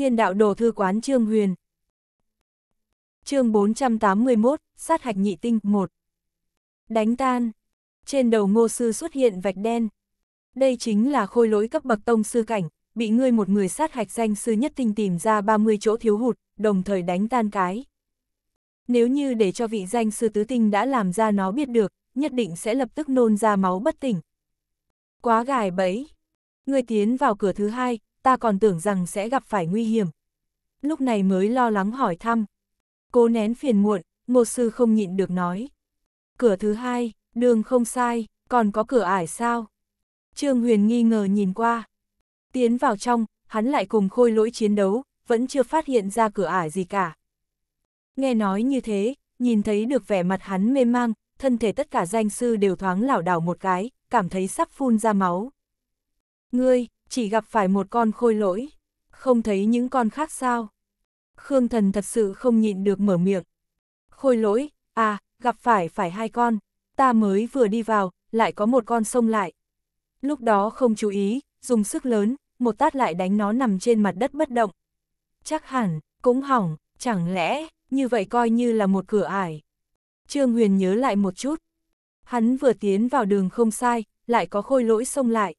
Thiên đạo đồ thư quán Trương Huyền. chương 481, sát hạch nhị tinh 1. Đánh tan. Trên đầu ngô sư xuất hiện vạch đen. Đây chính là khôi lỗi cấp bậc tông sư cảnh, bị ngươi một người sát hạch danh sư nhất tinh tìm ra 30 chỗ thiếu hụt, đồng thời đánh tan cái. Nếu như để cho vị danh sư tứ tinh đã làm ra nó biết được, nhất định sẽ lập tức nôn ra máu bất tỉnh. Quá gài bẫy. Ngươi tiến vào cửa thứ hai, ta còn tưởng rằng sẽ gặp phải nguy hiểm. Lúc này mới lo lắng hỏi thăm. Cố nén phiền muộn, ngô sư không nhịn được nói. Cửa thứ hai, đường không sai, còn có cửa ải sao? Trương Huyền nghi ngờ nhìn qua. Tiến vào trong, hắn lại cùng khôi lỗi chiến đấu, vẫn chưa phát hiện ra cửa ải gì cả. Nghe nói như thế, nhìn thấy được vẻ mặt hắn mê mang, thân thể tất cả danh sư đều thoáng lảo đảo một cái, cảm thấy sắp phun ra máu. Ngươi, chỉ gặp phải một con khôi lỗi, không thấy những con khác sao. Khương Thần thật sự không nhịn được mở miệng. Khôi lỗi, à, gặp phải phải hai con, ta mới vừa đi vào, lại có một con xông lại. Lúc đó không chú ý, dùng sức lớn, một tát lại đánh nó nằm trên mặt đất bất động. Chắc hẳn, cũng hỏng, chẳng lẽ, như vậy coi như là một cửa ải. Trương Huyền nhớ lại một chút. Hắn vừa tiến vào đường không sai, lại có khôi lỗi xông lại.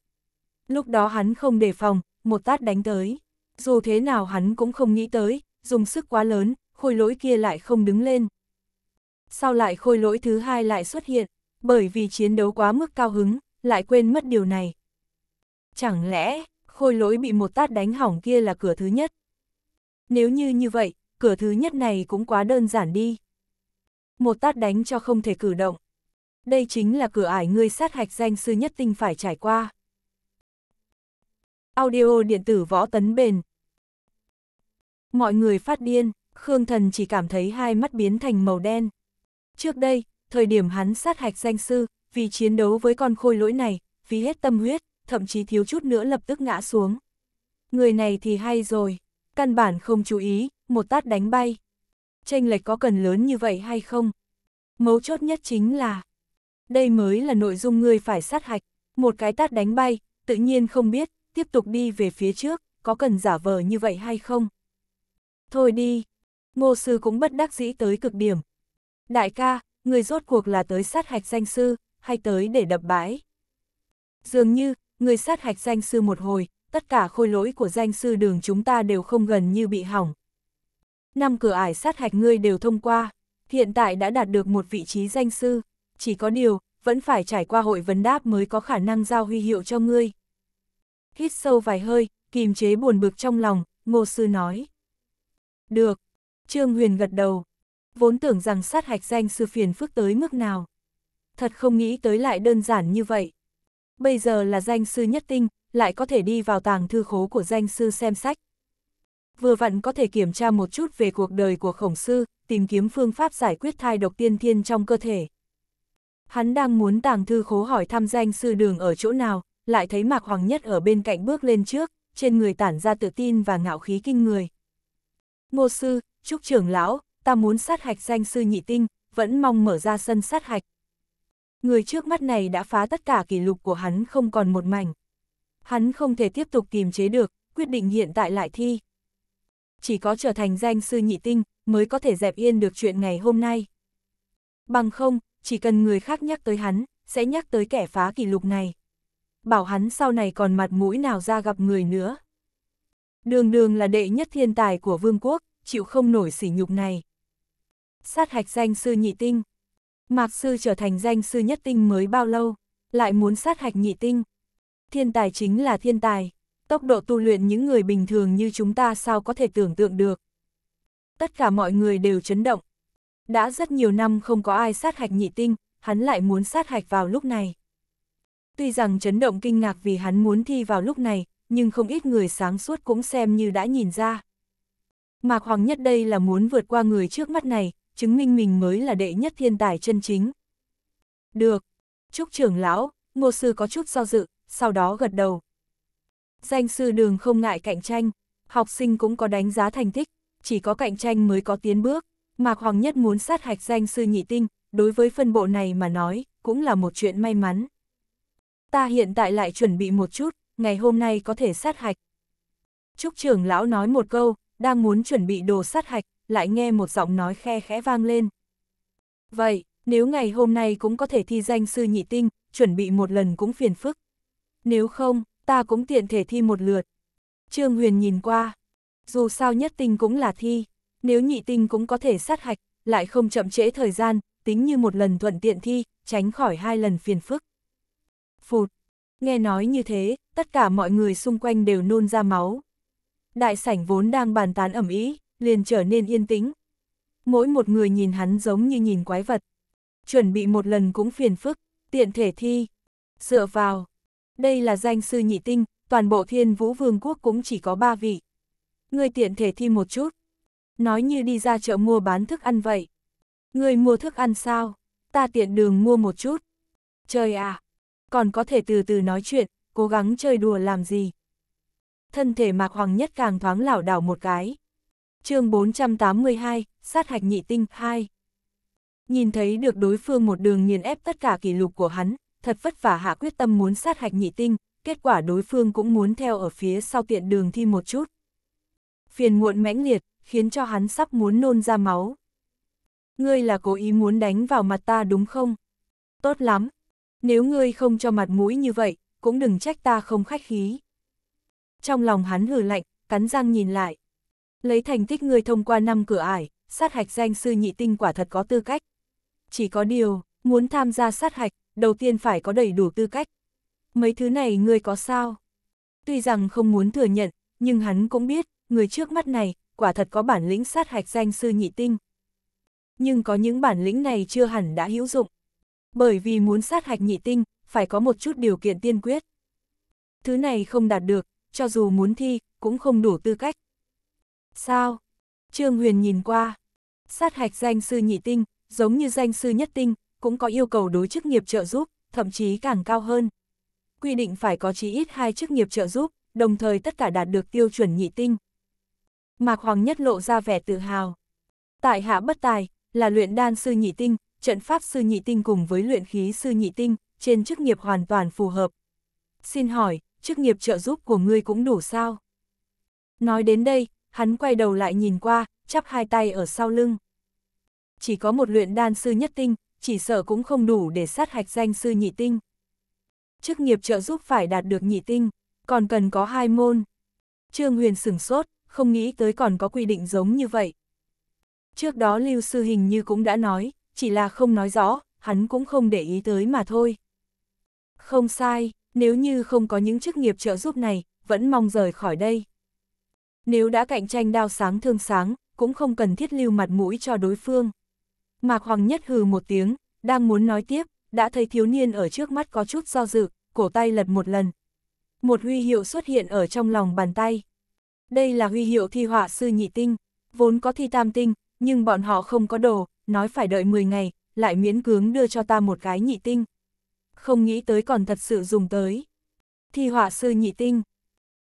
Lúc đó hắn không đề phòng, một tát đánh tới. Dù thế nào hắn cũng không nghĩ tới, dùng sức quá lớn, khôi lỗi kia lại không đứng lên. Sau lại khôi lỗi thứ hai lại xuất hiện, bởi vì chiến đấu quá mức cao hứng, lại quên mất điều này. Chẳng lẽ, khôi lỗi bị một tát đánh hỏng kia là cửa thứ nhất? Nếu như như vậy, cửa thứ nhất này cũng quá đơn giản đi. Một tát đánh cho không thể cử động. Đây chính là cửa ải ngươi sát hạch danh sư nhất tinh phải trải qua. Audio điện tử võ tấn bền. Mọi người phát điên, Khương Thần chỉ cảm thấy hai mắt biến thành màu đen. Trước đây, thời điểm hắn sát hạch danh sư, vì chiến đấu với con khôi lỗi này, phí hết tâm huyết, thậm chí thiếu chút nữa lập tức ngã xuống. Người này thì hay rồi, căn bản không chú ý, một tát đánh bay. Tranh lệch có cần lớn như vậy hay không? Mấu chốt nhất chính là, đây mới là nội dung người phải sát hạch, một cái tát đánh bay, tự nhiên không biết, tiếp tục đi về phía trước, có cần giả vờ như vậy hay không? Thôi đi, ngô sư cũng bất đắc dĩ tới cực điểm. Đại ca, người rốt cuộc là tới sát hạch danh sư, hay tới để đập bãi? Dường như, người sát hạch danh sư một hồi, tất cả khôi lỗi của danh sư đường chúng ta đều không gần như bị hỏng. Năm cửa ải sát hạch ngươi đều thông qua, hiện tại đã đạt được một vị trí danh sư, chỉ có điều, vẫn phải trải qua hội vấn đáp mới có khả năng giao huy hiệu cho ngươi. Hít sâu vài hơi, kìm chế buồn bực trong lòng, ngô sư nói. Được. Trương Huyền gật đầu. Vốn tưởng rằng sát hạch danh sư phiền phức tới mức nào. Thật không nghĩ tới lại đơn giản như vậy. Bây giờ là danh sư nhất tinh, lại có thể đi vào tàng thư khố của danh sư xem sách. Vừa vặn có thể kiểm tra một chút về cuộc đời của khổng sư, tìm kiếm phương pháp giải quyết thai độc tiên thiên trong cơ thể. Hắn đang muốn tàng thư khố hỏi thăm danh sư đường ở chỗ nào, lại thấy Mạc Hoàng Nhất ở bên cạnh bước lên trước, trên người tản ra tự tin và ngạo khí kinh người. Ngô sư, Trúc trưởng lão, ta muốn sát hạch danh sư nhị tinh, vẫn mong mở ra sân sát hạch. Người trước mắt này đã phá tất cả kỷ lục của hắn không còn một mảnh. Hắn không thể tiếp tục kiềm chế được, quyết định hiện tại lại thi. Chỉ có trở thành danh sư nhị tinh, mới có thể dẹp yên được chuyện ngày hôm nay. Bằng không, chỉ cần người khác nhắc tới hắn, sẽ nhắc tới kẻ phá kỷ lục này bảo hắn sau này còn mặt mũi nào ra gặp người nữa. Đường đường là đệ nhất thiên tài của vương quốc, chịu không nổi sỉ nhục này. Sát hạch danh sư nhị tinh. Mạc sư trở thành danh sư nhất tinh mới bao lâu, lại muốn sát hạch nhị tinh. Thiên tài chính là thiên tài, tốc độ tu luyện những người bình thường như chúng ta sao có thể tưởng tượng được. Tất cả mọi người đều chấn động. Đã rất nhiều năm không có ai sát hạch nhị tinh, hắn lại muốn sát hạch vào lúc này. Tuy rằng chấn động kinh ngạc vì hắn muốn thi vào lúc này, nhưng không ít người sáng suốt cũng xem như đã nhìn ra. Mạc Hoàng Nhất đây là muốn vượt qua người trước mắt này, chứng minh mình mới là đệ nhất thiên tài chân chính. Được. Chúc trưởng lão, ngô sư có chút do dự, sau đó gật đầu. Danh sư đường không ngại cạnh tranh, học sinh cũng có đánh giá thành tích, chỉ có cạnh tranh mới có tiến bước. Mạc Hoàng Nhất muốn sát hạch danh sư nhị tinh, đối với phân bộ này mà nói, cũng là một chuyện may mắn ta hiện tại lại chuẩn bị một chút, ngày hôm nay có thể sát hạch. Trúc trưởng lão nói một câu, đang muốn chuẩn bị đồ sát hạch, lại nghe một giọng nói khe khẽ vang lên. Vậy, nếu ngày hôm nay cũng có thể thi danh sư nhị tinh, chuẩn bị một lần cũng phiền phức. Nếu không, ta cũng tiện thể thi một lượt. Trương Huyền nhìn qua, dù sao nhất tinh cũng là thi, nếu nhị tinh cũng có thể sát hạch, lại không chậm trễ thời gian, tính như một lần thuận tiện thi, tránh khỏi hai lần phiền phức. Phụt! Nghe nói như thế, tất cả mọi người xung quanh đều nôn ra máu. Đại sảnh vốn đang bàn tán ẩm ý, liền trở nên yên tĩnh. Mỗi một người nhìn hắn giống như nhìn quái vật. Chuẩn bị một lần cũng phiền phức, tiện thể thi. Dựa vào. Đây là danh sư nhị tinh, toàn bộ thiên vũ vương quốc cũng chỉ có ba vị. Người tiện thể thi một chút. Nói như đi ra chợ mua bán thức ăn vậy. Người mua thức ăn sao? Ta tiện đường mua một chút. Trời ạ, à, còn có thể từ từ nói chuyện, cố gắng chơi đùa làm gì. Thân thể Mạc Hoàng Nhất càng thoáng lảo đảo một cái. chương 482, Sát hạch nhị tinh 2 Nhìn thấy được đối phương một đường nghiền ép tất cả kỷ lục của hắn, thật vất vả hạ quyết tâm muốn sát hạch nhị tinh, kết quả đối phương cũng muốn theo ở phía sau tiện đường thi một chút. Phiền muộn mãnh liệt, khiến cho hắn sắp muốn nôn ra máu. Ngươi là cố ý muốn đánh vào mặt ta đúng không? Tốt lắm, nếu ngươi không cho mặt mũi như vậy, cũng đừng trách ta không khách khí. Trong lòng hắn hừ lạnh, cắn răng nhìn lại. Lấy thành tích ngươi thông qua năm cửa ải, sát hạch danh sư nhị tinh quả thật có tư cách. Chỉ có điều, muốn tham gia sát hạch, đầu tiên phải có đầy đủ tư cách. Mấy thứ này ngươi có sao? Tuy rằng không muốn thừa nhận, nhưng hắn cũng biết, người trước mắt này, quả thật có bản lĩnh sát hạch danh sư nhị tinh. Nhưng có những bản lĩnh này chưa hẳn đã hữu dụng. Bởi vì muốn sát hạch nhị tinh, phải có một chút điều kiện tiên quyết. Thứ này không đạt được, cho dù muốn thi, cũng không đủ tư cách. Sao? Trương Huyền nhìn qua. Sát hạch danh sư nhị tinh, giống như danh sư nhất tinh, cũng có yêu cầu đối chức nghiệp trợ giúp, thậm chí càng cao hơn. Quy định phải có chí ít hai chức nghiệp trợ giúp, đồng thời tất cả đạt được tiêu chuẩn nhị tinh. Mạc Hoàng Nhất lộ ra vẻ tự hào. Tại hạ bất tài, là luyện đan sư nhị tinh, trận pháp sư nhị tinh cùng với luyện khí sư nhị tinh, trên chức nghiệp hoàn toàn phù hợp. Xin hỏi, chức nghiệp trợ giúp của ngươi cũng đủ sao? Nói đến đây, hắn quay đầu lại nhìn qua, chắp hai tay ở sau lưng. Chỉ có một luyện đan sư nhất tinh, chỉ sợ cũng không đủ để sát hạch danh sư nhị tinh. Chức nghiệp trợ giúp phải đạt được nhị tinh, còn cần có hai môn. Trương Huyền sửng sốt, không nghĩ tới còn có quy định giống như vậy. Trước đó Lưu Sư Hình như cũng đã nói, chỉ là không nói rõ, hắn cũng không để ý tới mà thôi. Không sai, nếu như không có những chức nghiệp trợ giúp này, vẫn mong rời khỏi đây. Nếu đã cạnh tranh đao sáng thương sáng, cũng không cần thiết lưu mặt mũi cho đối phương. Mạc Hoàng Nhất hừ một tiếng, đang muốn nói tiếp, đã thấy thiếu niên ở trước mắt có chút do dự, cổ tay lật một lần. Một huy hiệu xuất hiện ở trong lòng bàn tay. Đây là huy hiệu thi họa sư nhị tinh, vốn có thi tam tinh, nhưng bọn họ không có đồ, nói phải đợi 10 ngày, lại miễn cưỡng đưa cho ta một cái nhị tinh. Không nghĩ tới còn thật sự dùng tới. Thi họa sư nhị tinh.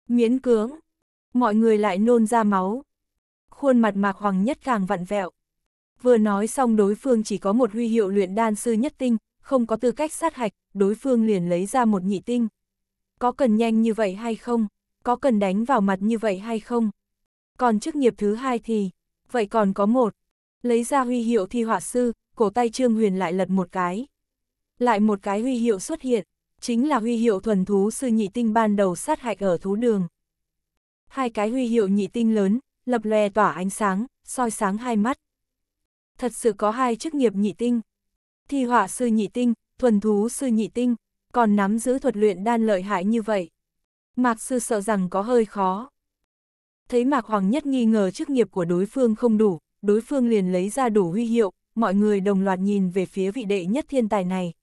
Miễn cưỡng. Mọi người lại nôn ra máu. Khuôn mặt mạc hoàng nhất càng vặn vẹo. Vừa nói xong đối phương chỉ có một huy hiệu luyện đan sư nhất tinh, không có tư cách sát hạch, đối phương liền lấy ra một nhị tinh. Có cần nhanh như vậy hay không? Có cần đánh vào mặt như vậy hay không? Còn chức nghiệp thứ hai thì, vậy còn có một, Lấy ra huy hiệu thi họa sư, cổ tay Trương Huyền lại lật một cái. Lại một cái huy hiệu xuất hiện, chính là huy hiệu thuần thú sư nhị tinh ban đầu sát hạch ở thú đường. Hai cái huy hiệu nhị tinh lớn, lập lòe tỏa ánh sáng, soi sáng hai mắt. Thật sự có hai chức nghiệp nhị tinh. Thi họa sư nhị tinh, thuần thú sư nhị tinh, còn nắm giữ thuật luyện đan lợi hại như vậy. Mạc sư sợ rằng có hơi khó. Thấy Mạc Hoàng Nhất nghi ngờ chức nghiệp của đối phương không đủ, đối phương liền lấy ra đủ huy hiệu, mọi người đồng loạt nhìn về phía vị đệ nhất thiên tài này.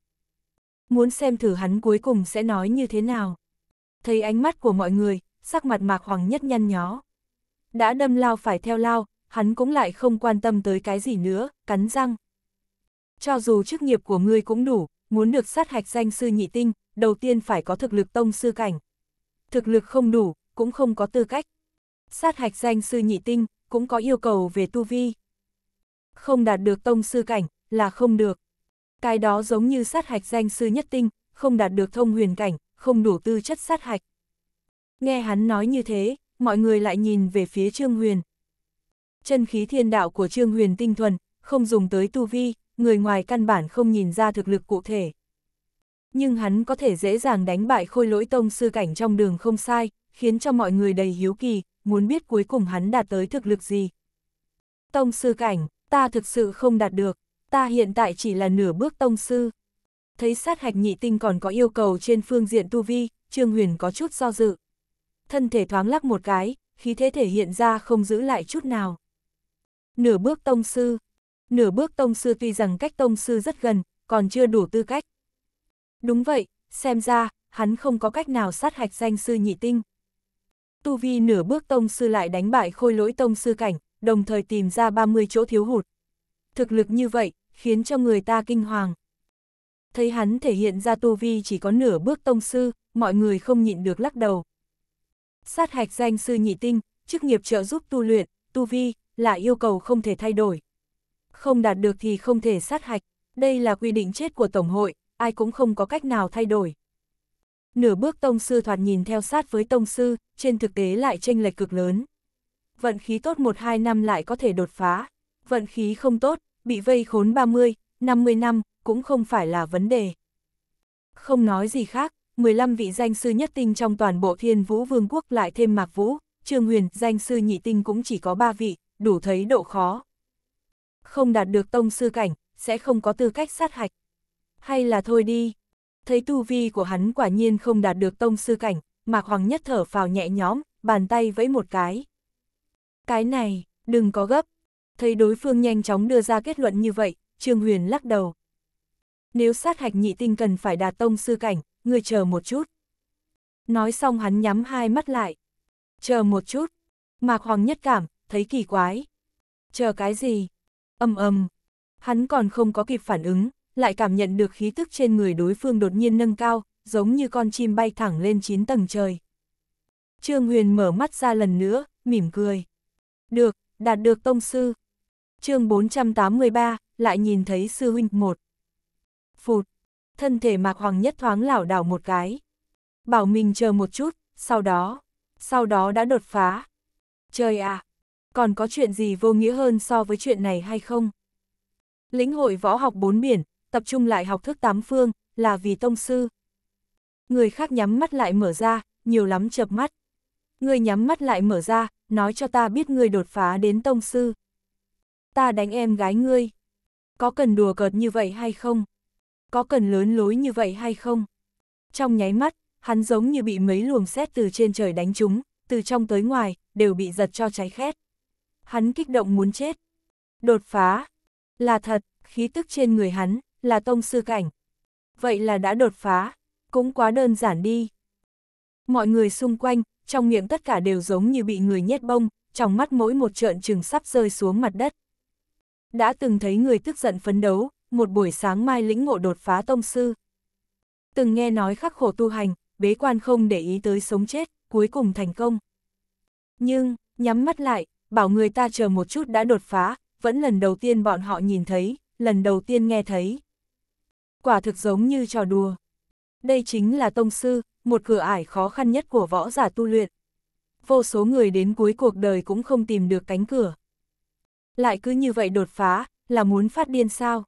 Muốn xem thử hắn cuối cùng sẽ nói như thế nào. Thấy ánh mắt của mọi người, sắc mặt mạc hoàng nhất nhăn nhó. Đã đâm lao phải theo lao, hắn cũng lại không quan tâm tới cái gì nữa, cắn răng. Cho dù chức nghiệp của ngươi cũng đủ, muốn được sát hạch danh sư nhị tinh, đầu tiên phải có thực lực tông sư cảnh. Thực lực không đủ, cũng không có tư cách. Sát hạch danh sư nhị tinh, cũng có yêu cầu về tu vi. Không đạt được tông sư cảnh, là không được. Cái đó giống như sát hạch danh sư nhất tinh, không đạt được thông huyền cảnh, không đủ tư chất sát hạch. Nghe hắn nói như thế, mọi người lại nhìn về phía Trương Huyền. Chân khí thiên đạo của Trương Huyền tinh thuần, không dùng tới tu vi, người ngoài căn bản không nhìn ra thực lực cụ thể. Nhưng hắn có thể dễ dàng đánh bại khôi lỗi tông sư cảnh trong đường không sai, khiến cho mọi người đầy hiếu kỳ, muốn biết cuối cùng hắn đạt tới thực lực gì. Tông sư cảnh, ta thực sự không đạt được, ta hiện tại chỉ là nửa bước tông sư. Thấy sát hạch nhị tinh còn có yêu cầu trên phương diện tu vi, Trương Huyền có chút do dự. Thân thể thoáng lắc một cái, khí thế thể hiện ra không giữ lại chút nào. Nửa bước tông sư, nửa bước tông sư tuy rằng cách tông sư rất gần, còn chưa đủ tư cách. Đúng vậy, xem ra, hắn không có cách nào sát hạch danh sư nhị tinh, Tu Vi nửa bước tông sư lại đánh bại khôi lỗi tông sư cảnh, đồng thời tìm ra 30 chỗ thiếu hụt. Thực lực như vậy, khiến cho người ta kinh hoàng. Thấy hắn thể hiện ra Tu Vi chỉ có nửa bước tông sư, mọi người không nhịn được lắc đầu. Sát hạch danh sư nhị tinh, chức nghiệp trợ giúp tu luyện, Tu Vi, là yêu cầu không thể thay đổi. Không đạt được thì không thể sát hạch, đây là quy định chết của Tổng hội, ai cũng không có cách nào thay đổi. Nửa bước tông sư thoạt nhìn theo sát với tông sư, trên thực tế lại tranh lệch cực lớn. Vận khí tốt 1-2 năm lại có thể đột phá, vận khí không tốt, bị vây khốn 30, 50 năm, cũng không phải là vấn đề. Không nói gì khác, 15 vị danh sư nhất tinh trong toàn bộ thiên vũ vương quốc lại thêm mạc vũ, trương huyền, danh sư nhị tinh cũng chỉ có 3 vị, đủ thấy độ khó. Không đạt được tông sư cảnh, sẽ không có tư cách sát hạch. Hay là thôi đi, thấy tu vi của hắn quả nhiên không đạt được tông sư cảnh, Mạc Hoàng nhất thở phào nhẹ nhõm, bàn tay vẫy một cái. Cái này, đừng có gấp. Thấy đối phương nhanh chóng đưa ra kết luận như vậy, Trương Huyền lắc đầu. Nếu sát hạch nhị tinh cần phải đạt tông sư cảnh, người chờ một chút. Nói xong hắn nhắm hai mắt lại. Chờ một chút. Mạc Hoàng nhất cảm, thấy kỳ quái. Chờ cái gì? Âm âm. Hắn còn không có kịp phản ứng, lại cảm nhận được khí tức trên người đối phương đột nhiên nâng cao, giống như con chim bay thẳng lên 9 tầng trời. Trương Huyền mở mắt ra lần nữa, mỉm cười. Được, đạt được tông sư. chương 483, lại nhìn thấy sư huynh một. Phụt, thân thể mạc hoàng nhất thoáng lảo đảo một cái. Bảo mình chờ một chút, sau đó, sau đó đã đột phá. Trời ạ, à, còn có chuyện gì vô nghĩa hơn so với chuyện này hay không? Lĩnh hội võ học bốn biển, tập trung lại học thức tám phương, là vì tông sư. Người khác nhắm mắt lại mở ra, nhiều lắm chập mắt. Người nhắm mắt lại mở ra, nói cho ta biết người đột phá đến tông sư. Ta đánh em gái ngươi. Có cần đùa cợt như vậy hay không? Có cần lớn lối như vậy hay không? Trong nháy mắt, hắn giống như bị mấy luồng xét từ trên trời đánh trúng, từ trong tới ngoài, đều bị giật cho cháy khét. Hắn kích động muốn chết. Đột phá. Là thật, khí tức trên người hắn, là tông sư cảnh. Vậy là đã đột phá, cũng quá đơn giản đi. Mọi người xung quanh, trong miệng tất cả đều giống như bị người nhét bông, trong mắt mỗi một trợn chừng sắp rơi xuống mặt đất. Đã từng thấy người tức giận phấn đấu, một buổi sáng mai lĩnh ngộ đột phá tông sư. Từng nghe nói khắc khổ tu hành, bế quan không để ý tới sống chết, cuối cùng thành công. Nhưng, nhắm mắt lại, bảo người ta chờ một chút đã đột phá, vẫn lần đầu tiên bọn họ nhìn thấy, lần đầu tiên nghe thấy quả thực giống như trò đùa. Đây chính là tông sư, một cửa ải khó khăn nhất của võ giả tu luyện. Vô số người đến cuối cuộc đời cũng không tìm được cánh cửa. Lại cứ như vậy đột phá, là muốn phát điên sao?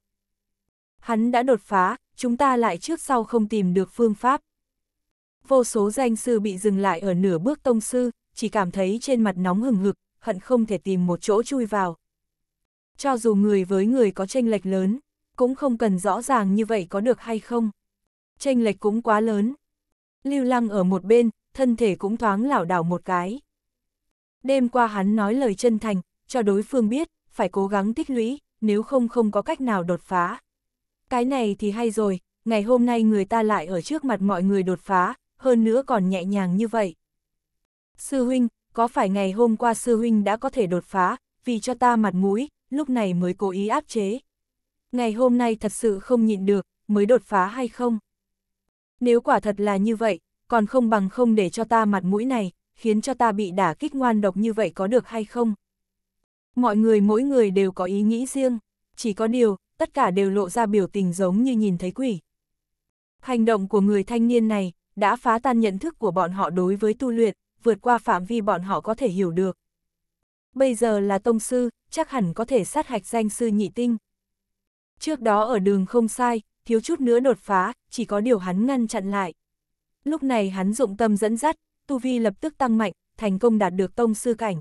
Hắn đã đột phá, chúng ta lại trước sau không tìm được phương pháp. Vô số danh sư bị dừng lại ở nửa bước tông sư, chỉ cảm thấy trên mặt nóng hừng hực, hận không thể tìm một chỗ chui vào. Cho dù người với người có tranh lệch lớn, cũng không cần rõ ràng như vậy có được hay không. Tranh lệch cũng quá lớn. Lưu Lăng ở một bên, thân thể cũng thoáng lảo đảo một cái. Đêm qua hắn nói lời chân thành, cho đối phương biết, phải cố gắng tích lũy, nếu không không có cách nào đột phá. Cái này thì hay rồi, ngày hôm nay người ta lại ở trước mặt mọi người đột phá, hơn nữa còn nhẹ nhàng như vậy. Sư huynh, có phải ngày hôm qua sư huynh đã có thể đột phá, vì cho ta mặt mũi, lúc này mới cố ý áp chế, ngày hôm nay thật sự không nhịn được, mới đột phá hay không? Nếu quả thật là như vậy, còn không bằng không để cho ta mặt mũi này, khiến cho ta bị đả kích ngoan độc như vậy có được hay không? Mọi người mỗi người đều có ý nghĩ riêng, chỉ có điều, tất cả đều lộ ra biểu tình giống như nhìn thấy quỷ. Hành động của người thanh niên này, đã phá tan nhận thức của bọn họ đối với tu luyện, vượt qua phạm vi bọn họ có thể hiểu được. Bây giờ là tông sư, chắc hẳn có thể sát hạch danh sư nhị tinh, Trước đó ở đường không sai, thiếu chút nữa đột phá, chỉ có điều hắn ngăn chặn lại. Lúc này hắn dụng tâm dẫn dắt, tu vi lập tức tăng mạnh, thành công đạt được tông sư cảnh.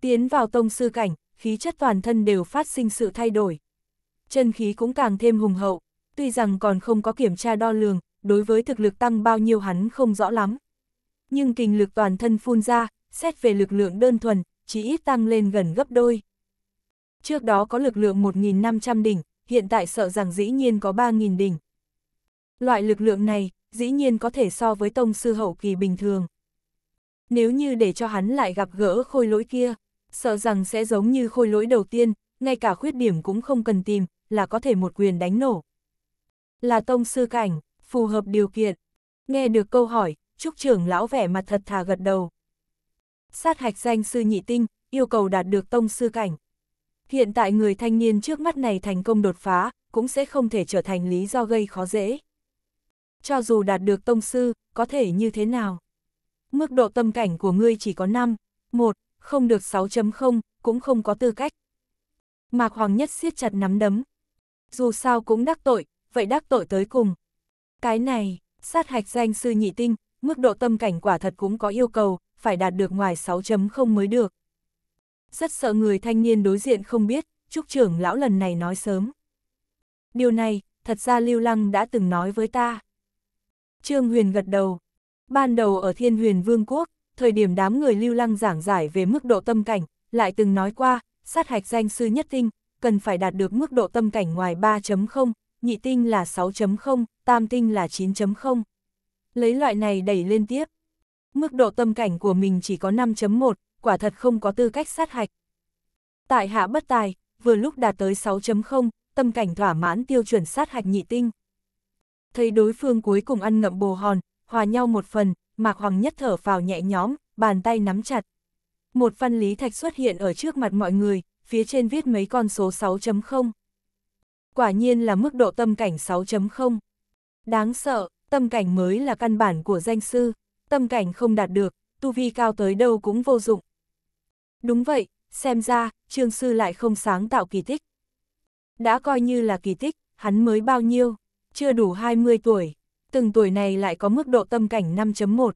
Tiến vào tông sư cảnh, khí chất toàn thân đều phát sinh sự thay đổi. Chân khí cũng càng thêm hùng hậu, tuy rằng còn không có kiểm tra đo lường, đối với thực lực tăng bao nhiêu hắn không rõ lắm. Nhưng kinh lực toàn thân phun ra, xét về lực lượng đơn thuần, chỉ ít tăng lên gần gấp đôi. Trước đó có lực lượng 1.500 đỉnh, hiện tại sợ rằng dĩ nhiên có 3.000 đỉnh. Loại lực lượng này, dĩ nhiên có thể so với tông sư hậu kỳ bình thường. Nếu như để cho hắn lại gặp gỡ khôi lỗi kia, sợ rằng sẽ giống như khôi lỗi đầu tiên, ngay cả khuyết điểm cũng không cần tìm, là có thể một quyền đánh nổ. Là tông sư cảnh, phù hợp điều kiện. Nghe được câu hỏi, trúc trưởng lão vẻ mặt thật thà gật đầu. Sát hạch danh sư nhị tinh, yêu cầu đạt được tông sư cảnh. Hiện tại người thanh niên trước mắt này thành công đột phá, cũng sẽ không thể trở thành lý do gây khó dễ. Cho dù đạt được tông sư, có thể như thế nào? Mức độ tâm cảnh của ngươi chỉ có 5, 1, không được 6.0, cũng không có tư cách. Mạc Hoàng Nhất siết chặt nắm đấm. Dù sao cũng đắc tội, vậy đắc tội tới cùng. Cái này, sát hạch danh sư nhị tinh, mức độ tâm cảnh quả thật cũng có yêu cầu, phải đạt được ngoài 6.0 mới được rất sợ người thanh niên đối diện không biết, trúc trưởng lão lần này nói sớm. Điều này, thật ra Lưu Lăng đã từng nói với ta. Trương Huyền gật đầu. Ban đầu ở Thiên Huyền Vương quốc, thời điểm đám người Lưu Lăng giảng giải về mức độ tâm cảnh, lại từng nói qua, sát hạch danh sư nhất tinh, cần phải đạt được mức độ tâm cảnh ngoài 3.0, nhị tinh là 6.0, tam tinh là 9.0. Lấy loại này đẩy lên tiếp. Mức độ tâm cảnh của mình chỉ có 5.1, quả thật không có tư cách sát hạch. Tại hạ bất tài, vừa lúc đạt tới 6.0, tâm cảnh thỏa mãn tiêu chuẩn sát hạch nhị tinh. Thấy đối phương cuối cùng ăn ngậm bồ hòn, hòa nhau một phần, Mạc Hoàng nhất thở vào nhẹ nhóm bàn tay nắm chặt. Một văn lý thạch xuất hiện ở trước mặt mọi người, phía trên viết mấy con số 6.0. Quả nhiên là mức độ tâm cảnh 6.0. Đáng sợ, tâm cảnh mới là căn bản của danh sư, tâm cảnh không đạt được, tu vi cao tới đâu cũng vô dụng. Đúng vậy, xem ra, Trương Sư lại không sáng tạo kỳ tích. Đã coi như là kỳ tích, hắn mới bao nhiêu, chưa đủ 20 tuổi, từng tuổi này lại có mức độ tâm cảnh 5.1.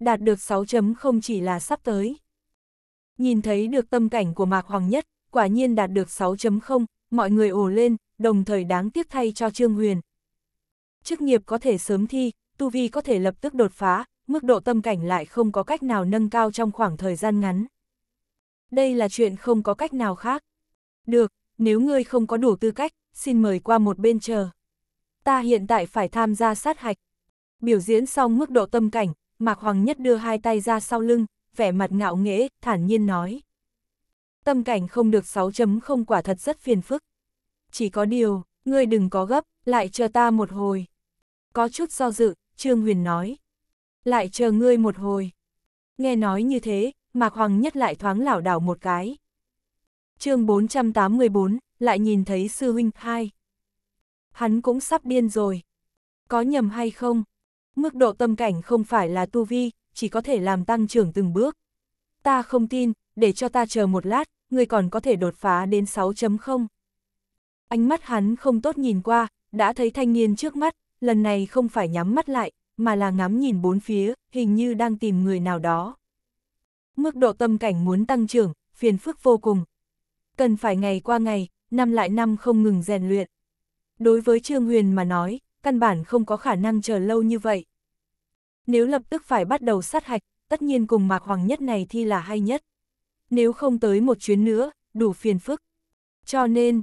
Đạt được 6.0 chỉ là sắp tới. Nhìn thấy được tâm cảnh của Mạc Hoàng Nhất, quả nhiên đạt được 6.0, mọi người ồ lên, đồng thời đáng tiếc thay cho Trương Huyền. Chức nghiệp có thể sớm thi, tu vi có thể lập tức đột phá, mức độ tâm cảnh lại không có cách nào nâng cao trong khoảng thời gian ngắn. Đây là chuyện không có cách nào khác. Được, nếu ngươi không có đủ tư cách, xin mời qua một bên chờ. Ta hiện tại phải tham gia sát hạch. Biểu diễn xong mức độ tâm cảnh, Mạc Hoàng Nhất đưa hai tay ra sau lưng, vẻ mặt ngạo nghễ, thản nhiên nói. Tâm cảnh không được 6.0 quả thật rất phiền phức. Chỉ có điều, ngươi đừng có gấp, lại chờ ta một hồi. Có chút do dự, Trương Huyền nói. Lại chờ ngươi một hồi. Nghe nói như thế, Mạc Hoàng Nhất lại thoáng lảo đảo một cái. chương 484, lại nhìn thấy sư huynh hai. Hắn cũng sắp điên rồi. Có nhầm hay không? Mức độ tâm cảnh không phải là tu vi, chỉ có thể làm tăng trưởng từng bước. Ta không tin, để cho ta chờ một lát, người còn có thể đột phá đến 6.0. Ánh mắt hắn không tốt nhìn qua, đã thấy thanh niên trước mắt, lần này không phải nhắm mắt lại, mà là ngắm nhìn bốn phía, hình như đang tìm người nào đó. Mức độ tâm cảnh muốn tăng trưởng, phiền phức vô cùng. Cần phải ngày qua ngày, năm lại năm không ngừng rèn luyện. Đối với Trương Huyền mà nói, căn bản không có khả năng chờ lâu như vậy. Nếu lập tức phải bắt đầu sát hạch, tất nhiên cùng Mạc Hoàng nhất này thi là hay nhất. Nếu không tới một chuyến nữa, đủ phiền phức. Cho nên,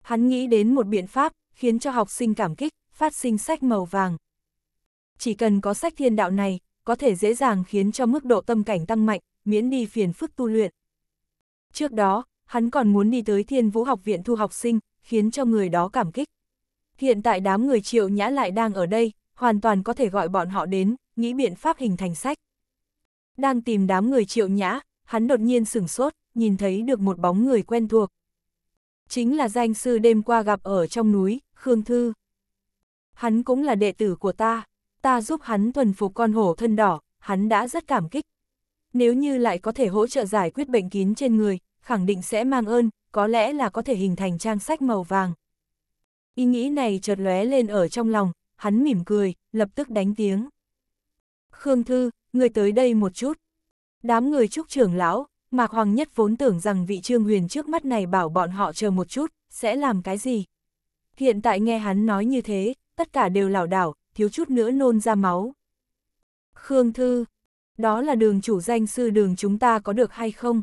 hắn nghĩ đến một biện pháp, khiến cho học sinh cảm kích, phát sinh sách màu vàng. Chỉ cần có sách thiên đạo này, có thể dễ dàng khiến cho mức độ tâm cảnh tăng mạnh, miễn đi phiền phức tu luyện. Trước đó, hắn còn muốn đi tới Thiên Vũ học viện thu học sinh, khiến cho người đó cảm kích. Hiện tại đám người triệu nhã lại đang ở đây, hoàn toàn có thể gọi bọn họ đến, nghĩ biện pháp hình thành sách. Đang tìm đám người triệu nhã, hắn đột nhiên sửng sốt, nhìn thấy được một bóng người quen thuộc. Chính là danh sư đêm qua gặp ở trong núi, Khương Thư. Hắn cũng là đệ tử của ta, ta giúp hắn thuần phục con hổ thân đỏ, hắn đã rất cảm kích nếu như lại có thể hỗ trợ giải quyết bệnh kín trên người, khẳng định sẽ mang ơn, có lẽ là có thể hình thành trang sách màu vàng. Ý nghĩ này chợt lóe lên ở trong lòng, hắn mỉm cười, lập tức đánh tiếng. Khương Thư, người tới đây một chút. Đám người trúc trưởng lão, Mạc Hoàng Nhất vốn tưởng rằng vị trương huyền trước mắt này bảo bọn họ chờ một chút, sẽ làm cái gì. Hiện tại nghe hắn nói như thế, tất cả đều lảo đảo, thiếu chút nữa nôn ra máu. Khương Thư, đó là đường chủ danh sư đường chúng ta có được hay không?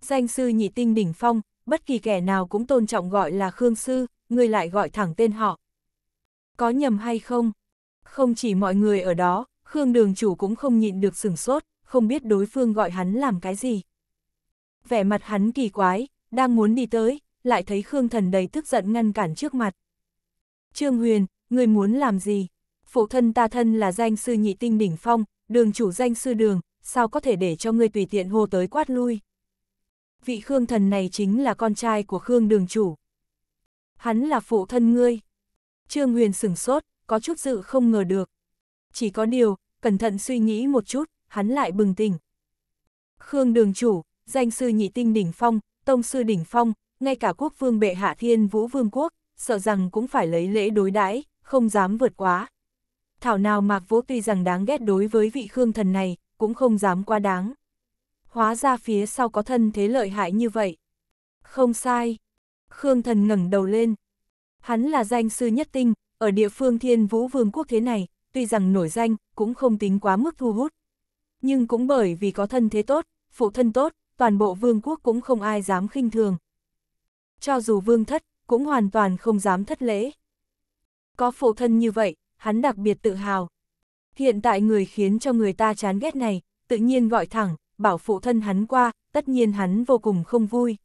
Danh sư nhị tinh đỉnh phong, bất kỳ kẻ nào cũng tôn trọng gọi là Khương Sư, người lại gọi thẳng tên họ. Có nhầm hay không? Không chỉ mọi người ở đó, Khương đường chủ cũng không nhịn được sửng sốt, không biết đối phương gọi hắn làm cái gì. Vẻ mặt hắn kỳ quái, đang muốn đi tới, lại thấy Khương thần đầy tức giận ngăn cản trước mặt. Trương Huyền, người muốn làm gì? Phụ thân ta thân là danh sư nhị tinh đỉnh phong, đường chủ danh sư đường, sao có thể để cho ngươi tùy tiện hô tới quát lui. Vị Khương thần này chính là con trai của Khương đường chủ. Hắn là phụ thân ngươi. Trương Huyền sửng sốt, có chút dự không ngờ được. Chỉ có điều, cẩn thận suy nghĩ một chút, hắn lại bừng tỉnh. Khương đường chủ, danh sư nhị tinh đỉnh phong, tông sư đỉnh phong, ngay cả quốc vương bệ hạ thiên vũ vương quốc, sợ rằng cũng phải lấy lễ đối đãi không dám vượt quá thảo nào Mạc Vũ tuy rằng đáng ghét đối với vị Khương thần này, cũng không dám quá đáng. Hóa ra phía sau có thân thế lợi hại như vậy. Không sai. Khương thần ngẩng đầu lên. Hắn là danh sư nhất tinh, ở địa phương thiên vũ vương quốc thế này, tuy rằng nổi danh, cũng không tính quá mức thu hút. Nhưng cũng bởi vì có thân thế tốt, phụ thân tốt, toàn bộ vương quốc cũng không ai dám khinh thường. Cho dù vương thất, cũng hoàn toàn không dám thất lễ. Có phụ thân như vậy, hắn đặc biệt tự hào. Hiện tại người khiến cho người ta chán ghét này, tự nhiên gọi thẳng, bảo phụ thân hắn qua, tất nhiên hắn vô cùng không vui.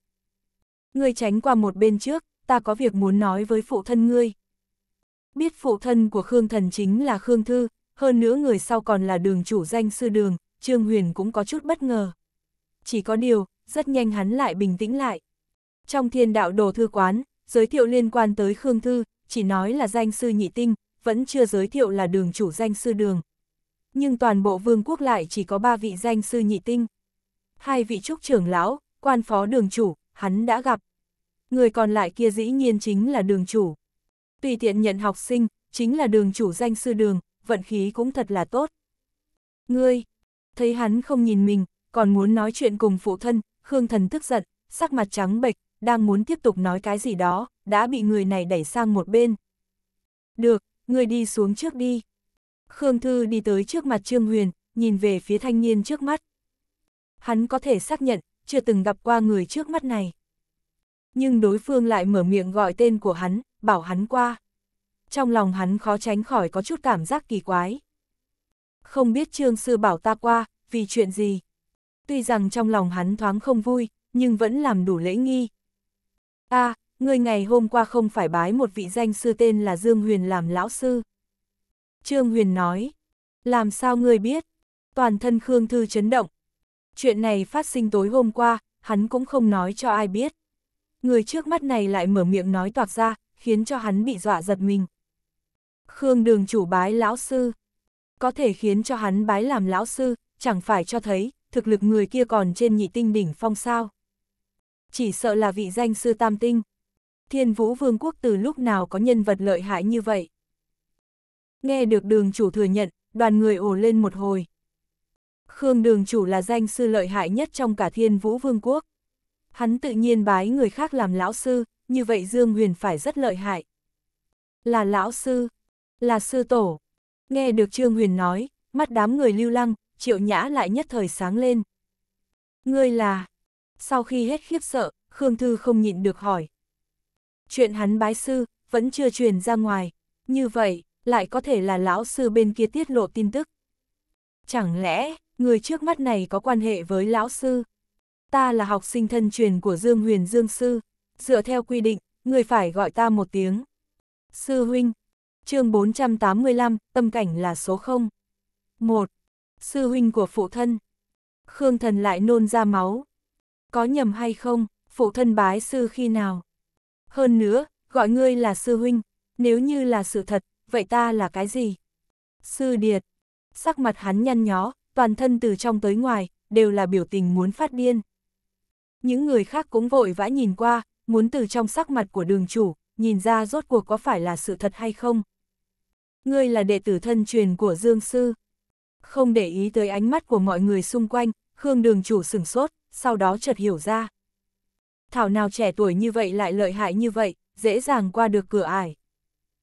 Ngươi tránh qua một bên trước, ta có việc muốn nói với phụ thân ngươi. Biết phụ thân của Khương Thần chính là Khương Thư, hơn nữa người sau còn là đường chủ danh sư đường, Trương Huyền cũng có chút bất ngờ. Chỉ có điều, rất nhanh hắn lại bình tĩnh lại. Trong thiên đạo đồ thư quán, giới thiệu liên quan tới Khương Thư, chỉ nói là danh sư nhị tinh, vẫn chưa giới thiệu là đường chủ danh sư đường. Nhưng toàn bộ vương quốc lại chỉ có ba vị danh sư nhị tinh. Hai vị trúc trưởng lão, quan phó đường chủ, hắn đã gặp. Người còn lại kia dĩ nhiên chính là đường chủ. Tùy tiện nhận học sinh, chính là đường chủ danh sư đường, vận khí cũng thật là tốt. Ngươi, thấy hắn không nhìn mình, còn muốn nói chuyện cùng phụ thân, Khương Thần tức giận, sắc mặt trắng bệch, đang muốn tiếp tục nói cái gì đó, đã bị người này đẩy sang một bên. Được, người đi xuống trước đi. Khương Thư đi tới trước mặt Trương Huyền, nhìn về phía thanh niên trước mắt. Hắn có thể xác nhận, chưa từng gặp qua người trước mắt này. Nhưng đối phương lại mở miệng gọi tên của hắn, bảo hắn qua. Trong lòng hắn khó tránh khỏi có chút cảm giác kỳ quái. Không biết Trương Sư bảo ta qua, vì chuyện gì. Tuy rằng trong lòng hắn thoáng không vui, nhưng vẫn làm đủ lễ nghi. a Người ngày hôm qua không phải bái một vị danh sư tên là Dương Huyền làm lão sư. Trương Huyền nói, làm sao ngươi biết? Toàn thân Khương Thư chấn động. Chuyện này phát sinh tối hôm qua, hắn cũng không nói cho ai biết. Người trước mắt này lại mở miệng nói toạc ra, khiến cho hắn bị dọa giật mình. Khương đường chủ bái lão sư. Có thể khiến cho hắn bái làm lão sư, chẳng phải cho thấy, thực lực người kia còn trên nhị tinh đỉnh phong sao. Chỉ sợ là vị danh sư tam tinh, thiên vũ vương quốc từ lúc nào có nhân vật lợi hại như vậy. Nghe được đường chủ thừa nhận, đoàn người ồ lên một hồi. Khương đường chủ là danh sư lợi hại nhất trong cả thiên vũ vương quốc. Hắn tự nhiên bái người khác làm lão sư, như vậy Dương Huyền phải rất lợi hại. Là lão sư, là sư tổ. Nghe được Trương Huyền nói, mắt đám người lưu lăng, triệu nhã lại nhất thời sáng lên. Ngươi là... Sau khi hết khiếp sợ, Khương Thư không nhịn được hỏi, chuyện hắn bái sư, vẫn chưa truyền ra ngoài, như vậy, lại có thể là lão sư bên kia tiết lộ tin tức. Chẳng lẽ, người trước mắt này có quan hệ với lão sư? Ta là học sinh thân truyền của Dương Huyền Dương Sư, dựa theo quy định, người phải gọi ta một tiếng. Sư Huynh, chương 485, tâm cảnh là số 0. 1. Sư Huynh của phụ thân. Khương thần lại nôn ra máu. Có nhầm hay không, phụ thân bái sư khi nào? Hơn nữa, gọi ngươi là sư huynh, nếu như là sự thật, vậy ta là cái gì? Sư điệt. Sắc mặt hắn nhăn nhó, toàn thân từ trong tới ngoài, đều là biểu tình muốn phát điên. Những người khác cũng vội vã nhìn qua, muốn từ trong sắc mặt của đường chủ, nhìn ra rốt cuộc có phải là sự thật hay không. Ngươi là đệ tử thân truyền của Dương Sư. Không để ý tới ánh mắt của mọi người xung quanh, Khương đường chủ sửng sốt, sau đó chợt hiểu ra thảo nào trẻ tuổi như vậy lại lợi hại như vậy, dễ dàng qua được cửa ải.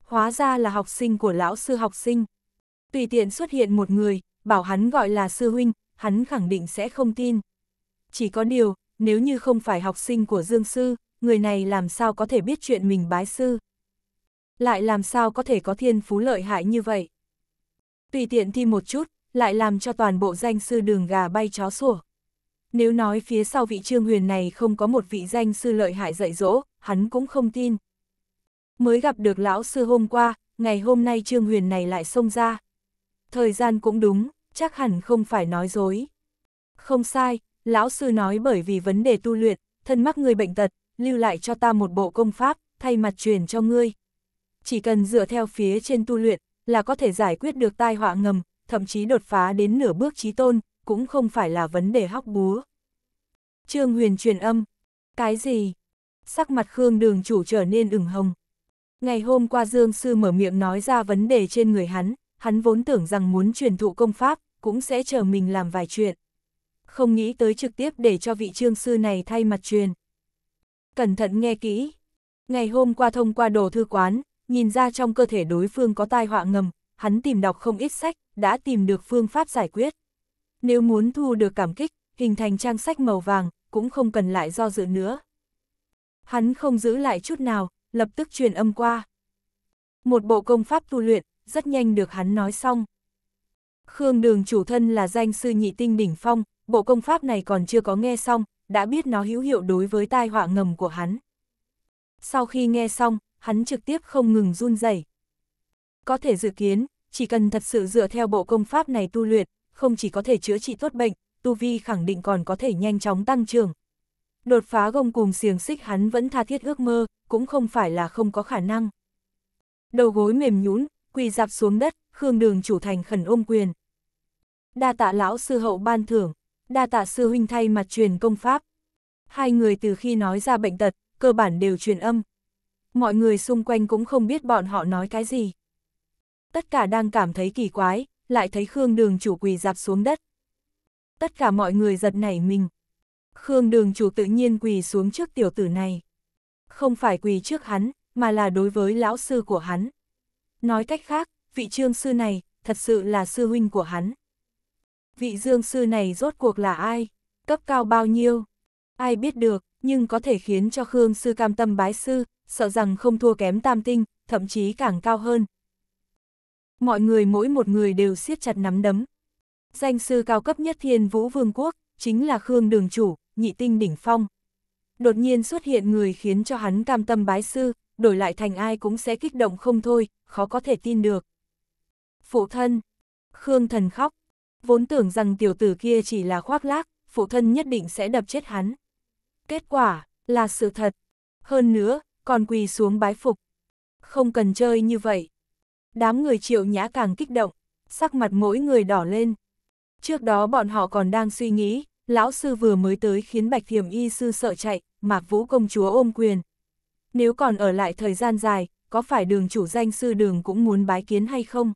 Hóa ra là học sinh của lão sư học sinh. Tùy tiện xuất hiện một người, bảo hắn gọi là sư huynh, hắn khẳng định sẽ không tin. Chỉ có điều, nếu như không phải học sinh của Dương Sư, người này làm sao có thể biết chuyện mình bái sư. Lại làm sao có thể có thiên phú lợi hại như vậy. Tùy tiện thi một chút, lại làm cho toàn bộ danh sư đường gà bay chó sủa. Nếu nói phía sau vị trương huyền này không có một vị danh sư lợi hại dạy dỗ, hắn cũng không tin. Mới gặp được lão sư hôm qua, ngày hôm nay trương huyền này lại xông ra. Thời gian cũng đúng, chắc hẳn không phải nói dối. Không sai, lão sư nói bởi vì vấn đề tu luyện, thân mắc người bệnh tật, lưu lại cho ta một bộ công pháp, thay mặt truyền cho ngươi. Chỉ cần dựa theo phía trên tu luyện, là có thể giải quyết được tai họa ngầm, thậm chí đột phá đến nửa bước trí tôn, cũng không phải là vấn đề hóc búa. Trương Huyền truyền âm. Cái gì? Sắc mặt Khương đường chủ trở nên ửng hồng. Ngày hôm qua Dương Sư mở miệng nói ra vấn đề trên người hắn, hắn vốn tưởng rằng muốn truyền thụ công pháp, cũng sẽ chờ mình làm vài chuyện. Không nghĩ tới trực tiếp để cho vị Trương Sư này thay mặt truyền. Cẩn thận nghe kỹ. Ngày hôm qua thông qua đồ thư quán, nhìn ra trong cơ thể đối phương có tai họa ngầm, hắn tìm đọc không ít sách, đã tìm được phương pháp giải quyết. Nếu muốn thu được cảm kích, hình thành trang sách màu vàng, cũng không cần lại do dự nữa. Hắn không giữ lại chút nào, lập tức truyền âm qua. Một bộ công pháp tu luyện, rất nhanh được hắn nói xong. Khương Đường chủ thân là danh sư nhị tinh đỉnh phong, bộ công pháp này còn chưa có nghe xong, đã biết nó hữu hiệu đối với tai họa ngầm của hắn. Sau khi nghe xong, hắn trực tiếp không ngừng run rẩy. Có thể dự kiến, chỉ cần thật sự dựa theo bộ công pháp này tu luyện, không chỉ có thể chữa trị tốt bệnh, tu vi khẳng định còn có thể nhanh chóng tăng trưởng. Đột phá gông cùng xiềng xích hắn vẫn tha thiết ước mơ, cũng không phải là không có khả năng. Đầu gối mềm nhũn, quỳ dạp xuống đất, Khương Đường chủ thành khẩn ôm quyền. Đa tạ lão sư hậu ban thưởng, đa tạ sư huynh thay mặt truyền công pháp. Hai người từ khi nói ra bệnh tật, cơ bản đều truyền âm. Mọi người xung quanh cũng không biết bọn họ nói cái gì. Tất cả đang cảm thấy kỳ quái, lại thấy Khương đường chủ quỳ dạp xuống đất. Tất cả mọi người giật nảy mình. Khương đường chủ tự nhiên quỳ xuống trước tiểu tử này. Không phải quỳ trước hắn, mà là đối với lão sư của hắn. Nói cách khác, vị trương sư này, thật sự là sư huynh của hắn. Vị dương sư này rốt cuộc là ai? Cấp cao bao nhiêu? Ai biết được, nhưng có thể khiến cho Khương sư cam tâm bái sư, sợ rằng không thua kém tam tinh, thậm chí càng cao hơn, mọi người mỗi một người đều siết chặt nắm đấm. Danh sư cao cấp nhất thiên vũ vương quốc, chính là Khương Đường Chủ, nhị tinh đỉnh phong. Đột nhiên xuất hiện người khiến cho hắn cam tâm bái sư, đổi lại thành ai cũng sẽ kích động không thôi, khó có thể tin được. Phụ thân, Khương thần khóc, vốn tưởng rằng tiểu tử kia chỉ là khoác lác, phụ thân nhất định sẽ đập chết hắn. Kết quả, là sự thật. Hơn nữa, còn quỳ xuống bái phục. Không cần chơi như vậy, Đám người triệu nhã càng kích động, sắc mặt mỗi người đỏ lên. Trước đó bọn họ còn đang suy nghĩ, lão sư vừa mới tới khiến bạch thiểm y sư sợ chạy, mạc vũ công chúa ôm quyền. Nếu còn ở lại thời gian dài, có phải đường chủ danh sư đường cũng muốn bái kiến hay không?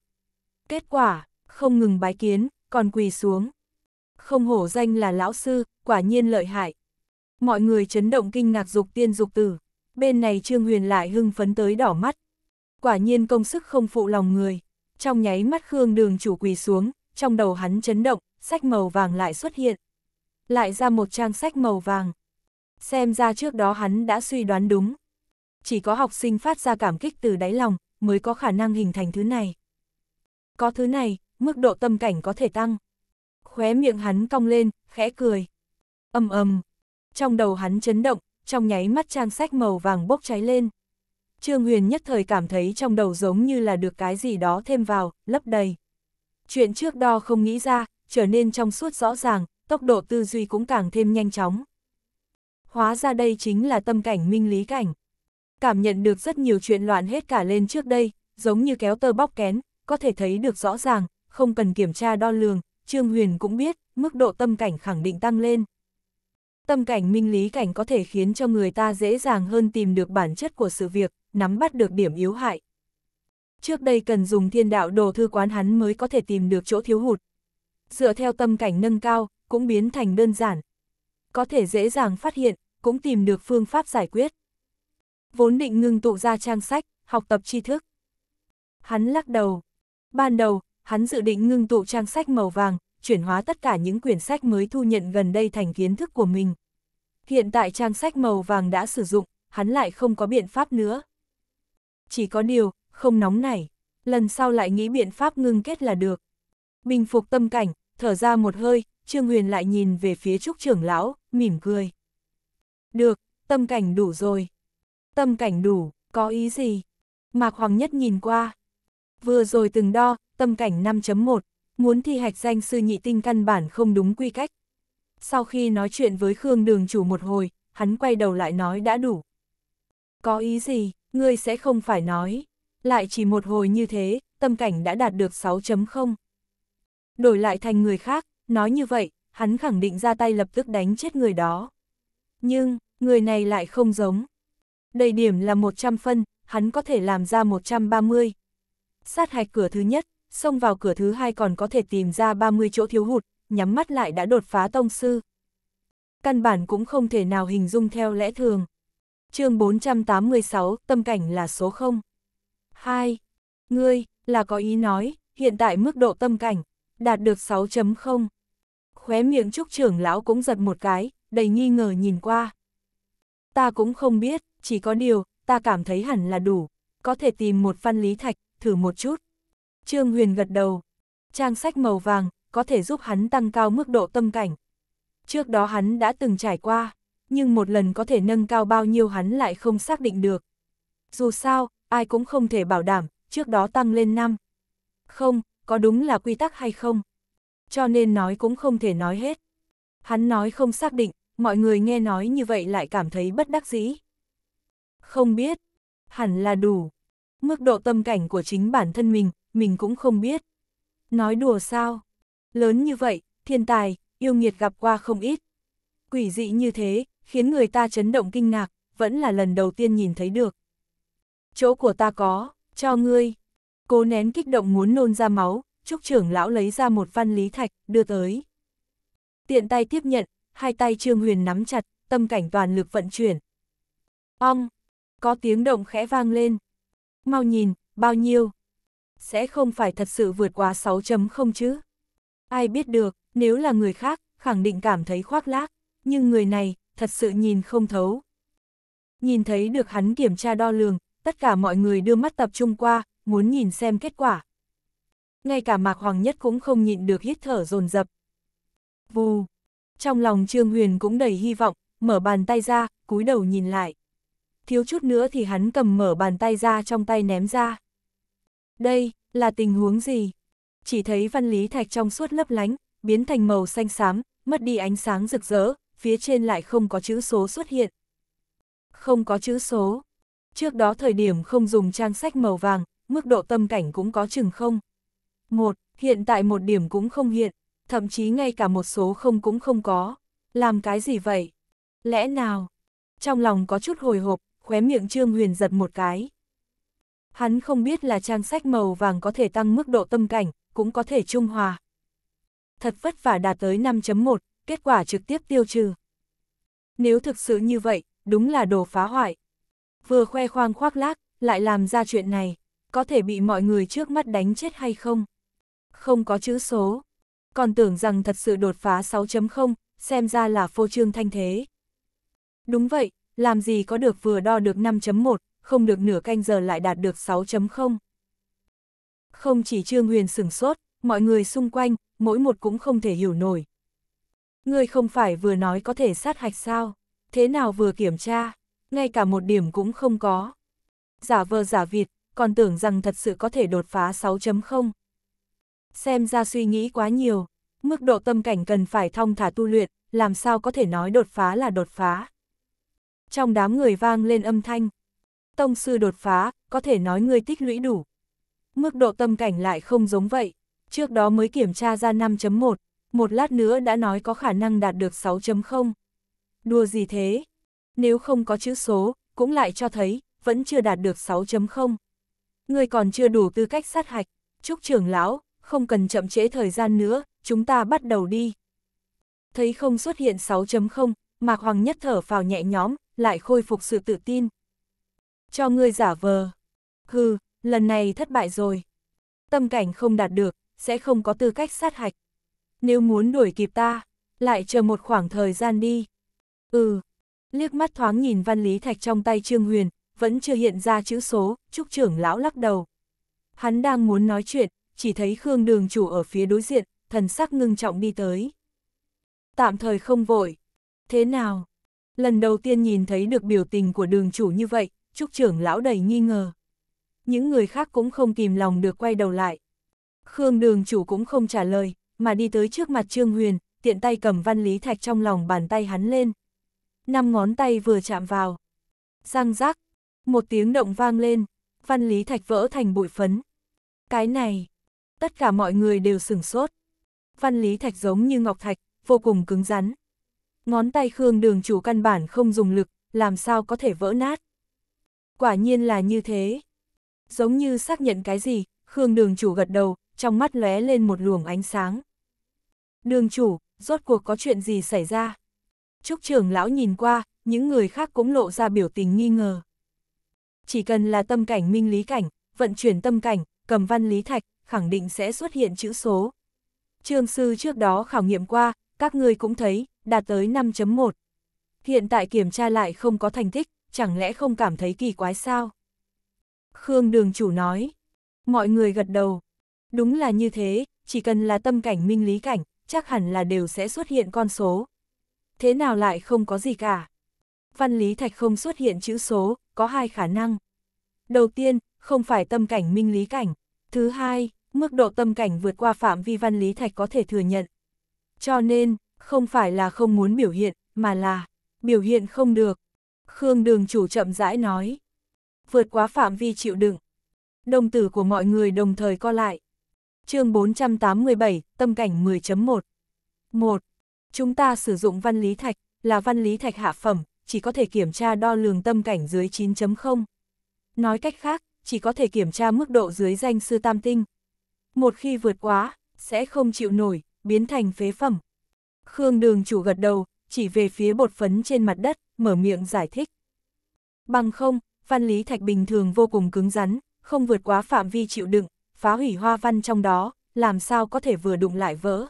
Kết quả, không ngừng bái kiến, còn quỳ xuống. Không hổ danh là lão sư, quả nhiên lợi hại. Mọi người chấn động kinh ngạc dục tiên dục tử. Bên này Trương Huyền lại hưng phấn tới đỏ mắt, quả nhiên công sức không phụ lòng người. Trong nháy mắt Khương đường chủ quỳ xuống, trong đầu hắn chấn động, sách màu vàng lại xuất hiện. Lại ra một trang sách màu vàng. Xem ra trước đó hắn đã suy đoán đúng. Chỉ có học sinh phát ra cảm kích từ đáy lòng, mới có khả năng hình thành thứ này. Có thứ này, mức độ tâm cảnh có thể tăng. Khóe miệng hắn cong lên, khẽ cười. Âm ầm. Trong đầu hắn chấn động, trong nháy mắt trang sách màu vàng bốc cháy lên. Trương Huyền nhất thời cảm thấy trong đầu giống như là được cái gì đó thêm vào, lấp đầy. Chuyện trước đó không nghĩ ra, trở nên trong suốt rõ ràng, tốc độ tư duy cũng càng thêm nhanh chóng. Hóa ra đây chính là tâm cảnh minh lý cảnh. Cảm nhận được rất nhiều chuyện loạn hết cả lên trước đây, giống như kéo tơ bóc kén, có thể thấy được rõ ràng, không cần kiểm tra đo lường, Trương Huyền cũng biết, mức độ tâm cảnh khẳng định tăng lên. Tâm cảnh minh lý cảnh có thể khiến cho người ta dễ dàng hơn tìm được bản chất của sự việc, nắm bắt được điểm yếu hại. Trước đây cần dùng thiên đạo đồ thư quán hắn mới có thể tìm được chỗ thiếu hụt. Dựa theo tâm cảnh nâng cao, cũng biến thành đơn giản. Có thể dễ dàng phát hiện, cũng tìm được phương pháp giải quyết. Vốn định ngưng tụ ra trang sách, học tập tri thức. Hắn lắc đầu. Ban đầu, hắn dự định ngưng tụ trang sách màu vàng, chuyển hóa tất cả những quyển sách mới thu nhận gần đây thành kiến thức của mình. Hiện tại trang sách màu vàng đã sử dụng, hắn lại không có biện pháp nữa chỉ có điều, không nóng nảy, lần sau lại nghĩ biện pháp ngưng kết là được. Bình phục tâm cảnh, thở ra một hơi, Trương Huyền lại nhìn về phía Trúc trưởng lão, mỉm cười. Được, tâm cảnh đủ rồi. Tâm cảnh đủ, có ý gì? Mạc Hoàng Nhất nhìn qua. Vừa rồi từng đo, tâm cảnh 5.1, muốn thi hạch danh sư nhị tinh căn bản không đúng quy cách. Sau khi nói chuyện với Khương Đường chủ một hồi, hắn quay đầu lại nói đã đủ. Có ý gì? Ngươi sẽ không phải nói. Lại chỉ một hồi như thế, tâm cảnh đã đạt được 6.0. Đổi lại thành người khác, nói như vậy, hắn khẳng định ra tay lập tức đánh chết người đó. Nhưng, người này lại không giống. Đầy điểm là 100 phân, hắn có thể làm ra 130. Sát hạch cửa thứ nhất, xông vào cửa thứ hai còn có thể tìm ra 30 chỗ thiếu hụt, nhắm mắt lại đã đột phá tông sư. Căn bản cũng không thể nào hình dung theo lẽ thường chương 486, tâm cảnh là số 0. 2. Ngươi, là có ý nói, hiện tại mức độ tâm cảnh, đạt được 6.0. Khóe miệng trúc trưởng lão cũng giật một cái, đầy nghi ngờ nhìn qua. Ta cũng không biết, chỉ có điều, ta cảm thấy hẳn là đủ, có thể tìm một văn lý thạch, thử một chút. Trương Huyền gật đầu, trang sách màu vàng, có thể giúp hắn tăng cao mức độ tâm cảnh. Trước đó hắn đã từng trải qua nhưng một lần có thể nâng cao bao nhiêu hắn lại không xác định được. Dù sao, ai cũng không thể bảo đảm, trước đó tăng lên 5. Không, có đúng là quy tắc hay không? Cho nên nói cũng không thể nói hết. Hắn nói không xác định, mọi người nghe nói như vậy lại cảm thấy bất đắc dĩ. Không biết, hẳn là đủ. Mức độ tâm cảnh của chính bản thân mình, mình cũng không biết. Nói đùa sao? Lớn như vậy, thiên tài, yêu nghiệt gặp qua không ít. Quỷ dị như thế, khiến người ta chấn động kinh ngạc, vẫn là lần đầu tiên nhìn thấy được. Chỗ của ta có, cho ngươi. Cô nén kích động muốn nôn ra máu, Trúc trưởng lão lấy ra một văn lý thạch, đưa tới. Tiện tay tiếp nhận, hai tay Trương Huyền nắm chặt, tâm cảnh toàn lực vận chuyển. Ong, có tiếng động khẽ vang lên. Mau nhìn, bao nhiêu? Sẽ không phải thật sự vượt quá 6.0 chứ? Ai biết được, nếu là người khác, khẳng định cảm thấy khoác lác, nhưng người này, thật sự nhìn không thấu. Nhìn thấy được hắn kiểm tra đo lường, tất cả mọi người đưa mắt tập trung qua, muốn nhìn xem kết quả. Ngay cả Mạc Hoàng Nhất cũng không nhịn được hít thở dồn dập. Vù! Trong lòng Trương Huyền cũng đầy hy vọng, mở bàn tay ra, cúi đầu nhìn lại. Thiếu chút nữa thì hắn cầm mở bàn tay ra trong tay ném ra. Đây, là tình huống gì? Chỉ thấy văn lý thạch trong suốt lấp lánh, biến thành màu xanh xám, mất đi ánh sáng rực rỡ, phía trên lại không có chữ số xuất hiện. Không có chữ số. Trước đó thời điểm không dùng trang sách màu vàng, mức độ tâm cảnh cũng có chừng không. Một, hiện tại một điểm cũng không hiện, thậm chí ngay cả một số không cũng không có. Làm cái gì vậy? Lẽ nào? Trong lòng có chút hồi hộp, khóe miệng Trương Huyền giật một cái. Hắn không biết là trang sách màu vàng có thể tăng mức độ tâm cảnh, cũng có thể trung hòa. Thật vất vả đạt tới 5.1, kết quả trực tiếp tiêu trừ. Nếu thực sự như vậy, đúng là đồ phá hoại. Vừa khoe khoang khoác lác, lại làm ra chuyện này, có thể bị mọi người trước mắt đánh chết hay không? Không có chữ số. Còn tưởng rằng thật sự đột phá 6.0, xem ra là phô trương thanh thế. Đúng vậy, làm gì có được vừa đo được 5.1, không được nửa canh giờ lại đạt được 6.0. Không chỉ Trương Huyền sửng sốt, mọi người xung quanh, mỗi một cũng không thể hiểu nổi, Ngươi không phải vừa nói có thể sát hạch sao? Thế nào vừa kiểm tra? Ngay cả một điểm cũng không có. Giả vờ giả vịt, còn tưởng rằng thật sự có thể đột phá 6.0. Xem ra suy nghĩ quá nhiều, mức độ tâm cảnh cần phải thong thả tu luyện, làm sao có thể nói đột phá là đột phá. Trong đám người vang lên âm thanh, tông sư đột phá, có thể nói ngươi tích lũy đủ. Mức độ tâm cảnh lại không giống vậy, trước đó mới kiểm tra ra 5.1, một lát nữa đã nói có khả năng đạt được 6.0. Đùa gì thế? Nếu không có chữ số, cũng lại cho thấy, vẫn chưa đạt được 6.0. Người còn chưa đủ tư cách sát hạch, chúc trưởng lão, không cần chậm trễ thời gian nữa, chúng ta bắt đầu đi. Thấy không xuất hiện 6.0, Mạc Hoàng nhất thở vào nhẹ nhóm, lại khôi phục sự tự tin. Cho ngươi giả vờ. Hừ, lần này thất bại rồi. Tâm cảnh không đạt được, sẽ không có tư cách sát hạch nếu muốn đuổi kịp ta, lại chờ một khoảng thời gian đi. Ừ, liếc mắt thoáng nhìn văn lý thạch trong tay Trương Huyền, vẫn chưa hiện ra chữ số, trúc trưởng lão lắc đầu. Hắn đang muốn nói chuyện, chỉ thấy Khương đường chủ ở phía đối diện, thần sắc ngưng trọng đi tới. Tạm thời không vội. Thế nào? Lần đầu tiên nhìn thấy được biểu tình của đường chủ như vậy, trúc trưởng lão đầy nghi ngờ. Những người khác cũng không kìm lòng được quay đầu lại. Khương đường chủ cũng không trả lời, mà đi tới trước mặt Trương Huyền, tiện tay cầm văn lý thạch trong lòng bàn tay hắn lên. Năm ngón tay vừa chạm vào. Răng rác, một tiếng động vang lên, văn lý thạch vỡ thành bụi phấn. Cái này, tất cả mọi người đều sửng sốt. Văn lý thạch giống như ngọc thạch, vô cùng cứng rắn. Ngón tay Khương đường chủ căn bản không dùng lực, làm sao có thể vỡ nát. Quả nhiên là như thế. Giống như xác nhận cái gì, Khương đường chủ gật đầu, trong mắt lóe lên một luồng ánh sáng. Đường chủ, rốt cuộc có chuyện gì xảy ra? Trúc trưởng lão nhìn qua, những người khác cũng lộ ra biểu tình nghi ngờ. Chỉ cần là tâm cảnh minh lý cảnh, vận chuyển tâm cảnh, cầm văn lý thạch, khẳng định sẽ xuất hiện chữ số. Trương sư trước đó khảo nghiệm qua, các ngươi cũng thấy, đạt tới 5.1. Hiện tại kiểm tra lại không có thành tích, chẳng lẽ không cảm thấy kỳ quái sao? Khương đường chủ nói. Mọi người gật đầu, Đúng là như thế, chỉ cần là tâm cảnh minh lý cảnh, chắc hẳn là đều sẽ xuất hiện con số. Thế nào lại không có gì cả? Văn lý thạch không xuất hiện chữ số, có hai khả năng. Đầu tiên, không phải tâm cảnh minh lý cảnh. Thứ hai, mức độ tâm cảnh vượt qua phạm vi văn lý thạch có thể thừa nhận. Cho nên, không phải là không muốn biểu hiện, mà là biểu hiện không được. Khương đường chủ chậm rãi nói. Vượt quá phạm vi chịu đựng. Đồng tử của mọi người đồng thời co lại chương 487, tâm cảnh 10.1 1. Chúng ta sử dụng văn lý thạch, là văn lý thạch hạ phẩm, chỉ có thể kiểm tra đo lường tâm cảnh dưới 9.0. Nói cách khác, chỉ có thể kiểm tra mức độ dưới danh sư tam tinh. Một khi vượt quá, sẽ không chịu nổi, biến thành phế phẩm. Khương đường chủ gật đầu, chỉ về phía bột phấn trên mặt đất, mở miệng giải thích. Bằng không, văn lý thạch bình thường vô cùng cứng rắn, không vượt quá phạm vi chịu đựng, phá hủy hoa văn trong đó, làm sao có thể vừa đụng lại vỡ.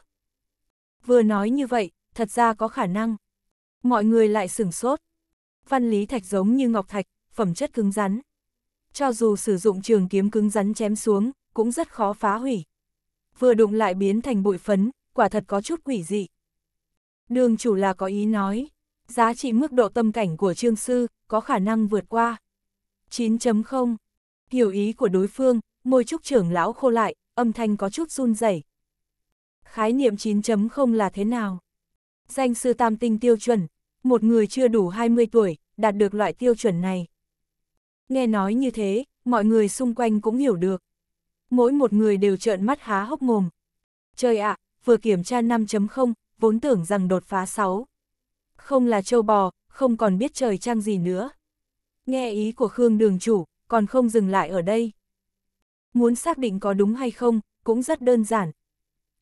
Vừa nói như vậy, thật ra có khả năng. Mọi người lại sửng sốt. Văn lý thạch giống như ngọc thạch, phẩm chất cứng rắn. Cho dù sử dụng trường kiếm cứng rắn chém xuống, cũng rất khó phá hủy. Vừa đụng lại biến thành bụi phấn, quả thật có chút quỷ dị. Đường chủ là có ý nói, giá trị mức độ tâm cảnh của trương sư có khả năng vượt qua. 9.0 Hiểu ý của đối phương, môi trúc trưởng lão khô lại, âm thanh có chút run rẩy. Khái niệm 9.0 là thế nào? Danh sư tam tinh tiêu chuẩn, một người chưa đủ 20 tuổi, đạt được loại tiêu chuẩn này. Nghe nói như thế, mọi người xung quanh cũng hiểu được. Mỗi một người đều trợn mắt há hốc mồm. Trời ạ, vừa kiểm tra 5.0, vốn tưởng rằng đột phá 6. Không là châu bò, không còn biết trời trăng gì nữa. Nghe ý của Khương đường chủ, còn không dừng lại ở đây muốn xác định có đúng hay không, cũng rất đơn giản.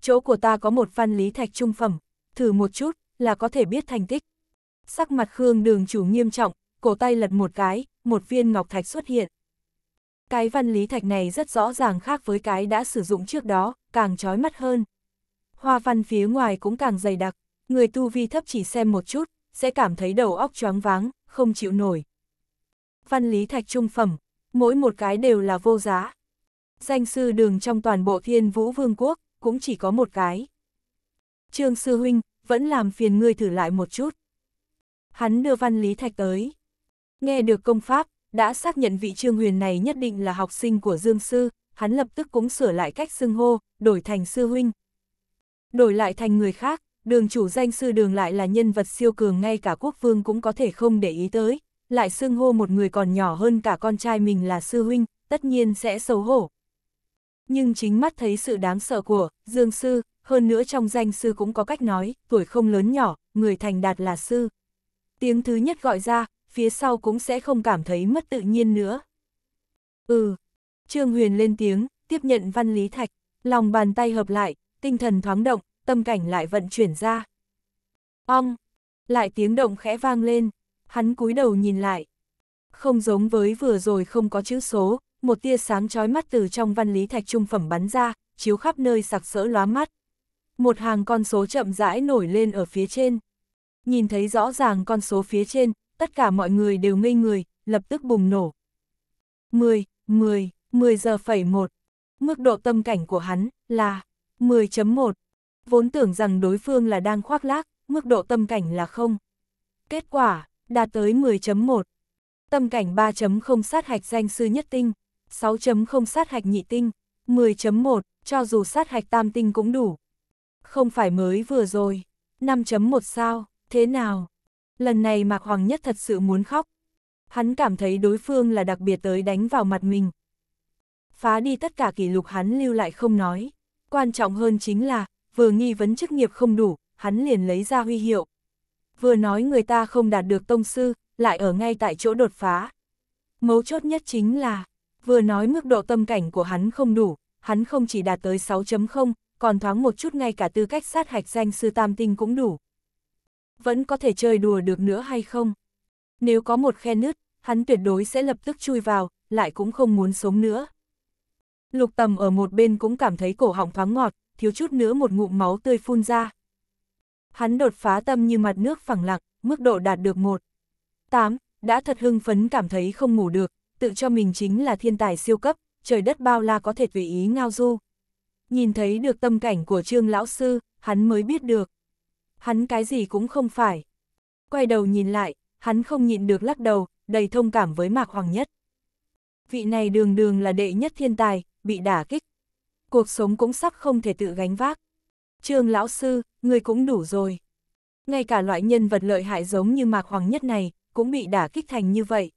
Chỗ của ta có một phan lý thạch trung phẩm, thử một chút, là có thể biết thành tích. Sắc mặt Khương đường chủ nghiêm trọng, cổ tay lật một cái, một viên ngọc thạch xuất hiện. Cái văn lý thạch này rất rõ ràng khác với cái đã sử dụng trước đó, càng trói mắt hơn. Hoa văn phía ngoài cũng càng dày đặc, người tu vi thấp chỉ xem một chút, sẽ cảm thấy đầu óc choáng váng, không chịu nổi. Văn lý thạch trung phẩm, mỗi một cái đều là vô giá. Danh sư đường trong toàn bộ thiên vũ vương quốc, cũng chỉ có một cái. Trương Sư Huynh, vẫn làm phiền ngươi thử lại một chút. Hắn đưa văn lý thạch tới. Nghe được công pháp, đã xác nhận vị Trương Huyền này nhất định là học sinh của Dương Sư, hắn lập tức cũng sửa lại cách xưng hô, đổi thành Sư Huynh. Đổi lại thành người khác, đường chủ danh sư đường lại là nhân vật siêu cường ngay cả quốc vương cũng có thể không để ý tới, lại xưng hô một người còn nhỏ hơn cả con trai mình là Sư Huynh, tất nhiên sẽ xấu hổ. Nhưng chính mắt thấy sự đáng sợ của Dương Sư, hơn nữa trong danh sư cũng có cách nói, tuổi không lớn nhỏ, người thành đạt là sư. Tiếng thứ nhất gọi ra, phía sau cũng sẽ không cảm thấy mất tự nhiên nữa. Ừ, Trương Huyền lên tiếng, tiếp nhận văn lý thạch, lòng bàn tay hợp lại, tinh thần thoáng động, tâm cảnh lại vận chuyển ra. Ong, lại tiếng động khẽ vang lên, hắn cúi đầu nhìn lại. Không giống với vừa rồi không có chữ số, một tia sáng chói mắt từ trong văn lý thạch trung phẩm bắn ra, chiếu khắp nơi sặc sỡ lóa mắt. Một hàng con số chậm rãi nổi lên ở phía trên. Nhìn thấy rõ ràng con số phía trên, tất cả mọi người đều ngây người, lập tức bùng nổ. 10, 10, 10 giờ phẩy 1. Mức độ tâm cảnh của hắn là 10.1. Vốn tưởng rằng đối phương là đang khoác lác, mức độ tâm cảnh là không. Kết quả, đạt tới 10.1. Tâm cảnh 3.0 sát hạch danh sư nhất tinh. 6.0 sát hạch nhị tinh, 10.1, cho dù sát hạch tam tinh cũng đủ. Không phải mới vừa rồi, 5.1 sao, thế nào? Lần này Mạc Hoàng Nhất thật sự muốn khóc. Hắn cảm thấy đối phương là đặc biệt tới đánh vào mặt mình. Phá đi tất cả kỷ lục hắn lưu lại không nói. Quan trọng hơn chính là, vừa nghi vấn chức nghiệp không đủ, hắn liền lấy ra huy hiệu. Vừa nói người ta không đạt được tông sư, lại ở ngay tại chỗ đột phá. Mấu chốt nhất chính là, vừa nói mức độ tâm cảnh của hắn không đủ, hắn không chỉ đạt tới 6.0, còn thoáng một chút ngay cả tư cách sát hạch danh sư tam tinh cũng đủ. Vẫn có thể chơi đùa được nữa hay không? Nếu có một khe nứt, hắn tuyệt đối sẽ lập tức chui vào, lại cũng không muốn sống nữa. Lục tầm ở một bên cũng cảm thấy cổ họng thoáng ngọt, thiếu chút nữa một ngụm máu tươi phun ra. Hắn đột phá tâm như mặt nước phẳng lặng, mức độ đạt được một. 8. Đã thật hưng phấn cảm thấy không ngủ được, tự cho mình chính là thiên tài siêu cấp, trời đất bao la có thể tùy ý ngao du. Nhìn thấy được tâm cảnh của Trương Lão Sư, hắn mới biết được. Hắn cái gì cũng không phải. Quay đầu nhìn lại, hắn không nhịn được lắc đầu, đầy thông cảm với Mạc Hoàng Nhất. Vị này đường đường là đệ nhất thiên tài, bị đả kích. Cuộc sống cũng sắp không thể tự gánh vác. Trương Lão Sư, người cũng đủ rồi. Ngay cả loại nhân vật lợi hại giống như Mạc Hoàng Nhất này, cũng bị đả kích thành như vậy.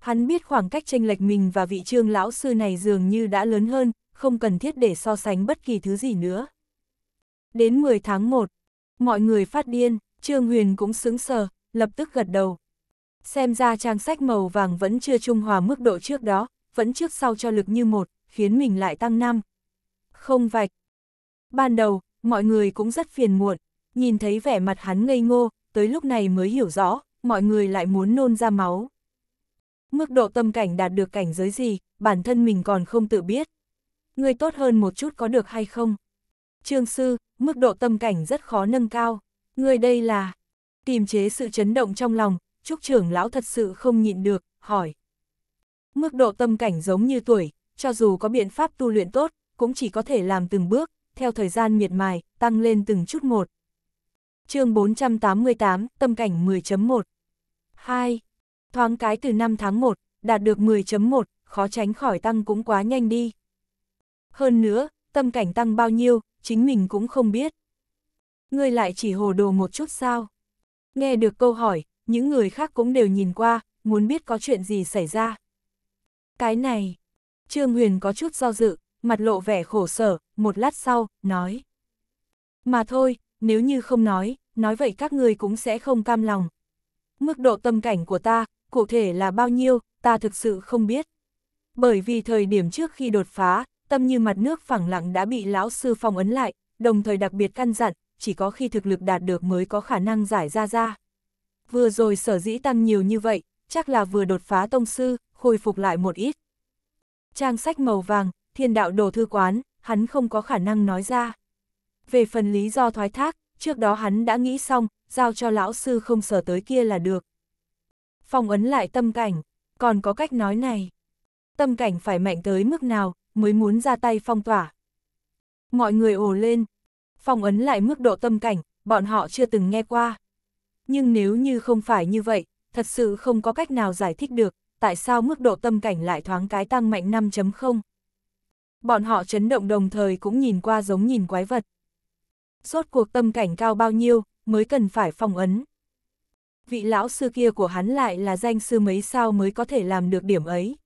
Hắn biết khoảng cách tranh lệch mình và vị trương lão sư này dường như đã lớn hơn, không cần thiết để so sánh bất kỳ thứ gì nữa. Đến 10 tháng 1, mọi người phát điên, Trương Huyền cũng sững sờ, lập tức gật đầu. Xem ra trang sách màu vàng vẫn chưa trung hòa mức độ trước đó, vẫn trước sau cho lực như một, khiến mình lại tăng năm. Không vạch. Ban đầu, mọi người cũng rất phiền muộn, nhìn thấy vẻ mặt hắn ngây ngô, tới lúc này mới hiểu rõ, mọi người lại muốn nôn ra máu. Mức độ tâm cảnh đạt được cảnh giới gì, bản thân mình còn không tự biết. Người tốt hơn một chút có được hay không? Trương sư, mức độ tâm cảnh rất khó nâng cao. Người đây là... tìm chế sự chấn động trong lòng, Trúc trưởng lão thật sự không nhịn được, hỏi. Mức độ tâm cảnh giống như tuổi, cho dù có biện pháp tu luyện tốt, cũng chỉ có thể làm từng bước, theo thời gian miệt mài, tăng lên từng chút một. chương 488, tâm cảnh 10.1 2. Thoáng cái từ năm tháng 1, đạt được 10.1, khó tránh khỏi tăng cũng quá nhanh đi. Hơn nữa, tâm cảnh tăng bao nhiêu, chính mình cũng không biết. Ngươi lại chỉ hồ đồ một chút sao? Nghe được câu hỏi, những người khác cũng đều nhìn qua, muốn biết có chuyện gì xảy ra. Cái này, Trương Huyền có chút do dự, mặt lộ vẻ khổ sở, một lát sau, nói. Mà thôi, nếu như không nói, nói vậy các ngươi cũng sẽ không cam lòng. Mức độ tâm cảnh của ta, cụ thể là bao nhiêu, ta thực sự không biết. Bởi vì thời điểm trước khi đột phá, tâm như mặt nước phẳng lặng đã bị lão sư phong ấn lại, đồng thời đặc biệt căn dặn, chỉ có khi thực lực đạt được mới có khả năng giải ra ra. Vừa rồi sở dĩ tăng nhiều như vậy, chắc là vừa đột phá tông sư, khôi phục lại một ít. Trang sách màu vàng, thiên đạo đồ thư quán, hắn không có khả năng nói ra. Về phần lý do thoái thác, trước đó hắn đã nghĩ xong, giao cho lão sư không sở tới kia là được phong ấn lại tâm cảnh, còn có cách nói này. Tâm cảnh phải mạnh tới mức nào, mới muốn ra tay phong tỏa. Mọi người ồ lên, phong ấn lại mức độ tâm cảnh, bọn họ chưa từng nghe qua. Nhưng nếu như không phải như vậy, thật sự không có cách nào giải thích được, tại sao mức độ tâm cảnh lại thoáng cái tăng mạnh 5.0. Bọn họ chấn động đồng thời cũng nhìn qua giống nhìn quái vật. Rốt cuộc tâm cảnh cao bao nhiêu mới cần phải phong ấn vị lão sư kia của hắn lại là danh sư mấy sao mới có thể làm được điểm ấy.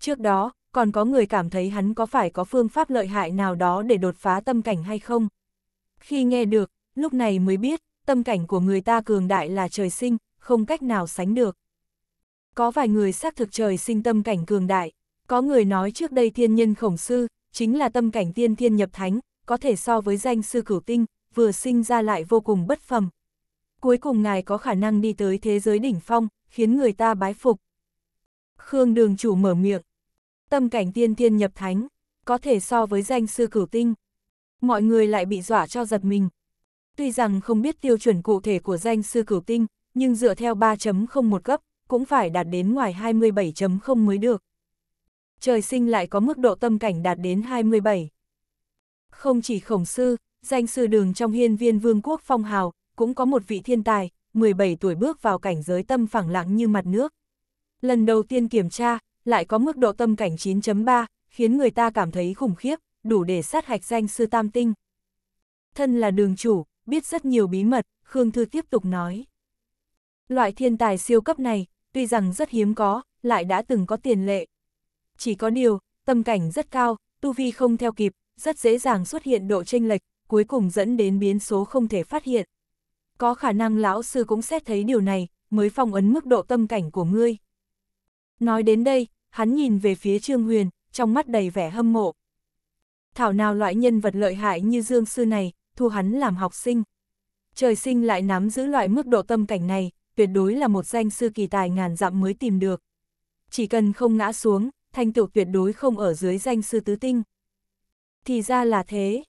Trước đó, còn có người cảm thấy hắn có phải có phương pháp lợi hại nào đó để đột phá tâm cảnh hay không. Khi nghe được, lúc này mới biết, tâm cảnh của người ta cường đại là trời sinh, không cách nào sánh được. Có vài người xác thực trời sinh tâm cảnh cường đại, có người nói trước đây thiên nhân khổng sư, chính là tâm cảnh tiên thiên nhập thánh, có thể so với danh sư cửu tinh, vừa sinh ra lại vô cùng bất phẩm, cuối cùng ngài có khả năng đi tới thế giới đỉnh phong, khiến người ta bái phục. Khương đường chủ mở miệng. Tâm cảnh tiên tiên nhập thánh, có thể so với danh sư cửu tinh. Mọi người lại bị dọa cho giật mình. Tuy rằng không biết tiêu chuẩn cụ thể của danh sư cửu tinh, nhưng dựa theo 3.01 cấp, cũng phải đạt đến ngoài 27.0 mới được. Trời sinh lại có mức độ tâm cảnh đạt đến 27. Không chỉ khổng sư, danh sư đường trong hiên viên vương quốc phong hào, cũng có một vị thiên tài, 17 tuổi bước vào cảnh giới tâm phẳng lặng như mặt nước. Lần đầu tiên kiểm tra, lại có mức độ tâm cảnh 9.3, khiến người ta cảm thấy khủng khiếp, đủ để sát hạch danh sư tam tinh. Thân là đường chủ, biết rất nhiều bí mật, Khương Thư tiếp tục nói. Loại thiên tài siêu cấp này, tuy rằng rất hiếm có, lại đã từng có tiền lệ. Chỉ có điều, tâm cảnh rất cao, tu vi không theo kịp, rất dễ dàng xuất hiện độ chênh lệch, cuối cùng dẫn đến biến số không thể phát hiện có khả năng lão sư cũng xét thấy điều này, mới phong ấn mức độ tâm cảnh của ngươi. Nói đến đây, hắn nhìn về phía Trương Huyền, trong mắt đầy vẻ hâm mộ. Thảo nào loại nhân vật lợi hại như Dương Sư này, thu hắn làm học sinh. Trời sinh lại nắm giữ loại mức độ tâm cảnh này, tuyệt đối là một danh sư kỳ tài ngàn dặm mới tìm được. Chỉ cần không ngã xuống, thành tựu tuyệt đối không ở dưới danh sư tứ tinh. Thì ra là thế.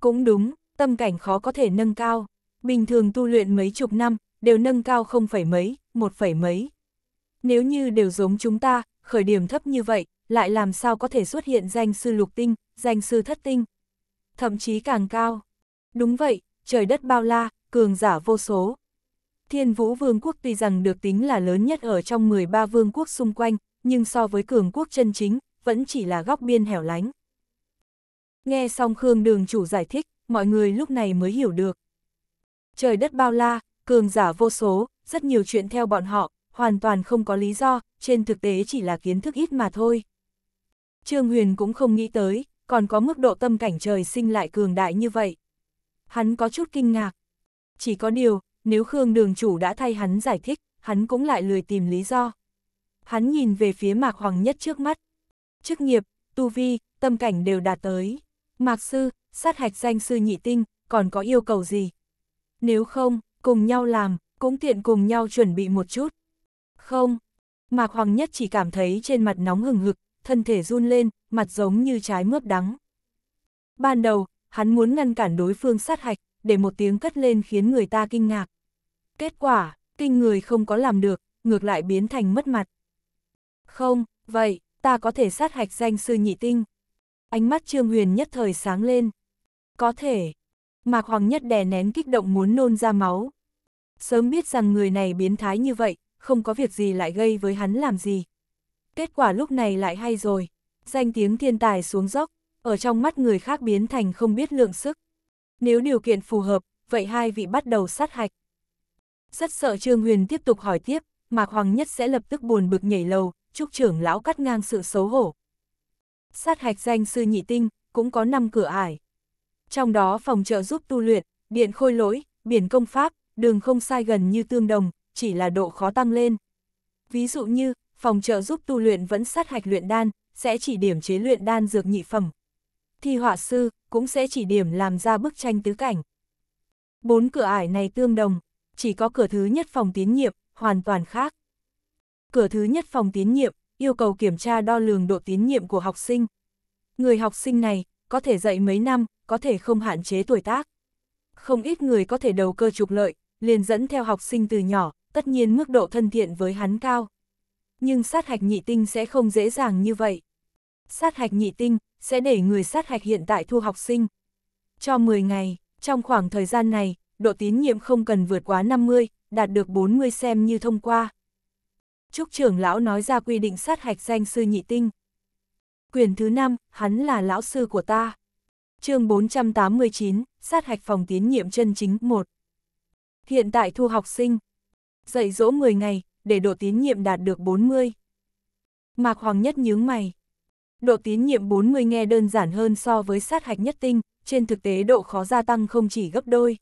Cũng đúng, tâm cảnh khó có thể nâng cao bình thường tu luyện mấy chục năm, đều nâng cao không phải mấy, một phẩy mấy. Nếu như đều giống chúng ta, khởi điểm thấp như vậy, lại làm sao có thể xuất hiện danh sư lục tinh, danh sư thất tinh, thậm chí càng cao. Đúng vậy, trời đất bao la, cường giả vô số. Thiên vũ vương quốc tuy rằng được tính là lớn nhất ở trong 13 vương quốc xung quanh, nhưng so với cường quốc chân chính, vẫn chỉ là góc biên hẻo lánh. Nghe xong Khương đường chủ giải thích, mọi người lúc này mới hiểu được trời đất bao la, cường giả vô số, rất nhiều chuyện theo bọn họ, hoàn toàn không có lý do, trên thực tế chỉ là kiến thức ít mà thôi. Trương Huyền cũng không nghĩ tới, còn có mức độ tâm cảnh trời sinh lại cường đại như vậy. Hắn có chút kinh ngạc. Chỉ có điều, nếu Khương đường chủ đã thay hắn giải thích, hắn cũng lại lười tìm lý do. Hắn nhìn về phía Mạc Hoàng Nhất trước mắt. Chức nghiệp, tu vi, tâm cảnh đều đạt tới. Mạc Sư, sát hạch danh sư nhị tinh, còn có yêu cầu gì, nếu không, cùng nhau làm, cũng tiện cùng nhau chuẩn bị một chút. Không, Mạc Hoàng Nhất chỉ cảm thấy trên mặt nóng hừng hực, thân thể run lên, mặt giống như trái mướp đắng. Ban đầu, hắn muốn ngăn cản đối phương sát hạch, để một tiếng cất lên khiến người ta kinh ngạc. Kết quả, kinh người không có làm được, ngược lại biến thành mất mặt. Không, vậy, ta có thể sát hạch danh sư nhị tinh. Ánh mắt Trương Huyền nhất thời sáng lên. Có thể, Mạc Hoàng Nhất đè nén kích động muốn nôn ra máu. Sớm biết rằng người này biến thái như vậy, không có việc gì lại gây với hắn làm gì. Kết quả lúc này lại hay rồi, danh tiếng thiên tài xuống dốc, ở trong mắt người khác biến thành không biết lượng sức. Nếu điều kiện phù hợp, vậy hai vị bắt đầu sát hạch. Rất sợ Trương Huyền tiếp tục hỏi tiếp, Mạc Hoàng Nhất sẽ lập tức buồn bực nhảy lầu, trúc trưởng lão cắt ngang sự xấu hổ. Sát hạch danh sư nhị tinh, cũng có năm cửa ải. Trong đó phòng trợ giúp tu luyện, điện khôi lỗi, biển công pháp, đường không sai gần như tương đồng, chỉ là độ khó tăng lên. Ví dụ như, phòng trợ giúp tu luyện vẫn sát hạch luyện đan, sẽ chỉ điểm chế luyện đan dược nhị phẩm. Thi họa sư cũng sẽ chỉ điểm làm ra bức tranh tứ cảnh. Bốn cửa ải này tương đồng, chỉ có cửa thứ nhất phòng tín nhiệm, hoàn toàn khác. Cửa thứ nhất phòng tín nhiệm, yêu cầu kiểm tra đo lường độ tín nhiệm của học sinh. Người học sinh này có thể dạy mấy năm, có thể không hạn chế tuổi tác. Không ít người có thể đầu cơ trục lợi, liền dẫn theo học sinh từ nhỏ, tất nhiên mức độ thân thiện với hắn cao. Nhưng sát hạch nhị tinh sẽ không dễ dàng như vậy. Sát hạch nhị tinh sẽ để người sát hạch hiện tại thu học sinh. Cho 10 ngày, trong khoảng thời gian này, độ tín nhiệm không cần vượt quá 50, đạt được 40 xem như thông qua. Trúc trưởng lão nói ra quy định sát hạch danh sư nhị tinh. Quyền thứ năm, hắn là lão sư của ta. chương 489, sát hạch phòng tiến nhiệm chân chính 1. Hiện tại thu học sinh. Dạy dỗ 10 ngày, để độ tiến nhiệm đạt được 40. Mạc Hoàng Nhất nhướng mày. Độ tiến nhiệm 40 nghe đơn giản hơn so với sát hạch nhất tinh, trên thực tế độ khó gia tăng không chỉ gấp đôi.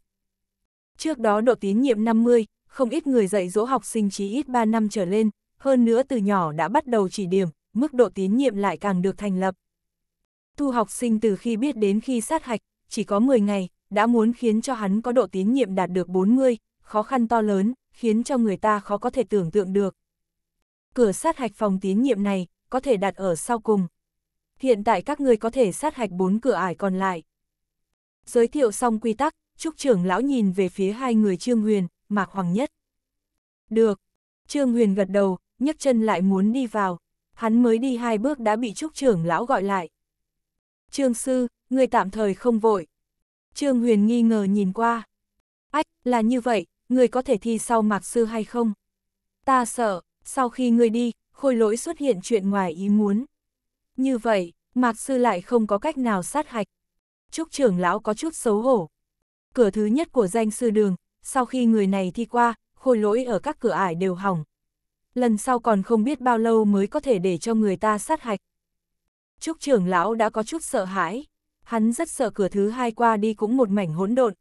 Trước đó độ tiến nhiệm 50, không ít người dạy dỗ học sinh chỉ ít 3 năm trở lên, hơn nữa từ nhỏ đã bắt đầu chỉ điểm, mức độ tín nhiệm lại càng được thành lập. Thu học sinh từ khi biết đến khi sát hạch, chỉ có 10 ngày, đã muốn khiến cho hắn có độ tín nhiệm đạt được 40, khó khăn to lớn, khiến cho người ta khó có thể tưởng tượng được. Cửa sát hạch phòng tín nhiệm này, có thể đặt ở sau cùng. Hiện tại các người có thể sát hạch bốn cửa ải còn lại. Giới thiệu xong quy tắc, Trúc trưởng lão nhìn về phía hai người Trương Huyền, Mạc Hoàng Nhất. Được. Trương Huyền gật đầu, nhấc chân lại muốn đi vào, hắn mới đi hai bước đã bị Trúc trưởng lão gọi lại. Trương sư, người tạm thời không vội. Trương huyền nghi ngờ nhìn qua. Ách, là như vậy, người có thể thi sau mạc sư hay không? Ta sợ, sau khi người đi, khôi lỗi xuất hiện chuyện ngoài ý muốn. Như vậy, mạc sư lại không có cách nào sát hạch. Trúc trưởng lão có chút xấu hổ. Cửa thứ nhất của danh sư đường, sau khi người này thi qua, khôi lỗi ở các cửa ải đều hỏng, lần sau còn không biết bao lâu mới có thể để cho người ta sát hạch. Trúc trưởng lão đã có chút sợ hãi, hắn rất sợ cửa thứ hai qua đi cũng một mảnh hỗn độn.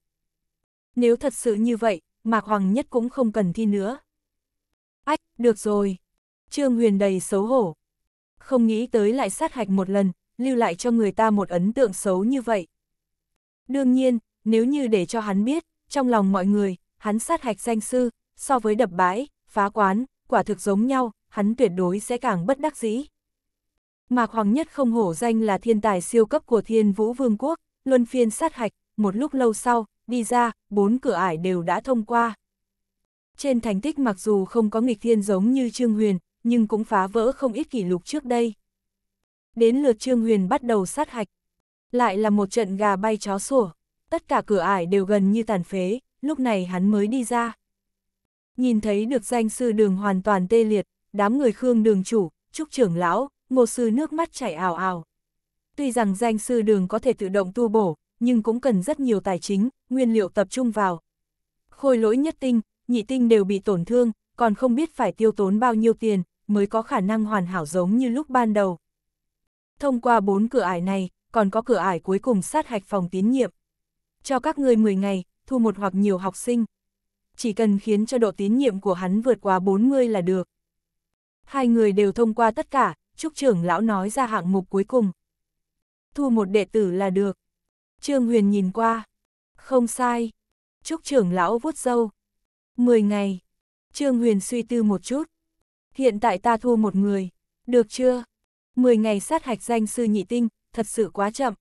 Nếu thật sự như vậy, Mạc Hoàng Nhất cũng không cần thi nữa. Ách, được rồi. Trương Huyền đầy xấu hổ. Không nghĩ tới lại sát hạch một lần, lưu lại cho người ta một ấn tượng xấu như vậy. Đương nhiên, nếu như để cho hắn biết, trong lòng mọi người, hắn sát hạch danh sư, so với đập bãi, phá quán, quả thực giống nhau, hắn tuyệt đối sẽ càng bất đắc dĩ. Mạc Hoàng Nhất không hổ danh là thiên tài siêu cấp của thiên vũ vương quốc, luân phiên sát hạch, một lúc lâu sau, đi ra, bốn cửa ải đều đã thông qua. Trên thành tích mặc dù không có nghịch thiên giống như Trương Huyền, nhưng cũng phá vỡ không ít kỷ lục trước đây. Đến lượt Trương Huyền bắt đầu sát hạch. Lại là một trận gà bay chó sủa, tất cả cửa ải đều gần như tàn phế, lúc này hắn mới đi ra nhìn thấy được danh sư đường hoàn toàn tê liệt, đám người Khương đường chủ, Trúc trưởng lão, ngô sư nước mắt chảy ào ào. Tuy rằng danh sư đường có thể tự động tu bổ, nhưng cũng cần rất nhiều tài chính, nguyên liệu tập trung vào. Khôi lỗi nhất tinh, nhị tinh đều bị tổn thương, còn không biết phải tiêu tốn bao nhiêu tiền, mới có khả năng hoàn hảo giống như lúc ban đầu. Thông qua bốn cửa ải này, còn có cửa ải cuối cùng sát hạch phòng tín nhiệm. Cho các người 10 ngày, thu một hoặc nhiều học sinh, chỉ cần khiến cho độ tín nhiệm của hắn vượt qua 40 là được. Hai người đều thông qua tất cả, Trúc trưởng lão nói ra hạng mục cuối cùng. Thu một đệ tử là được. Trương Huyền nhìn qua. Không sai. Trúc trưởng lão vuốt dâu. mười ngày. Trương Huyền suy tư một chút. Hiện tại ta thu một người. Được chưa? mười ngày sát hạch danh sư nhị tinh, thật sự quá chậm.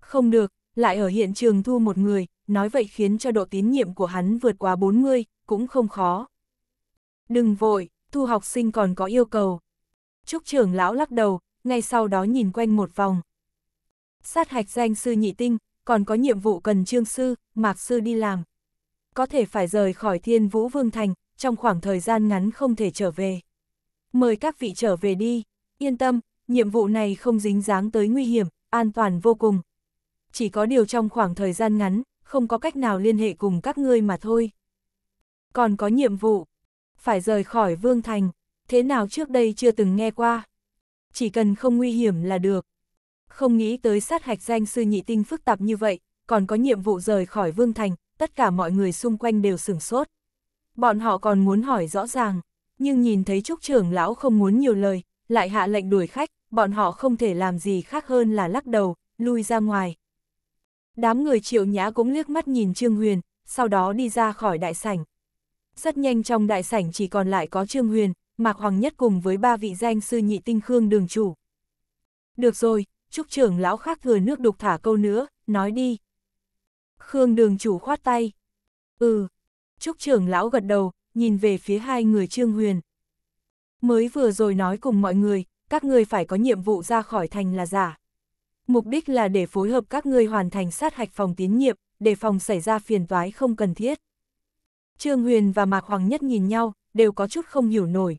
Không được, lại ở hiện trường thu một người, nói vậy khiến cho độ tín nhiệm của hắn vượt qua 40, cũng không khó. Đừng vội, thu học sinh còn có yêu cầu. Trúc trưởng lão lắc đầu, ngay sau đó nhìn quanh một vòng. Sát hạch danh sư nhị tinh, còn có nhiệm vụ cần trương sư, mạc sư đi làm. Có thể phải rời khỏi thiên vũ vương thành, trong khoảng thời gian ngắn không thể trở về. Mời các vị trở về đi, yên tâm, nhiệm vụ này không dính dáng tới nguy hiểm, an toàn vô cùng. Chỉ có điều trong khoảng thời gian ngắn, không có cách nào liên hệ cùng các ngươi mà thôi. Còn có nhiệm vụ, phải rời khỏi Vương Thành, thế nào trước đây chưa từng nghe qua. Chỉ cần không nguy hiểm là được. Không nghĩ tới sát hạch danh sư nhị tinh phức tạp như vậy, còn có nhiệm vụ rời khỏi Vương Thành, tất cả mọi người xung quanh đều sửng sốt. Bọn họ còn muốn hỏi rõ ràng, nhưng nhìn thấy Trúc trưởng lão không muốn nhiều lời, lại hạ lệnh đuổi khách, bọn họ không thể làm gì khác hơn là lắc đầu, lui ra ngoài. Đám người triệu nhã cũng liếc mắt nhìn Trương Huyền, sau đó đi ra khỏi đại sảnh. Rất nhanh trong đại sảnh chỉ còn lại có Trương Huyền, Mạc Hoàng Nhất cùng với ba vị danh sư nhị tinh Khương Đường Chủ. Được rồi, Trúc trưởng lão khác thừa nước đục thả câu nữa, nói đi. Khương Đường Chủ khoát tay. Ừ. Trúc trưởng lão gật đầu, nhìn về phía hai người Trương Huyền. Mới vừa rồi nói cùng mọi người, các người phải có nhiệm vụ ra khỏi thành là giả mục đích là để phối hợp các ngươi hoàn thành sát hạch phòng tín nhiệm, để phòng xảy ra phiền toái không cần thiết. Trương Huyền và Mạc Hoàng Nhất nhìn nhau, đều có chút không hiểu nổi.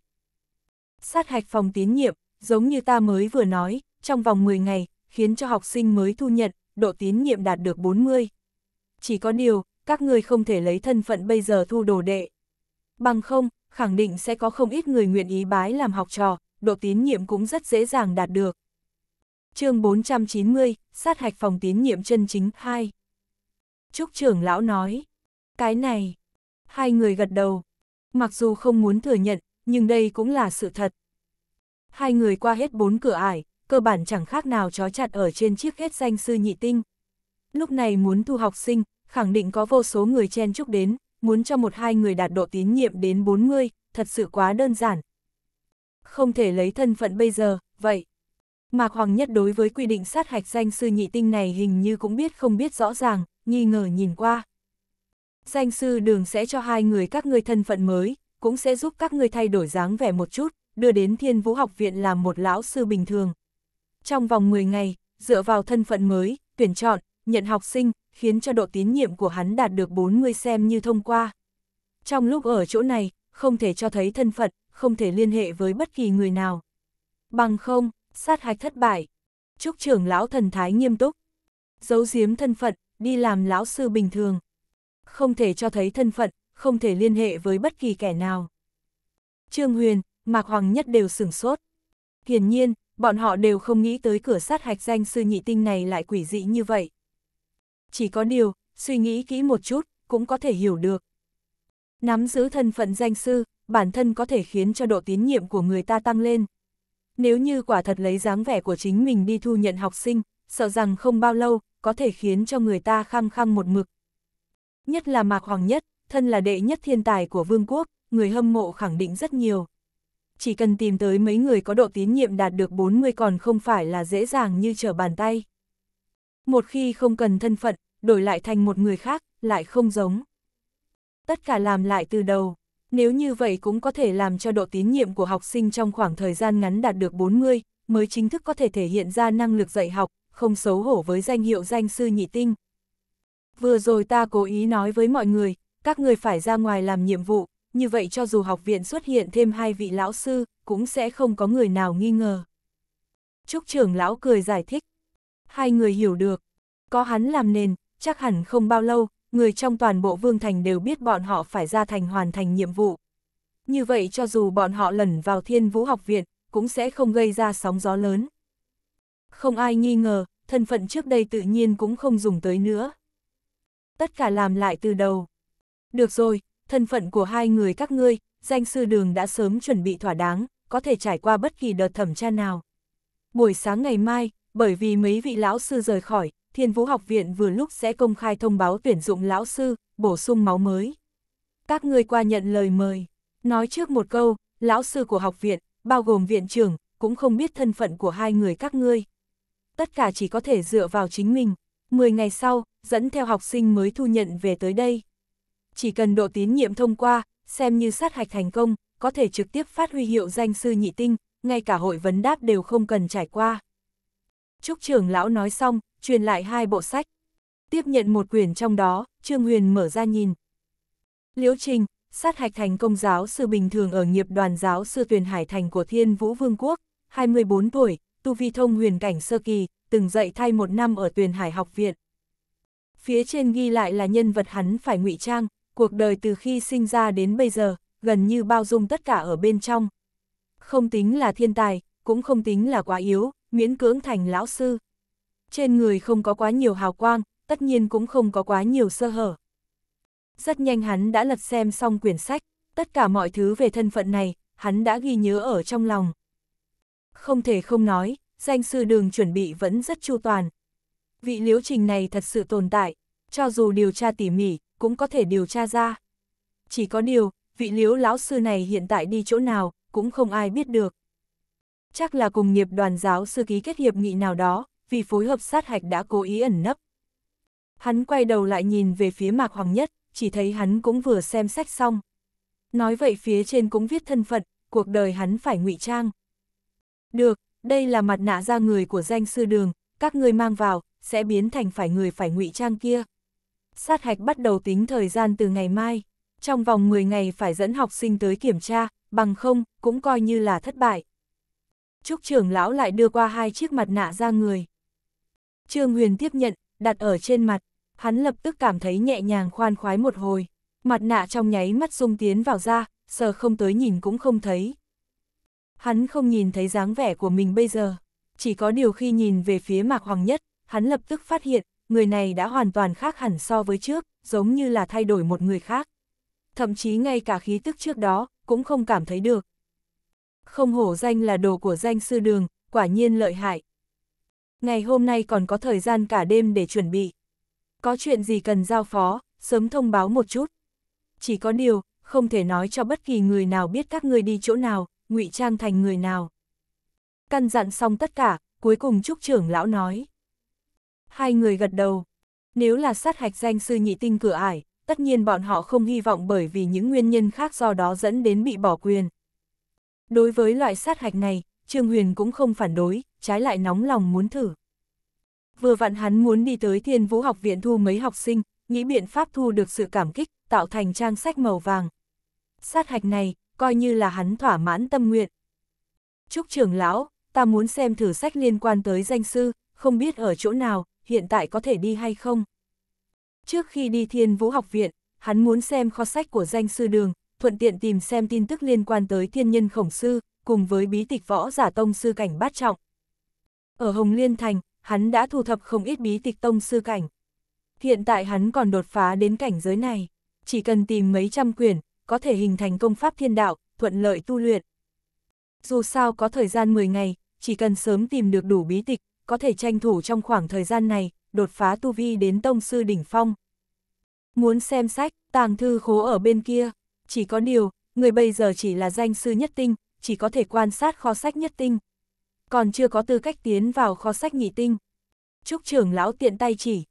Sát hạch phòng tín nhiệm, giống như ta mới vừa nói, trong vòng 10 ngày, khiến cho học sinh mới thu nhận, độ tín nhiệm đạt được 40. Chỉ có điều, các người không thể lấy thân phận bây giờ thu đồ đệ. Bằng không, khẳng định sẽ có không ít người nguyện ý bái làm học trò, độ tín nhiệm cũng rất dễ dàng đạt được chương 490, sát hạch phòng tín nhiệm chân chính 2. Trúc trưởng lão nói, cái này, hai người gật đầu, mặc dù không muốn thừa nhận, nhưng đây cũng là sự thật. Hai người qua hết bốn cửa ải, cơ bản chẳng khác nào trói chặt ở trên chiếc hết danh sư nhị tinh. Lúc này muốn thu học sinh, khẳng định có vô số người chen chúc đến, muốn cho một hai người đạt độ tín nhiệm đến 40, thật sự quá đơn giản. Không thể lấy thân phận bây giờ, vậy. Mạc Hoàng Nhất đối với quy định sát hạch danh sư nhị tinh này hình như cũng biết không biết rõ ràng, nghi ngờ nhìn qua. Danh sư đường sẽ cho hai người các ngươi thân phận mới, cũng sẽ giúp các ngươi thay đổi dáng vẻ một chút, đưa đến Thiên Vũ Học Viện làm một lão sư bình thường. Trong vòng 10 ngày, dựa vào thân phận mới, tuyển chọn, nhận học sinh, khiến cho độ tín nhiệm của hắn đạt được 40 xem như thông qua. Trong lúc ở chỗ này, không thể cho thấy thân phận, không thể liên hệ với bất kỳ người nào. Bằng không, sát hạch thất bại. Trúc trưởng lão thần thái nghiêm túc. Giấu giếm thân phận, đi làm lão sư bình thường. Không thể cho thấy thân phận, không thể liên hệ với bất kỳ kẻ nào. Trương Huyền, Mạc Hoàng Nhất đều sửng sốt. Hiển nhiên, bọn họ đều không nghĩ tới cửa sát hạch danh sư nhị tinh này lại quỷ dị như vậy. Chỉ có điều, suy nghĩ kỹ một chút, cũng có thể hiểu được. Nắm giữ thân phận danh sư, bản thân có thể khiến cho độ tín nhiệm của người ta tăng lên. Nếu như quả thật lấy dáng vẻ của chính mình đi thu nhận học sinh, sợ rằng không bao lâu, có thể khiến cho người ta khăng khăng một mực. Nhất là Mạc Hoàng Nhất, thân là đệ nhất thiên tài của vương quốc, người hâm mộ khẳng định rất nhiều. Chỉ cần tìm tới mấy người có độ tín nhiệm đạt được 40 còn không phải là dễ dàng như trở bàn tay. Một khi không cần thân phận, đổi lại thành một người khác, lại không giống. Tất cả làm lại từ đầu. Nếu như vậy cũng có thể làm cho độ tín nhiệm của học sinh trong khoảng thời gian ngắn đạt được 40, mới chính thức có thể thể hiện ra năng lực dạy học, không xấu hổ với danh hiệu danh sư nhị tinh. Vừa rồi ta cố ý nói với mọi người, các người phải ra ngoài làm nhiệm vụ, như vậy cho dù học viện xuất hiện thêm hai vị lão sư, cũng sẽ không có người nào nghi ngờ. Trúc trưởng lão cười giải thích. Hai người hiểu được, có hắn làm nền, chắc hẳn không bao lâu, người trong toàn bộ vương thành đều biết bọn họ phải ra thành hoàn thành nhiệm vụ. Như vậy cho dù bọn họ lẩn vào thiên vũ học viện, cũng sẽ không gây ra sóng gió lớn. Không ai nghi ngờ, thân phận trước đây tự nhiên cũng không dùng tới nữa. Tất cả làm lại từ đầu. Được rồi, thân phận của hai người các ngươi, danh sư đường đã sớm chuẩn bị thỏa đáng, có thể trải qua bất kỳ đợt thẩm tra nào. Buổi sáng ngày mai, bởi vì mấy vị lão sư rời khỏi, Thiên Vũ Học Viện vừa lúc sẽ công khai thông báo tuyển dụng lão sư, bổ sung máu mới. Các người qua nhận lời mời. Nói trước một câu, lão sư của học viện, bao gồm viện trưởng, cũng không biết thân phận của hai người các ngươi. Tất cả chỉ có thể dựa vào chính mình. Mười ngày sau, dẫn theo học sinh mới thu nhận về tới đây. Chỉ cần độ tín nhiệm thông qua, xem như sát hạch thành công, có thể trực tiếp phát huy hiệu danh sư nhị tinh, ngay cả hội vấn đáp đều không cần trải qua. Trúc trưởng lão nói xong, truyền lại hai bộ sách. Tiếp nhận một quyển trong đó, Trương Huyền mở ra nhìn. Liễu Trình, sát hạch thành công giáo sư bình thường ở nghiệp đoàn giáo sư tuyển hải thành của Thiên Vũ Vương Quốc, 24 tuổi, tu vi thông huyền cảnh sơ kỳ, từng dạy thay một năm ở tuyển hải học viện. Phía trên ghi lại là nhân vật hắn phải ngụy trang, cuộc đời từ khi sinh ra đến bây giờ, gần như bao dung tất cả ở bên trong. Không tính là thiên tài, cũng không tính là quá yếu, miễn cưỡng thành lão sư. Trên người không có quá nhiều hào quang, tất nhiên cũng không có quá nhiều sơ hở. Rất nhanh hắn đã lật xem xong quyển sách, tất cả mọi thứ về thân phận này, hắn đã ghi nhớ ở trong lòng. Không thể không nói, danh sư đường chuẩn bị vẫn rất chu toàn. Vị liễu trình này thật sự tồn tại, cho dù điều tra tỉ mỉ, cũng có thể điều tra ra. Chỉ có điều, vị liễu lão sư này hiện tại đi chỗ nào, cũng không ai biết được. Chắc là cùng nghiệp đoàn giáo sư ký kết hiệp nghị nào đó, vì phối hợp sát hạch đã cố ý ẩn nấp. Hắn quay đầu lại nhìn về phía Mạc Hoàng Nhất, chỉ thấy hắn cũng vừa xem sách xong. Nói vậy phía trên cũng viết thân phận, cuộc đời hắn phải ngụy trang. Được, đây là mặt nạ da người của danh sư đường, các ngươi mang vào, sẽ biến thành phải người phải ngụy trang kia. Sát hạch bắt đầu tính thời gian từ ngày mai, trong vòng 10 ngày phải dẫn học sinh tới kiểm tra, bằng không, cũng coi như là thất bại. Trúc trưởng lão lại đưa qua hai chiếc mặt nạ ra người. Trương Huyền tiếp nhận, đặt ở trên mặt, hắn lập tức cảm thấy nhẹ nhàng khoan khoái một hồi, mặt nạ trong nháy mắt dung tiến vào da, sờ không tới nhìn cũng không thấy. Hắn không nhìn thấy dáng vẻ của mình bây giờ, chỉ có điều khi nhìn về phía Mạc Hoàng Nhất, hắn lập tức phát hiện, người này đã hoàn toàn khác hẳn so với trước, giống như là thay đổi một người khác. Thậm chí ngay cả khí tức trước đó, cũng không cảm thấy được. Không hổ danh là đồ của danh sư đường, quả nhiên lợi hại, Ngày hôm nay còn có thời gian cả đêm để chuẩn bị. Có chuyện gì cần giao phó, sớm thông báo một chút. Chỉ có điều, không thể nói cho bất kỳ người nào biết các người đi chỗ nào, ngụy trang thành người nào. Căn dặn xong tất cả, cuối cùng Trúc trưởng lão nói. Hai người gật đầu. Nếu là sát hạch danh sư nhị tinh cửa ải, tất nhiên bọn họ không hy vọng bởi vì những nguyên nhân khác do đó dẫn đến bị bỏ quyền. Đối với loại sát hạch này, Trương Huyền cũng không phản đối, trái lại nóng lòng muốn thử. Vừa vặn hắn muốn đi tới Thiên Vũ học viện thu mấy học sinh, nghĩ biện pháp thu được sự cảm kích, tạo thành trang sách màu vàng. Sát hạch này, coi như là hắn thỏa mãn tâm nguyện. Trúc trưởng lão, ta muốn xem thử sách liên quan tới danh sư, không biết ở chỗ nào, hiện tại có thể đi hay không. Trước khi đi Thiên Vũ học viện, hắn muốn xem kho sách của danh sư đường, thuận tiện tìm xem tin tức liên quan tới thiên nhân khổng sư, cùng với bí tịch võ giả tông sư cảnh bát trọng, ở Hồng Liên Thành, hắn đã thu thập không ít bí tịch tông sư cảnh. Hiện tại hắn còn đột phá đến cảnh giới này, chỉ cần tìm mấy trăm quyển, có thể hình thành công pháp thiên đạo, thuận lợi tu luyện. Dù sao có thời gian 10 ngày, chỉ cần sớm tìm được đủ bí tịch, có thể tranh thủ trong khoảng thời gian này, đột phá tu vi đến tông sư đỉnh phong. Muốn xem sách, tàng thư khố ở bên kia, chỉ có điều, người bây giờ chỉ là danh sư nhất tinh, chỉ có thể quan sát kho sách nhất tinh, còn chưa có tư cách tiến vào kho sách nhị tinh. Trúc trưởng lão tiện tay chỉ.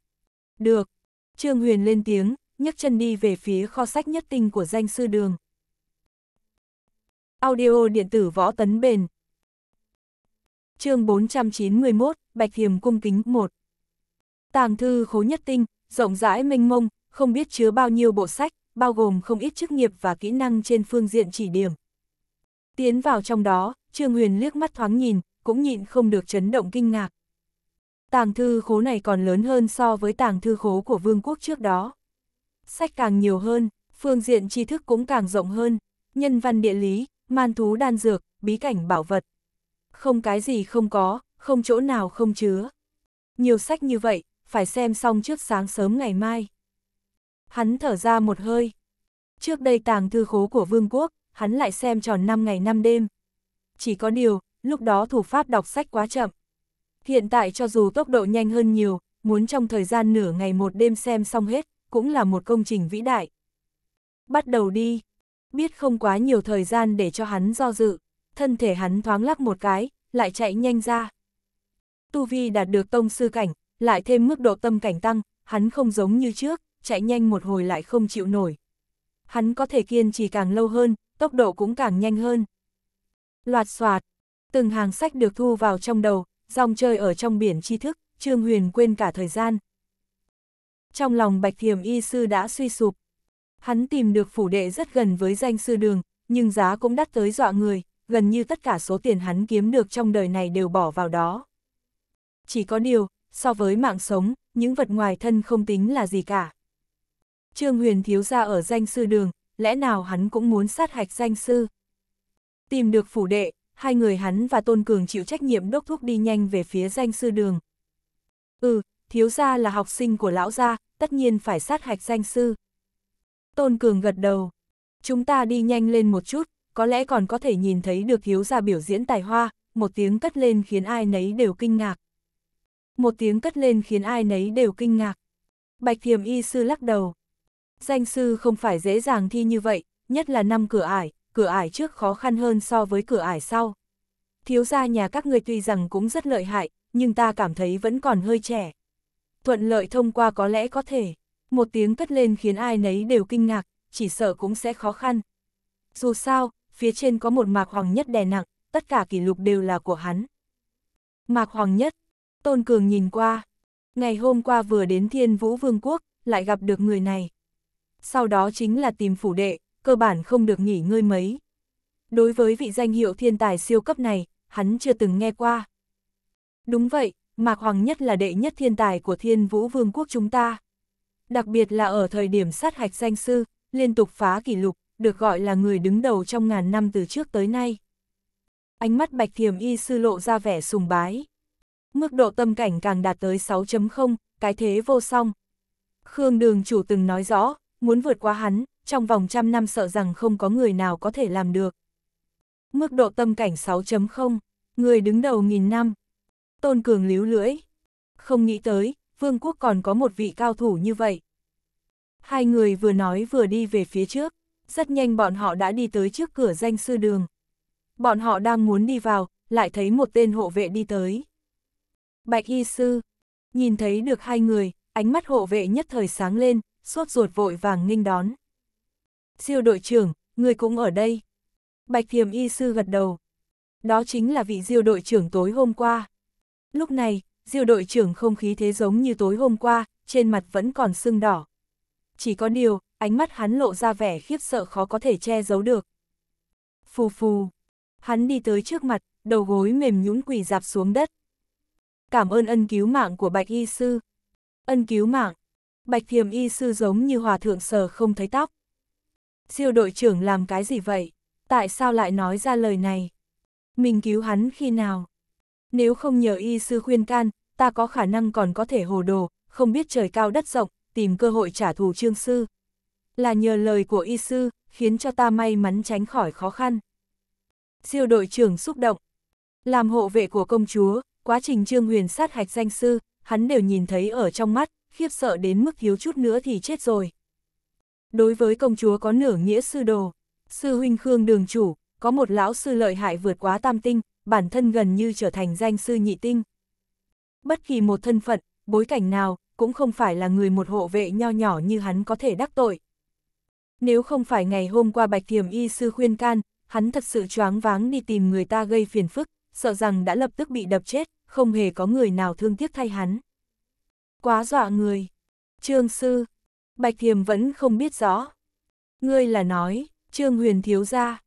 Được. Trương Huyền lên tiếng, nhấc chân đi về phía kho sách nhất tinh của danh sư đường. Audio điện tử võ tấn bền. chương 491, Bạch Hiểm Cung Kính 1. Tàng thư khố nhất tinh, rộng rãi mênh mông, không biết chứa bao nhiêu bộ sách, bao gồm không ít chức nghiệp và kỹ năng trên phương diện chỉ điểm. Tiến vào trong đó, Trương Huyền liếc mắt thoáng nhìn, cũng nhịn không được chấn động kinh ngạc. Tàng thư khố này còn lớn hơn so với tàng thư khố của vương quốc trước đó. Sách càng nhiều hơn, phương diện tri thức cũng càng rộng hơn, nhân văn địa lý, man thú đan dược, bí cảnh bảo vật. Không cái gì không có, không chỗ nào không chứa. Nhiều sách như vậy, phải xem xong trước sáng sớm ngày mai. Hắn thở ra một hơi. Trước đây tàng thư khố của vương quốc, hắn lại xem tròn 5 ngày 5 đêm. Chỉ có điều, lúc đó thủ pháp đọc sách quá chậm. Hiện tại cho dù tốc độ nhanh hơn nhiều, muốn trong thời gian nửa ngày một đêm xem xong hết, cũng là một công trình vĩ đại. Bắt đầu đi, biết không quá nhiều thời gian để cho hắn do dự, thân thể hắn thoáng lắc một cái, lại chạy nhanh ra. Tu Vi đạt được tông sư cảnh, lại thêm mức độ tâm cảnh tăng, hắn không giống như trước, chạy nhanh một hồi lại không chịu nổi. Hắn có thể kiên trì càng lâu hơn, tốc độ cũng càng nhanh hơn. Loạt soạt, từng hàng sách được thu vào trong đầu, dòng chơi ở trong biển tri thức, Trương Huyền quên cả thời gian. Trong lòng Bạch Thiểm Y Sư đã suy sụp. Hắn tìm được phủ đệ rất gần với danh sư đường, nhưng giá cũng đắt tới dọa người, gần như tất cả số tiền hắn kiếm được trong đời này đều bỏ vào đó. Chỉ có điều, so với mạng sống, những vật ngoài thân không tính là gì cả. Trương Huyền thiếu gia ở danh sư đường, lẽ nào hắn cũng muốn sát hạch danh sư? Tìm được phủ đệ, hai người hắn và Tôn Cường chịu trách nhiệm đốc thuốc đi nhanh về phía danh sư đường. Ừ, thiếu gia là học sinh của lão gia, tất nhiên phải sát hạch danh sư. Tôn Cường gật đầu. Chúng ta đi nhanh lên một chút, có lẽ còn có thể nhìn thấy được thiếu gia biểu diễn tài hoa, một tiếng cất lên khiến ai nấy đều kinh ngạc. Một tiếng cất lên khiến ai nấy đều kinh ngạc. Bạch Thiềm Y Sư lắc đầu. Danh sư không phải dễ dàng thi như vậy, nhất là năm cửa ải, cửa ải trước khó khăn hơn so với cửa ải sau. Thiếu gia nhà các người tuy rằng cũng rất lợi hại, nhưng ta cảm thấy vẫn còn hơi trẻ. Thuận lợi thông qua có lẽ có thể, một tiếng cất lên khiến ai nấy đều kinh ngạc, chỉ sợ cũng sẽ khó khăn. Dù sao, phía trên có một mạc hoàng nhất đè nặng, tất cả kỷ lục đều là của hắn. Mạc hoàng nhất, Tôn Cường nhìn qua, ngày hôm qua vừa đến Thiên Vũ Vương Quốc, lại gặp được người này. Sau đó chính là tìm phủ đệ, cơ bản không được nghỉ ngơi mấy. Đối với vị danh hiệu thiên tài siêu cấp này, hắn chưa từng nghe qua. Đúng vậy, Mạc Hoàng nhất là đệ nhất thiên tài của thiên vũ vương quốc chúng ta. Đặc biệt là ở thời điểm sát hạch danh sư, liên tục phá kỷ lục, được gọi là người đứng đầu trong ngàn năm từ trước tới nay. Ánh mắt bạch thiềm y sư lộ ra vẻ sùng bái. Mức độ tâm cảnh càng đạt tới 6.0, cái thế vô song. Khương đường chủ từng nói rõ, muốn vượt qua hắn, trong vòng trăm năm sợ rằng không có người nào có thể làm được. Mức độ tâm cảnh 6.0, người đứng đầu nghìn năm. Tôn Cường líu lưỡi. Không nghĩ tới, Vương quốc còn có một vị cao thủ như vậy. Hai người vừa nói vừa đi về phía trước, rất nhanh bọn họ đã đi tới trước cửa danh sư đường. Bọn họ đang muốn đi vào, lại thấy một tên hộ vệ đi tới. Bạch Y Sư, nhìn thấy được hai người, ánh mắt hộ vệ nhất thời sáng lên, sốt ruột vội vàng nghênh đón. Diêu đội trưởng, người cũng ở đây. Bạch thiềm y sư gật đầu. Đó chính là vị diêu đội trưởng tối hôm qua. Lúc này, diêu đội trưởng không khí thế giống như tối hôm qua, trên mặt vẫn còn sưng đỏ. Chỉ có điều, ánh mắt hắn lộ ra vẻ khiếp sợ khó có thể che giấu được. Phù phù. Hắn đi tới trước mặt, đầu gối mềm nhũn quỳ dạp xuống đất. Cảm ơn ân cứu mạng của Bạch Y Sư. Ân cứu mạng. Bạch Thiềm Y Sư giống như hòa thượng sờ không thấy tóc. Siêu đội trưởng làm cái gì vậy? Tại sao lại nói ra lời này? Mình cứu hắn khi nào? Nếu không nhờ y sư khuyên can, ta có khả năng còn có thể hồ đồ, không biết trời cao đất rộng, tìm cơ hội trả thù trương sư. Là nhờ lời của y sư, khiến cho ta may mắn tránh khỏi khó khăn. Siêu đội trưởng xúc động. Làm hộ vệ của công chúa, quá trình trương huyền sát hạch danh sư, hắn đều nhìn thấy ở trong mắt, khiếp sợ đến mức thiếu chút nữa thì chết rồi đối với công chúa có nửa nghĩa sư đồ. Sư huynh Khương đường chủ, có một lão sư lợi hại vượt quá tam tinh, bản thân gần như trở thành danh sư nhị tinh. Bất kỳ một thân phận, bối cảnh nào, cũng không phải là người một hộ vệ nho nhỏ như hắn có thể đắc tội. Nếu không phải ngày hôm qua Bạch thiềm y sư khuyên can, hắn thật sự choáng váng đi tìm người ta gây phiền phức, sợ rằng đã lập tức bị đập chết, không hề có người nào thương tiếc thay hắn. Quá dọa người. Trương sư, Bạch Thiềm vẫn không biết rõ. Ngươi là nói, Trương Huyền thiếu ra.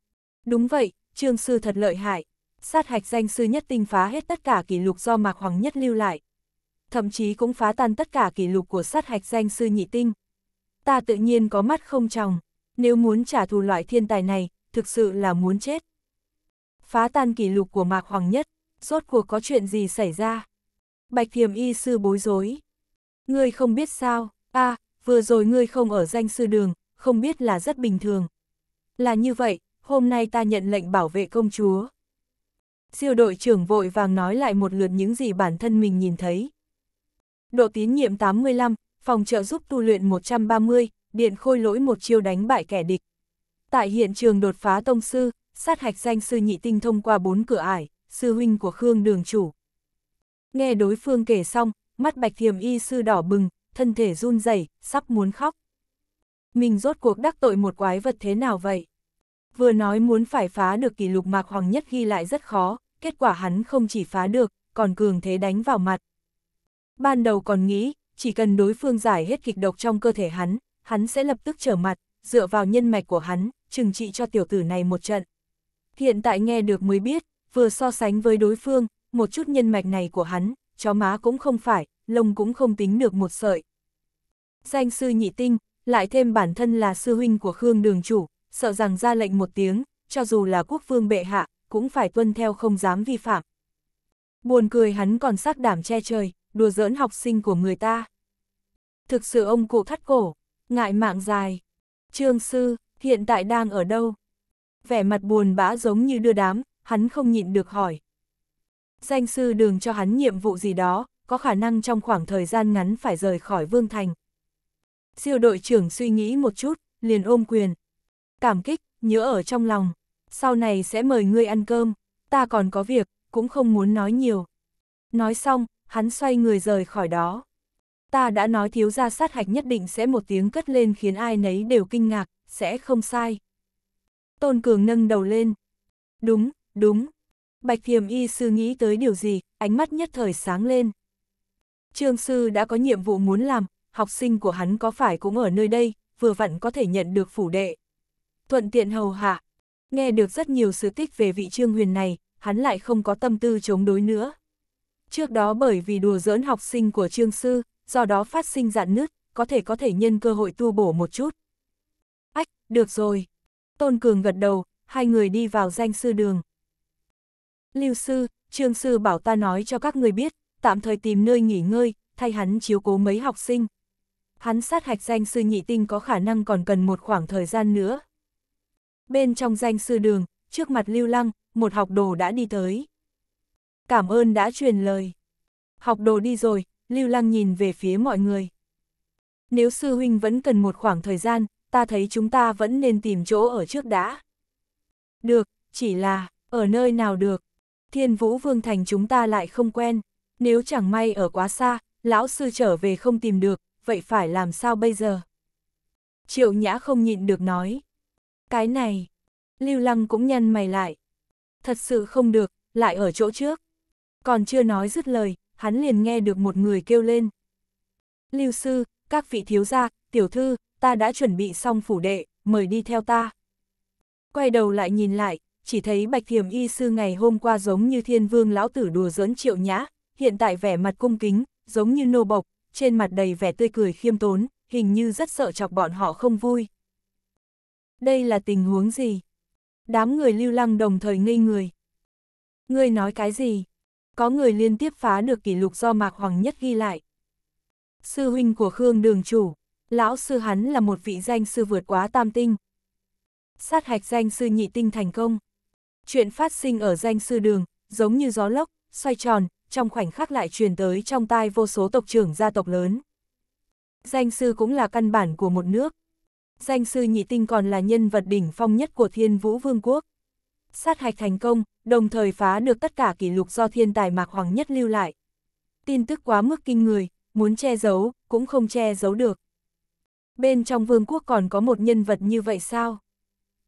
Đúng vậy, Trương Sư thật lợi hại. Sát hạch danh sư nhất tinh phá hết tất cả kỷ lục do Mạc Hoàng nhất lưu lại. Thậm chí cũng phá tan tất cả kỷ lục của sát hạch danh sư nhị tinh. Ta tự nhiên có mắt không tròng. Nếu muốn trả thù loại thiên tài này, thực sự là muốn chết. Phá tan kỷ lục của Mạc Hoàng nhất, rốt cuộc có chuyện gì xảy ra? Bạch Thiềm y sư bối rối. Ngươi không biết sao, a à, vừa rồi ngươi không ở danh sư đường, không biết là rất bình thường. Là như vậy, hôm nay ta nhận lệnh bảo vệ công chúa. Siêu đội trưởng vội vàng nói lại một lượt những gì bản thân mình nhìn thấy. Độ tín nhiệm 85, phòng trợ giúp tu luyện 130, điện khôi lỗi một chiêu đánh bại kẻ địch. Tại hiện trường đột phá tông sư, sát hạch danh sư nhị tinh thông qua bốn cửa ải, sư huynh của Khương đường chủ. Nghe đối phương kể xong, mắt bạch thiềm y sư đỏ bừng, thân thể run rẩy, sắp muốn khóc. Mình rốt cuộc đắc tội một quái vật thế nào vậy? Vừa nói muốn phải phá được kỷ lục mạc hoàng nhất ghi lại rất khó, kết quả hắn không chỉ phá được, còn cường thế đánh vào mặt. Ban đầu còn nghĩ, chỉ cần đối phương giải hết kịch độc trong cơ thể hắn, hắn sẽ lập tức trở mặt, dựa vào nhân mạch của hắn, trừng trị cho tiểu tử này một trận. Hiện tại nghe được mới biết, vừa so sánh với đối phương, một chút nhân mạch này của hắn, chó má cũng không phải, lông cũng không tính được một sợi danh sư nhị tinh, lại thêm bản thân là sư huynh của Khương đường chủ, sợ rằng ra lệnh một tiếng, cho dù là quốc vương bệ hạ, cũng phải tuân theo không dám vi phạm. Buồn cười hắn còn sắc đảm che trời, đùa giỡn học sinh của người ta. Thực sự ông cụ thắt cổ, ngại mạng dài. Trương sư, hiện tại đang ở đâu? Vẻ mặt buồn bã giống như đưa đám, hắn không nhịn được hỏi. Danh sư đường cho hắn nhiệm vụ gì đó, có khả năng trong khoảng thời gian ngắn phải rời khỏi Vương Thành, Diêu đội trưởng suy nghĩ một chút, liền ôm quyền. Cảm kích, nhớ ở trong lòng. Sau này sẽ mời ngươi ăn cơm, ta còn có việc, cũng không muốn nói nhiều. Nói xong, hắn xoay người rời khỏi đó. Ta đã nói thiếu gia sát hạch nhất định sẽ một tiếng cất lên khiến ai nấy đều kinh ngạc, sẽ không sai. Tôn Cường nâng đầu lên. Đúng, đúng. Bạch Thiềm Y sư nghĩ tới điều gì, ánh mắt nhất thời sáng lên. Trương sư đã có nhiệm vụ muốn làm, học sinh của hắn có phải cũng ở nơi đây, vừa vặn có thể nhận được phủ đệ. Thuận tiện hầu hạ, nghe được rất nhiều sự tích về vị trương huyền này, hắn lại không có tâm tư chống đối nữa. Trước đó bởi vì đùa giỡn học sinh của trương sư, do đó phát sinh dạn nứt, có thể có thể nhân cơ hội tu bổ một chút. Ách, được rồi. Tôn Cường gật đầu, hai người đi vào danh sư đường. Lưu sư, trương sư bảo ta nói cho các người biết, tạm thời tìm nơi nghỉ ngơi, thay hắn chiếu cố mấy học sinh hắn sát hạch danh sư nhị tinh có khả năng còn cần một khoảng thời gian nữa. Bên trong danh sư đường, trước mặt lưu lăng, một học đồ đã đi tới. Cảm ơn đã truyền lời. Học đồ đi rồi, lưu lăng nhìn về phía mọi người. Nếu sư huynh vẫn cần một khoảng thời gian, ta thấy chúng ta vẫn nên tìm chỗ ở trước đã. Được, chỉ là, ở nơi nào được. Thiên vũ vương thành chúng ta lại không quen. Nếu chẳng may ở quá xa, lão sư trở về không tìm được, vậy phải làm sao bây giờ? Triệu Nhã không nhịn được nói. Cái này, Lưu Lăng cũng nhăn mày lại. Thật sự không được, lại ở chỗ trước. Còn chưa nói dứt lời, hắn liền nghe được một người kêu lên. Lưu sư, các vị thiếu gia, tiểu thư, ta đã chuẩn bị xong phủ đệ, mời đi theo ta. Quay đầu lại nhìn lại, chỉ thấy bạch thiểm y sư ngày hôm qua giống như thiên vương lão tử đùa giỡn triệu nhã, hiện tại vẻ mặt cung kính, giống như nô bộc, trên mặt đầy vẻ tươi cười khiêm tốn, hình như rất sợ chọc bọn họ không vui. Đây là tình huống gì? Đám người lưu lăng đồng thời ngây người. Ngươi nói cái gì? Có người liên tiếp phá được kỷ lục do Mạc Hoàng Nhất ghi lại. Sư huynh của Khương Đường Chủ, lão sư hắn là một vị danh sư vượt quá tam tinh. Sát hạch danh sư nhị tinh thành công. Chuyện phát sinh ở danh sư đường, giống như gió lốc, xoay tròn, trong khoảnh khắc lại truyền tới trong tai vô số tộc trưởng gia tộc lớn. Danh sư cũng là căn bản của một nước. Danh sư nhị tinh còn là nhân vật đỉnh phong nhất của thiên vũ vương quốc. Sát hạch thành công, đồng thời phá được tất cả kỷ lục do thiên tài mạc hoàng nhất lưu lại. Tin tức quá mức kinh người, muốn che giấu, cũng không che giấu được. Bên trong vương quốc còn có một nhân vật như vậy sao?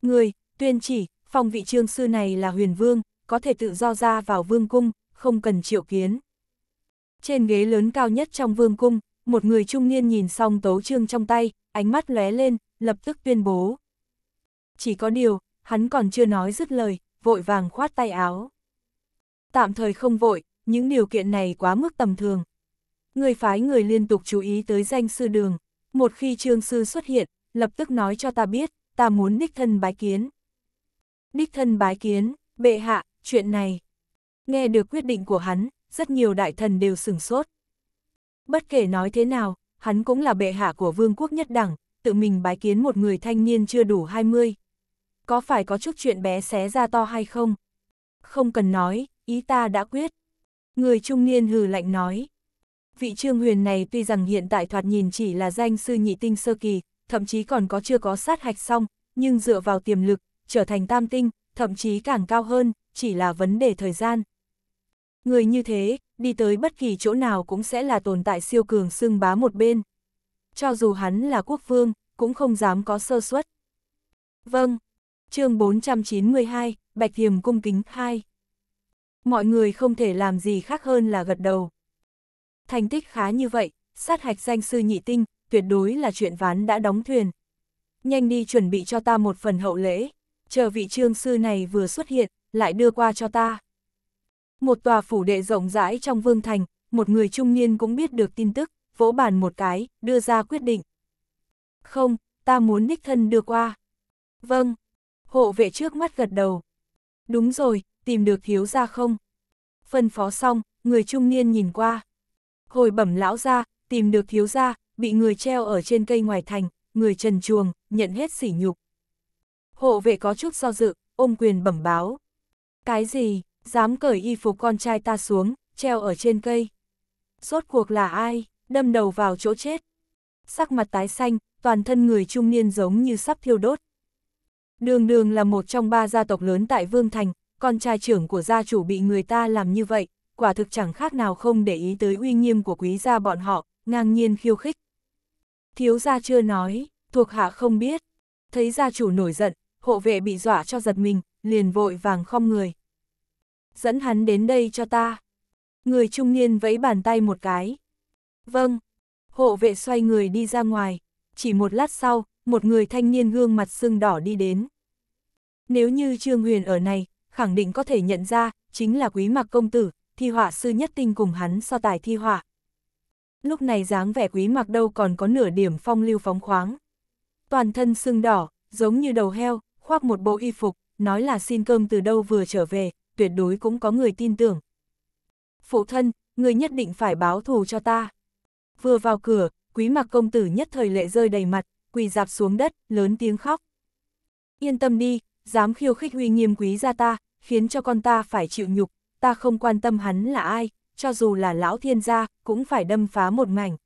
Người, tuyên chỉ, phong vị trương sư này là huyền vương, có thể tự do ra vào vương cung, không cần triệu kiến. Trên ghế lớn cao nhất trong vương cung, một người trung niên nhìn xong tấu trương trong tay, ánh mắt lóe lên, lập tức tuyên bố. Chỉ có điều, hắn còn chưa nói dứt lời, vội vàng khoát tay áo. Tạm thời không vội, những điều kiện này quá mức tầm thường. Người phái người liên tục chú ý tới danh sư đường, một khi trương sư xuất hiện, lập tức nói cho ta biết, ta muốn đích thân bái kiến. Đích thân bái kiến, bệ hạ, chuyện này. Nghe được quyết định của hắn, rất nhiều đại thần đều sửng sốt. Bất kể nói thế nào, hắn cũng là bệ hạ của vương quốc nhất đẳng, tự mình bái kiến một người thanh niên chưa đủ 20. Có phải có chút chuyện bé xé ra to hay không? Không cần nói, ý ta đã quyết. Người trung niên hừ lạnh nói. Vị trương huyền này tuy rằng hiện tại thoạt nhìn chỉ là danh sư nhị tinh sơ kỳ, thậm chí còn có chưa có sát hạch xong, nhưng dựa vào tiềm lực, trở thành tam tinh, thậm chí càng cao hơn, chỉ là vấn đề thời gian. Người như thế, đi tới bất kỳ chỗ nào cũng sẽ là tồn tại siêu cường xưng bá một bên. Cho dù hắn là quốc vương, cũng không dám có sơ suất. Vâng, chương 492, Bạch Thiềm Cung Kính 2. Mọi người không thể làm gì khác hơn là gật đầu. Thành tích khá như vậy, sát hạch danh sư nhị tinh, tuyệt đối là chuyện ván đã đóng thuyền. Nhanh đi chuẩn bị cho ta một phần hậu lễ, chờ vị trương sư này vừa xuất hiện, lại đưa qua cho ta một tòa phủ đệ rộng rãi trong vương thành, một người trung niên cũng biết được tin tức, vỗ bàn một cái, đưa ra quyết định. Không, ta muốn đích thân đưa qua. Vâng, hộ vệ trước mắt gật đầu. Đúng rồi, tìm được thiếu ra không? Phân phó xong, người trung niên nhìn qua. Hồi bẩm lão ra, tìm được thiếu ra, bị người treo ở trên cây ngoài thành, người trần chuồng, nhận hết sỉ nhục. Hộ vệ có chút do dự, ôm quyền bẩm báo. Cái gì? dám cởi y phục con trai ta xuống, treo ở trên cây. Rốt cuộc là ai, đâm đầu vào chỗ chết. Sắc mặt tái xanh, toàn thân người trung niên giống như sắp thiêu đốt. Đường đường là một trong ba gia tộc lớn tại Vương Thành, con trai trưởng của gia chủ bị người ta làm như vậy, quả thực chẳng khác nào không để ý tới uy nghiêm của quý gia bọn họ, ngang nhiên khiêu khích. Thiếu gia chưa nói, thuộc hạ không biết. Thấy gia chủ nổi giận, hộ vệ bị dọa cho giật mình, liền vội vàng khom người dẫn hắn đến đây cho ta. Người trung niên vẫy bàn tay một cái. Vâng, hộ vệ xoay người đi ra ngoài, chỉ một lát sau, một người thanh niên gương mặt sưng đỏ đi đến. Nếu như Trương Huyền ở này, khẳng định có thể nhận ra, chính là quý mặc công tử, thi họa sư nhất tinh cùng hắn so tài thi họa. Lúc này dáng vẻ quý mặc đâu còn có nửa điểm phong lưu phóng khoáng. Toàn thân sưng đỏ, giống như đầu heo, khoác một bộ y phục, nói là xin cơm từ đâu vừa trở về, tuyệt đối cũng có người tin tưởng. Phụ thân, người nhất định phải báo thù cho ta. Vừa vào cửa, quý mặc công tử nhất thời lệ rơi đầy mặt, quỳ dạp xuống đất, lớn tiếng khóc. Yên tâm đi, dám khiêu khích huy nghiêm quý gia ta, khiến cho con ta phải chịu nhục, ta không quan tâm hắn là ai, cho dù là lão thiên gia, cũng phải đâm phá một mảnh.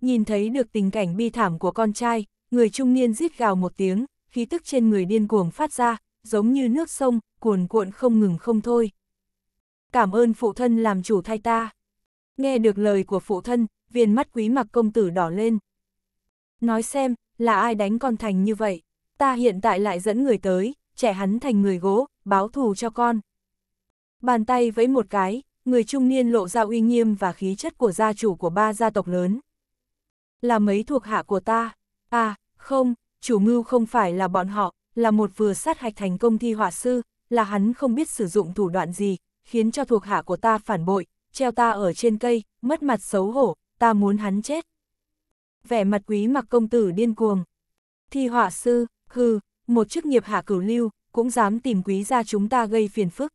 Nhìn thấy được tình cảnh bi thảm của con trai, người trung niên rít gào một tiếng, khí tức trên người điên cuồng phát ra, giống như nước sông, cuồn cuộn không ngừng không thôi. Cảm ơn phụ thân làm chủ thay ta. Nghe được lời của phụ thân, viên mắt quý mặc công tử đỏ lên. Nói xem, là ai đánh con thành như vậy? Ta hiện tại lại dẫn người tới, trẻ hắn thành người gỗ, báo thù cho con. Bàn tay vẫy một cái, người trung niên lộ ra uy nghiêm và khí chất của gia chủ của ba gia tộc lớn. Là mấy thuộc hạ của ta? À, không, chủ mưu không phải là bọn họ, là một vừa sát hạch thành công thi họa sư, là hắn không biết sử dụng thủ đoạn gì, khiến cho thuộc hạ của ta phản bội, treo ta ở trên cây, mất mặt xấu hổ, ta muốn hắn chết. Vẻ mặt quý mặc công tử điên cuồng. Thi họa sư, hư, một chức nghiệp hạ cửu lưu, cũng dám tìm quý gia chúng ta gây phiền phức.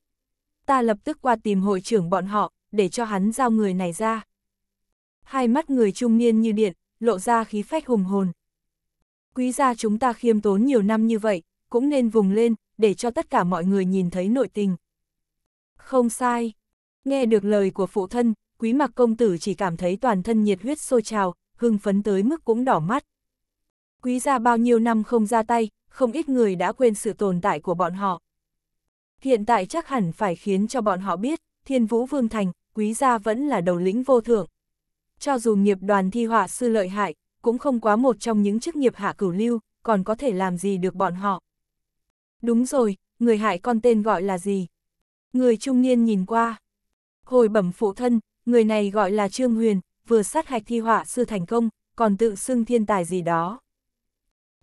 Ta lập tức qua tìm hội trưởng bọn họ, để cho hắn giao người này ra. Hai mắt người trung niên như điện, lộ ra khí phách hùng hồn. Quý gia chúng ta khiêm tốn nhiều năm như vậy, cũng nên vùng lên, để cho tất cả mọi người nhìn thấy nội tình. Không sai. Nghe được lời của phụ thân, quý mặc công tử chỉ cảm thấy toàn thân nhiệt huyết sôi trào, hưng phấn tới mức cũng đỏ mắt. Quý gia bao nhiêu năm không ra tay, không ít người đã quên sự tồn tại của bọn họ. Hiện tại chắc hẳn phải khiến cho bọn họ biết, thiên vũ vương thành, quý gia vẫn là đầu lĩnh vô thượng. Cho dù nghiệp đoàn thi họa sư lợi hại, cũng không quá một trong những chức nghiệp hạ cửu lưu, còn có thể làm gì được bọn họ. Đúng rồi, người hại con tên gọi là gì? Người trung niên nhìn qua. Hồi bẩm phụ thân, người này gọi là Trương Huyền, vừa sát hạch thi họa sư thành công, còn tự xưng thiên tài gì đó.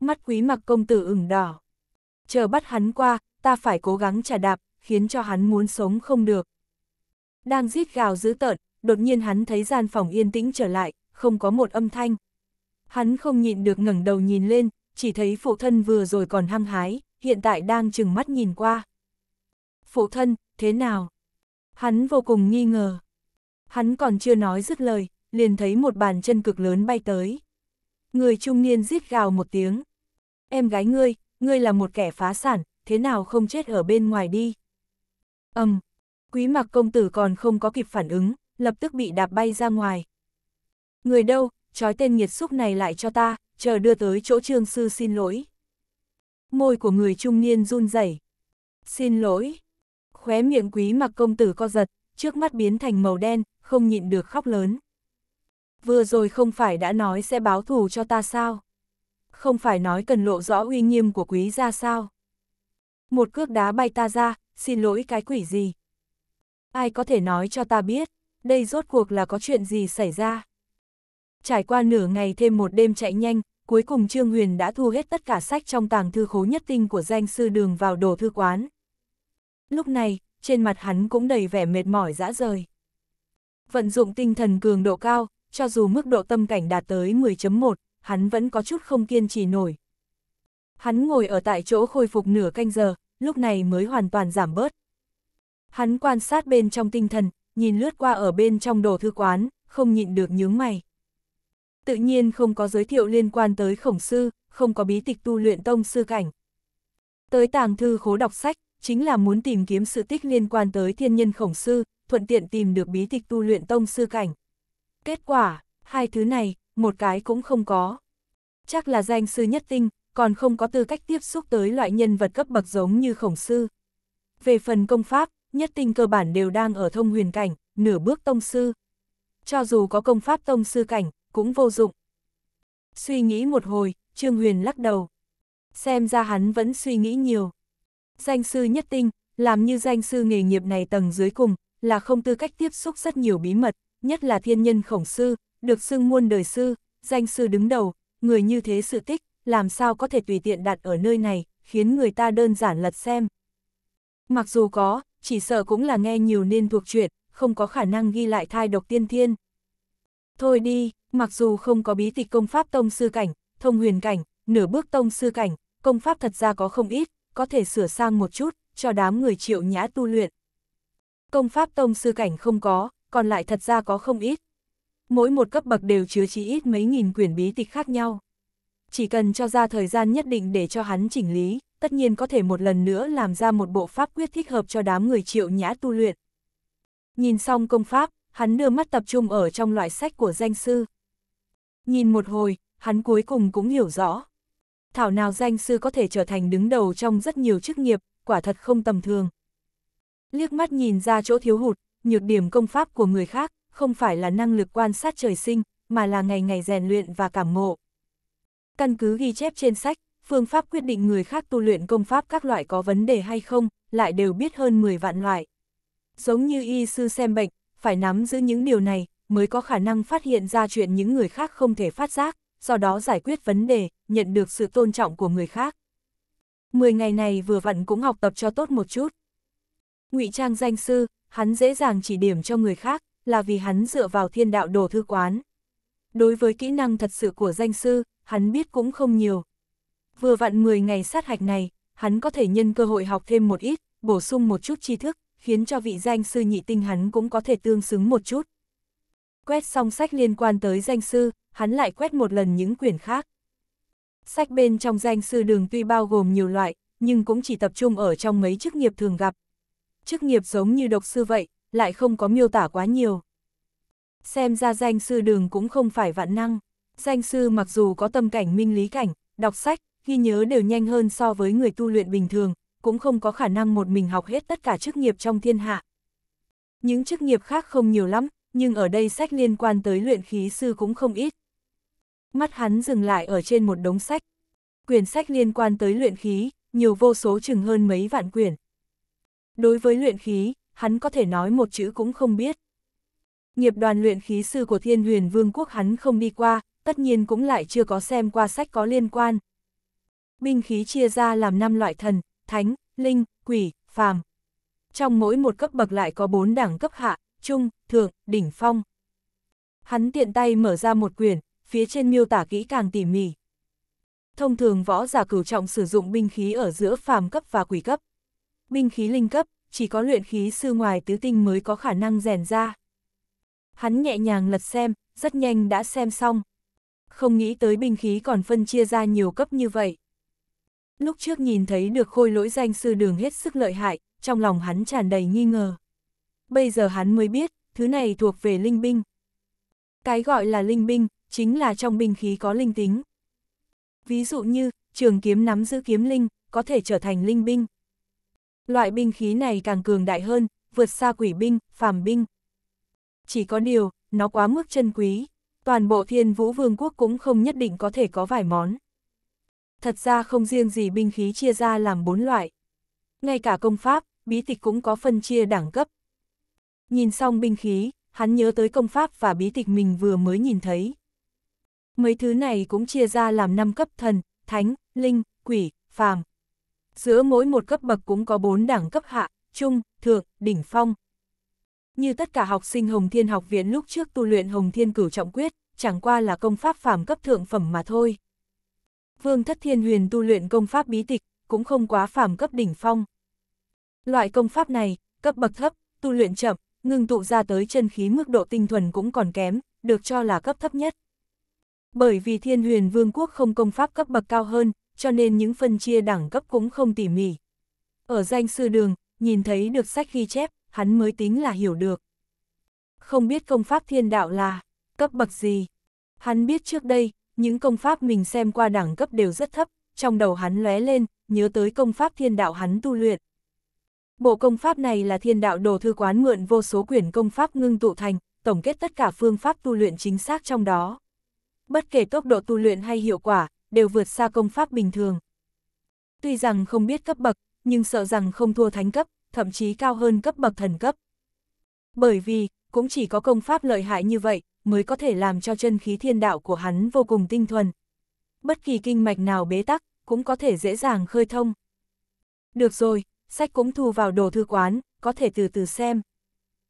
Mắt quý mặc công tử ửng đỏ. Chờ bắt hắn qua, ta phải cố gắng trả đạp, khiến cho hắn muốn sống không được. Đang giết gào dữ tợn, đột nhiên hắn thấy gian phòng yên tĩnh trở lại, không có một âm thanh. Hắn không nhịn được ngẩng đầu nhìn lên, chỉ thấy phụ thân vừa rồi còn hăng hái, hiện tại đang chừng mắt nhìn qua. Phụ thân, thế nào? Hắn vô cùng nghi ngờ. Hắn còn chưa nói dứt lời, liền thấy một bàn chân cực lớn bay tới. Người trung niên rít gào một tiếng. Em gái ngươi, ngươi là một kẻ phá sản, thế nào không chết ở bên ngoài đi? Âm, um, quý mặc công tử còn không có kịp phản ứng, lập tức bị đạp bay ra ngoài. Người đâu, trói tên nghiệt xúc này lại cho ta, chờ đưa tới chỗ trương sư xin lỗi. Môi của người trung niên run rẩy. Xin lỗi. Khóe miệng quý mặc công tử co giật, trước mắt biến thành màu đen, không nhịn được khóc lớn. Vừa rồi không phải đã nói sẽ báo thù cho ta sao? Không phải nói cần lộ rõ uy nghiêm của quý ra sao? Một cước đá bay ta ra, xin lỗi cái quỷ gì? Ai có thể nói cho ta biết, đây rốt cuộc là có chuyện gì xảy ra? Trải qua nửa ngày thêm một đêm chạy nhanh, cuối cùng Trương Huyền đã thu hết tất cả sách trong tàng thư khố nhất tinh của danh sư đường vào đồ thư quán. Lúc này, trên mặt hắn cũng đầy vẻ mệt mỏi dã rời. Vận dụng tinh thần cường độ cao, cho dù mức độ tâm cảnh đạt tới 10.1, hắn vẫn có chút không kiên trì nổi. Hắn ngồi ở tại chỗ khôi phục nửa canh giờ, lúc này mới hoàn toàn giảm bớt. Hắn quan sát bên trong tinh thần, nhìn lướt qua ở bên trong đồ thư quán, không nhịn được nhướng mày tự nhiên không có giới thiệu liên quan tới khổng sư, không có bí tịch tu luyện tông sư cảnh. Tới tàng thư khố đọc sách, chính là muốn tìm kiếm sự tích liên quan tới thiên nhân khổng sư, thuận tiện tìm được bí tịch tu luyện tông sư cảnh. Kết quả, hai thứ này, một cái cũng không có. Chắc là danh sư nhất tinh, còn không có tư cách tiếp xúc tới loại nhân vật cấp bậc giống như khổng sư. Về phần công pháp, nhất tinh cơ bản đều đang ở thông huyền cảnh, nửa bước tông sư. Cho dù có công pháp tông sư cảnh, cũng vô dụng. Suy nghĩ một hồi, Trương Huyền lắc đầu. Xem ra hắn vẫn suy nghĩ nhiều. Danh sư nhất tinh, làm như danh sư nghề nghiệp này tầng dưới cùng, là không tư cách tiếp xúc rất nhiều bí mật, nhất là thiên nhân khổng sư, được xưng muôn đời sư, danh sư đứng đầu, người như thế sự tích, làm sao có thể tùy tiện đặt ở nơi này, khiến người ta đơn giản lật xem. Mặc dù có, chỉ sợ cũng là nghe nhiều nên thuộc chuyện, không có khả năng ghi lại thai độc tiên thiên. Thôi đi, mặc dù không có bí tịch công pháp tông sư cảnh, thông huyền cảnh, nửa bước tông sư cảnh, công pháp thật ra có không ít, có thể sửa sang một chút, cho đám người triệu nhã tu luyện. Công pháp tông sư cảnh không có, còn lại thật ra có không ít. Mỗi một cấp bậc đều chứa chỉ ít mấy nghìn quyển bí tịch khác nhau. Chỉ cần cho ra thời gian nhất định để cho hắn chỉnh lý, tất nhiên có thể một lần nữa làm ra một bộ pháp quyết thích hợp cho đám người triệu nhã tu luyện. Nhìn xong công pháp, hắn đưa mắt tập trung ở trong loại sách của danh sư, Nhìn một hồi, hắn cuối cùng cũng hiểu rõ. Thảo nào danh sư có thể trở thành đứng đầu trong rất nhiều chức nghiệp, quả thật không tầm thường. Liếc mắt nhìn ra chỗ thiếu hụt, nhược điểm công pháp của người khác, không phải là năng lực quan sát trời sinh, mà là ngày ngày rèn luyện và cảm ngộ. Căn cứ ghi chép trên sách, phương pháp quyết định người khác tu luyện công pháp các loại có vấn đề hay không, lại đều biết hơn 10 vạn loại. Giống như y sư xem bệnh, phải nắm giữ những điều này, mới có khả năng phát hiện ra chuyện những người khác không thể phát giác, do đó giải quyết vấn đề, nhận được sự tôn trọng của người khác. Mười ngày này vừa vặn cũng học tập cho tốt một chút. ngụy trang danh sư, hắn dễ dàng chỉ điểm cho người khác, là vì hắn dựa vào thiên đạo đồ thư quán. Đối với kỹ năng thật sự của danh sư, hắn biết cũng không nhiều. Vừa vặn 10 ngày sát hạch này, hắn có thể nhân cơ hội học thêm một ít, bổ sung một chút tri thức, khiến cho vị danh sư nhị tinh hắn cũng có thể tương xứng một chút quét xong sách liên quan tới danh sư, hắn lại quét một lần những quyển khác. Sách bên trong danh sư đường tuy bao gồm nhiều loại, nhưng cũng chỉ tập trung ở trong mấy chức nghiệp thường gặp. Chức nghiệp giống như độc sư vậy, lại không có miêu tả quá nhiều. Xem ra danh sư đường cũng không phải vạn năng. Danh sư mặc dù có tâm cảnh minh lý cảnh, đọc sách, ghi nhớ đều nhanh hơn so với người tu luyện bình thường, cũng không có khả năng một mình học hết tất cả chức nghiệp trong thiên hạ. Những chức nghiệp khác không nhiều lắm, nhưng ở đây sách liên quan tới luyện khí sư cũng không ít. Mắt hắn dừng lại ở trên một đống sách. Quyển sách liên quan tới luyện khí, nhiều vô số chừng hơn mấy vạn quyển. Đối với luyện khí, hắn có thể nói một chữ cũng không biết. Nghiệp đoàn luyện khí sư của Thiên Huyền Vương quốc hắn không đi qua, tất nhiên cũng lại chưa có xem qua sách có liên quan. Binh khí chia ra làm 5 loại thần, thánh, linh, quỷ, phàm. Trong mỗi một cấp bậc lại có 4 đẳng cấp hạ, trung, thượng, đỉnh phong. Hắn tiện tay mở ra một quyển, phía trên miêu tả kỹ càng tỉ mỉ. Thông thường võ giả cửu trọng sử dụng binh khí ở giữa phàm cấp và quỷ cấp. Binh khí linh cấp, chỉ có luyện khí sư ngoài tứ tinh mới có khả năng rèn ra. Hắn nhẹ nhàng lật xem, rất nhanh đã xem xong. Không nghĩ tới binh khí còn phân chia ra nhiều cấp như vậy. Lúc trước nhìn thấy được khôi lỗi danh sư đường hết sức lợi hại, trong lòng hắn tràn đầy nghi ngờ bây giờ hắn mới biết, thứ này thuộc về linh binh. Cái gọi là linh binh, chính là trong binh khí có linh tính. Ví dụ như, trường kiếm nắm giữ kiếm linh, có thể trở thành linh binh. Loại binh khí này càng cường đại hơn, vượt xa quỷ binh, phàm binh. Chỉ có điều, nó quá mức chân quý, toàn bộ thiên vũ vương quốc cũng không nhất định có thể có vài món. Thật ra không riêng gì binh khí chia ra làm bốn loại. Ngay cả công pháp, bí tịch cũng có phân chia đẳng cấp, Nhìn xong binh khí, hắn nhớ tới công pháp và bí tịch mình vừa mới nhìn thấy. Mấy thứ này cũng chia ra làm năm cấp thần, thánh, linh, quỷ, phàm. Giữa mỗi một cấp bậc cũng có bốn đẳng cấp hạ, trung, thượng, đỉnh phong. Như tất cả học sinh Hồng Thiên học viện lúc trước tu luyện Hồng Thiên cửu trọng quyết, chẳng qua là công pháp phàm cấp thượng phẩm mà thôi. Vương Thất Thiên Huyền tu luyện công pháp bí tịch, cũng không quá phàm cấp đỉnh phong. Loại công pháp này, cấp bậc thấp, tu luyện chậm, ngưng tụ ra tới chân khí mức độ tinh thuần cũng còn kém, được cho là cấp thấp nhất. Bởi vì thiên huyền vương quốc không công pháp cấp bậc cao hơn, cho nên những phân chia đẳng cấp cũng không tỉ mỉ. Ở danh sư đường, nhìn thấy được sách ghi chép, hắn mới tính là hiểu được. Không biết công pháp thiên đạo là cấp bậc gì. Hắn biết trước đây, những công pháp mình xem qua đẳng cấp đều rất thấp, trong đầu hắn lóe lên, nhớ tới công pháp thiên đạo hắn tu luyện, Bộ công pháp này là thiên đạo đồ thư quán mượn vô số quyển công pháp ngưng tụ thành, tổng kết tất cả phương pháp tu luyện chính xác trong đó. Bất kể tốc độ tu luyện hay hiệu quả, đều vượt xa công pháp bình thường. Tuy rằng không biết cấp bậc, nhưng sợ rằng không thua thánh cấp, thậm chí cao hơn cấp bậc thần cấp. Bởi vì, cũng chỉ có công pháp lợi hại như vậy, mới có thể làm cho chân khí thiên đạo của hắn vô cùng tinh thuần. Bất kỳ kinh mạch nào bế tắc, cũng có thể dễ dàng khơi thông. Được rồi, sách cũng thu vào đồ thư quán, có thể từ từ xem.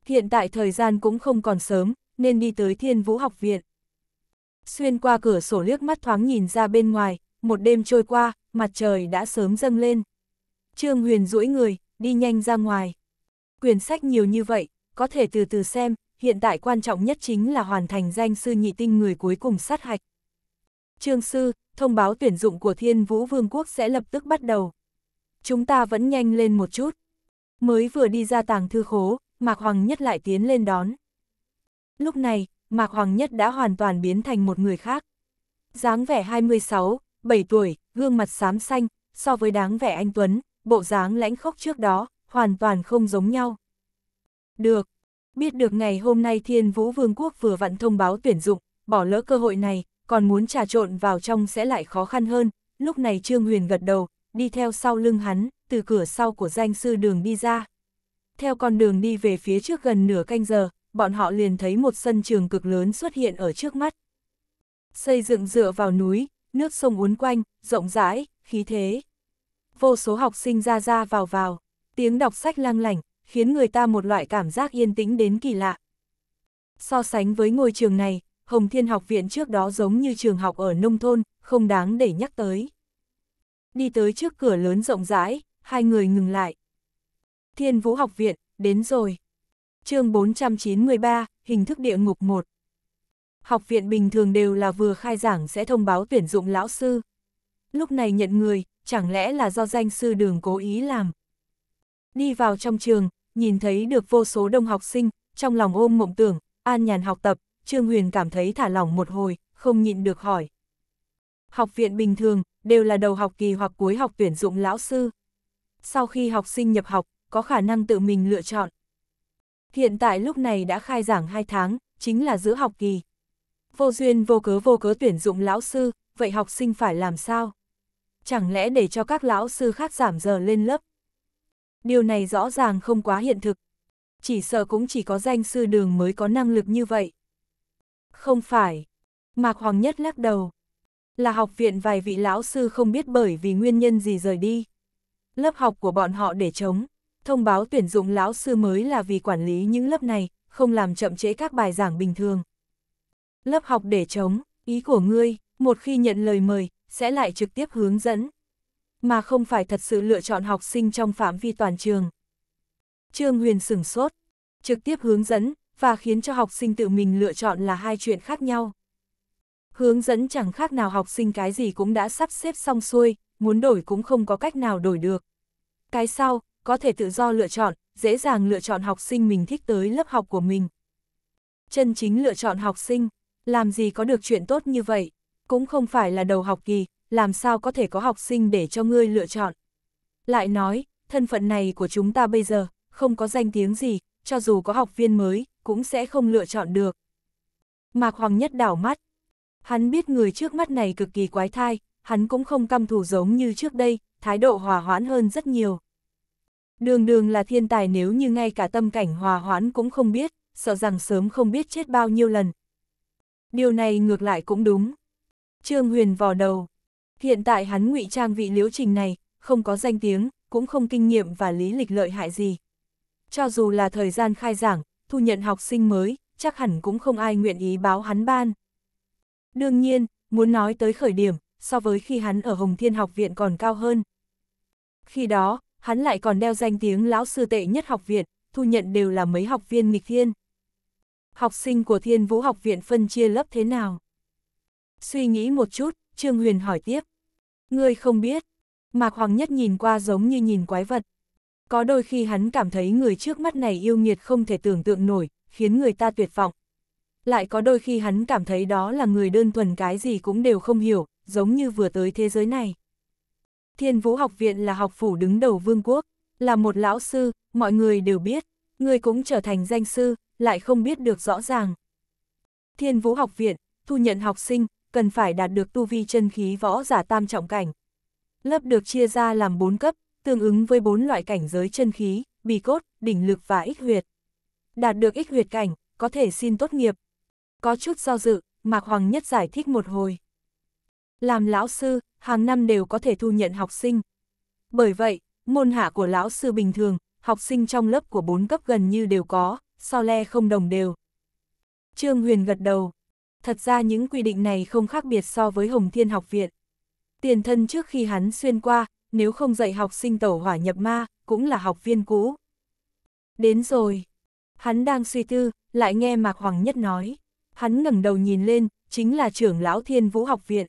Hiện tại thời gian cũng không còn sớm, nên đi tới Thiên Vũ học viện. Xuyên qua cửa sổ liếc mắt thoáng nhìn ra bên ngoài, một đêm trôi qua, mặt trời đã sớm dâng lên. Trương Huyền duỗi người, đi nhanh ra ngoài. Quyển sách nhiều như vậy, có thể từ từ xem, hiện tại quan trọng nhất chính là hoàn thành danh sư nhị tinh người cuối cùng sát hạch. Trương Sư, thông báo tuyển dụng của Thiên Vũ Vương quốc sẽ lập tức bắt đầu chúng ta vẫn nhanh lên một chút. Mới vừa đi ra tàng thư khố, Mạc Hoàng Nhất lại tiến lên đón. Lúc này, Mạc Hoàng Nhất đã hoàn toàn biến thành một người khác. dáng vẻ 26, 7 tuổi, gương mặt xám xanh, so với đáng vẻ anh Tuấn, bộ dáng lãnh khốc trước đó, hoàn toàn không giống nhau. Được, biết được ngày hôm nay Thiên Vũ Vương quốc vừa vặn thông báo tuyển dụng, bỏ lỡ cơ hội này, còn muốn trà trộn vào trong sẽ lại khó khăn hơn, lúc này Trương Huyền gật đầu, đi theo sau lưng hắn, từ cửa sau của danh sư đường đi ra. Theo con đường đi về phía trước gần nửa canh giờ, bọn họ liền thấy một sân trường cực lớn xuất hiện ở trước mắt. Xây dựng dựa vào núi, nước sông uốn quanh, rộng rãi, khí thế. Vô số học sinh ra ra vào vào, tiếng đọc sách lang lảnh, khiến người ta một loại cảm giác yên tĩnh đến kỳ lạ. So sánh với ngôi trường này, Hồng Thiên Học Viện trước đó giống như trường học ở nông thôn, không đáng để nhắc tới đi tới trước cửa lớn rộng rãi, hai người ngừng lại. Thiên Vũ học viện, đến rồi. chương 493, hình thức địa ngục 1. Học viện bình thường đều là vừa khai giảng sẽ thông báo tuyển dụng lão sư. Lúc này nhận người, chẳng lẽ là do danh sư đường cố ý làm. Đi vào trong trường, nhìn thấy được vô số đông học sinh, trong lòng ôm mộng tưởng, an nhàn học tập, Trương Huyền cảm thấy thả lỏng một hồi, không nhịn được hỏi. Học viện bình thường, đều là đầu học kỳ hoặc cuối học tuyển dụng lão sư. Sau khi học sinh nhập học, có khả năng tự mình lựa chọn. Hiện tại lúc này đã khai giảng 2 tháng, chính là giữa học kỳ. Vô duyên vô cớ vô cớ tuyển dụng lão sư, vậy học sinh phải làm sao? Chẳng lẽ để cho các lão sư khác giảm giờ lên lớp? Điều này rõ ràng không quá hiện thực. Chỉ sợ cũng chỉ có danh sư đường mới có năng lực như vậy. Không phải. Mạc Hoàng Nhất lắc đầu là học viện vài vị lão sư không biết bởi vì nguyên nhân gì rời đi. Lớp học của bọn họ để chống, thông báo tuyển dụng lão sư mới là vì quản lý những lớp này, không làm chậm trễ các bài giảng bình thường. Lớp học để chống, ý của ngươi, một khi nhận lời mời, sẽ lại trực tiếp hướng dẫn, mà không phải thật sự lựa chọn học sinh trong phạm vi toàn trường. Trương Huyền sửng sốt, trực tiếp hướng dẫn và khiến cho học sinh tự mình lựa chọn là hai chuyện khác nhau. Hướng dẫn chẳng khác nào học sinh cái gì cũng đã sắp xếp xong xuôi, muốn đổi cũng không có cách nào đổi được. Cái sau, có thể tự do lựa chọn, dễ dàng lựa chọn học sinh mình thích tới lớp học của mình. Chân chính lựa chọn học sinh, làm gì có được chuyện tốt như vậy, cũng không phải là đầu học kỳ, làm sao có thể có học sinh để cho ngươi lựa chọn. Lại nói, thân phận này của chúng ta bây giờ, không có danh tiếng gì, cho dù có học viên mới, cũng sẽ không lựa chọn được. Mạc Hoàng Nhất đảo mắt, Hắn biết người trước mắt này cực kỳ quái thai, hắn cũng không căm thù giống như trước đây, thái độ hòa hoãn hơn rất nhiều. Đường đường là thiên tài nếu như ngay cả tâm cảnh hòa hoãn cũng không biết, sợ rằng sớm không biết chết bao nhiêu lần. Điều này ngược lại cũng đúng. Trương Huyền vò đầu. Hiện tại hắn ngụy trang vị liễu trình này, không có danh tiếng, cũng không kinh nghiệm và lý lịch lợi hại gì. Cho dù là thời gian khai giảng, thu nhận học sinh mới, chắc hẳn cũng không ai nguyện ý báo hắn ban. Đương nhiên, muốn nói tới khởi điểm, so với khi hắn ở Hồng Thiên học viện còn cao hơn. Khi đó, hắn lại còn đeo danh tiếng lão sư tệ nhất học viện, thu nhận đều là mấy học viên nghịch thiên. Học sinh của Thiên Vũ học viện phân chia lớp thế nào? Suy nghĩ một chút, Trương Huyền hỏi tiếp. Ngươi không biết. Mạc Hoàng Nhất nhìn qua giống như nhìn quái vật. Có đôi khi hắn cảm thấy người trước mắt này yêu nghiệt không thể tưởng tượng nổi, khiến người ta tuyệt vọng lại có đôi khi hắn cảm thấy đó là người đơn thuần cái gì cũng đều không hiểu, giống như vừa tới thế giới này. Thiên Vũ Học Viện là học phủ đứng đầu vương quốc, là một lão sư, mọi người đều biết, người cũng trở thành danh sư, lại không biết được rõ ràng. Thiên Vũ Học Viện, thu nhận học sinh, cần phải đạt được tu vi chân khí võ giả tam trọng cảnh. Lớp được chia ra làm 4 cấp, tương ứng với bốn loại cảnh giới chân khí, bì cốt, đỉnh lực và ích huyệt. Đạt được ích huyệt cảnh, có thể xin tốt nghiệp, có chút do dự, Mạc Hoàng Nhất giải thích một hồi. Làm lão sư, hàng năm đều có thể thu nhận học sinh. Bởi vậy, môn hạ của lão sư bình thường, học sinh trong lớp của bốn cấp gần như đều có, so le không đồng đều. Trương Huyền gật đầu. Thật ra những quy định này không khác biệt so với Hồng Thiên học viện. Tiền thân trước khi hắn xuyên qua, nếu không dạy học sinh tẩu hỏa nhập ma, cũng là học viên cũ. Đến rồi. Hắn đang suy tư, lại nghe Mạc Hoàng Nhất nói hắn ngẩng đầu nhìn lên, chính là trưởng lão Thiên Vũ học viện.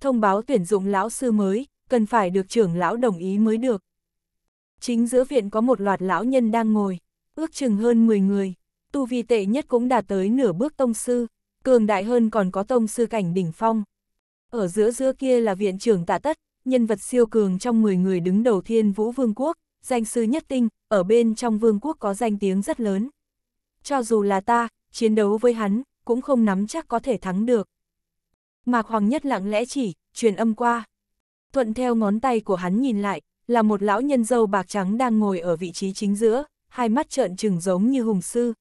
Thông báo tuyển dụng lão sư mới, cần phải được trưởng lão đồng ý mới được. Chính giữa viện có một loạt lão nhân đang ngồi, ước chừng hơn 10 người, tu vi tệ nhất cũng đạt tới nửa bước tông sư, cường đại hơn còn có tông sư cảnh đỉnh phong. Ở giữa giữa kia là viện trưởng tạ tất, nhân vật siêu cường trong 10 người đứng đầu thiên vũ vương quốc, danh sư nhất tinh, ở bên trong vương quốc có danh tiếng rất lớn. Cho dù là ta, chiến đấu với hắn, cũng không nắm chắc có thể thắng được. Mạc Hoàng Nhất lặng lẽ chỉ, truyền âm qua. Thuận theo ngón tay của hắn nhìn lại, là một lão nhân dâu bạc trắng đang ngồi ở vị trí chính giữa, hai mắt trợn trừng giống như hùng sư.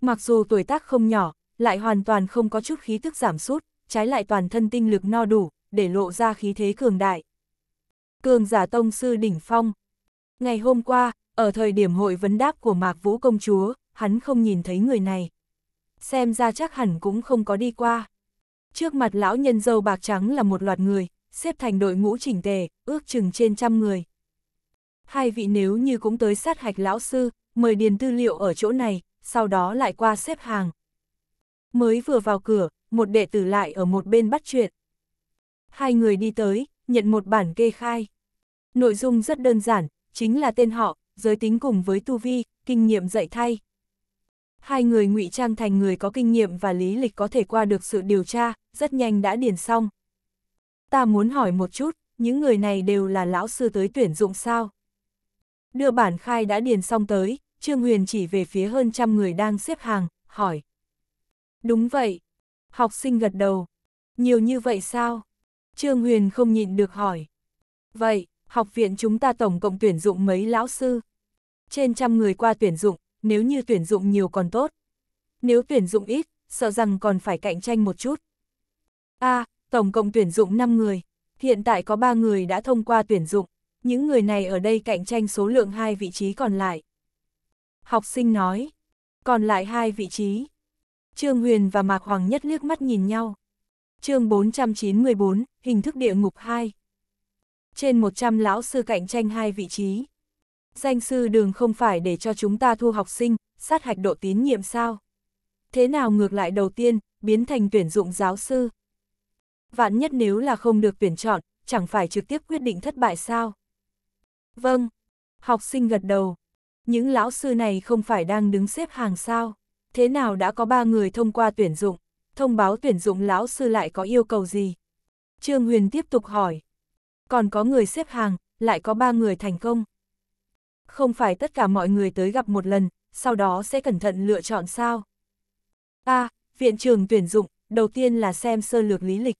Mặc dù tuổi tác không nhỏ, lại hoàn toàn không có chút khí tức giảm sút, trái lại toàn thân tinh lực no đủ, để lộ ra khí thế cường đại. Cường giả tông sư đỉnh phong. Ngày hôm qua, ở thời điểm hội vấn đáp của Mạc Vũ công chúa, hắn không nhìn thấy người này xem ra chắc hẳn cũng không có đi qua. Trước mặt lão nhân dâu bạc trắng là một loạt người, xếp thành đội ngũ chỉnh tề, ước chừng trên trăm người. Hai vị nếu như cũng tới sát hạch lão sư, mời điền tư liệu ở chỗ này, sau đó lại qua xếp hàng. Mới vừa vào cửa, một đệ tử lại ở một bên bắt chuyện. Hai người đi tới, nhận một bản kê khai. Nội dung rất đơn giản, chính là tên họ, giới tính cùng với tu vi, kinh nghiệm dạy thay, hai người ngụy trang thành người có kinh nghiệm và lý lịch có thể qua được sự điều tra, rất nhanh đã điền xong. Ta muốn hỏi một chút, những người này đều là lão sư tới tuyển dụng sao? Đưa bản khai đã điền xong tới, Trương Huyền chỉ về phía hơn trăm người đang xếp hàng, hỏi. Đúng vậy. Học sinh gật đầu. Nhiều như vậy sao? Trương Huyền không nhịn được hỏi. Vậy, học viện chúng ta tổng cộng tuyển dụng mấy lão sư? Trên trăm người qua tuyển dụng, nếu như tuyển dụng nhiều còn tốt. Nếu tuyển dụng ít, sợ rằng còn phải cạnh tranh một chút. A, à, tổng cộng tuyển dụng 5 người, hiện tại có 3 người đã thông qua tuyển dụng, những người này ở đây cạnh tranh số lượng hai vị trí còn lại. Học sinh nói, còn lại hai vị trí. Trương Huyền và Mạc Hoàng Nhất liếc mắt nhìn nhau. chương 494, hình thức địa ngục 2. Trên 100 lão sư cạnh tranh hai vị trí. Danh sư đường không phải để cho chúng ta thu học sinh, sát hạch độ tín nhiệm sao? Thế nào ngược lại đầu tiên, biến thành tuyển dụng giáo sư? Vạn nhất nếu là không được tuyển chọn, chẳng phải trực tiếp quyết định thất bại sao? Vâng, học sinh gật đầu. Những lão sư này không phải đang đứng xếp hàng sao? Thế nào đã có ba người thông qua tuyển dụng? Thông báo tuyển dụng lão sư lại có yêu cầu gì? Trương Huyền tiếp tục hỏi. Còn có người xếp hàng, lại có ba người thành công không phải tất cả mọi người tới gặp một lần, sau đó sẽ cẩn thận lựa chọn sao. A. À, viện trường tuyển dụng, đầu tiên là xem sơ lược lý lịch.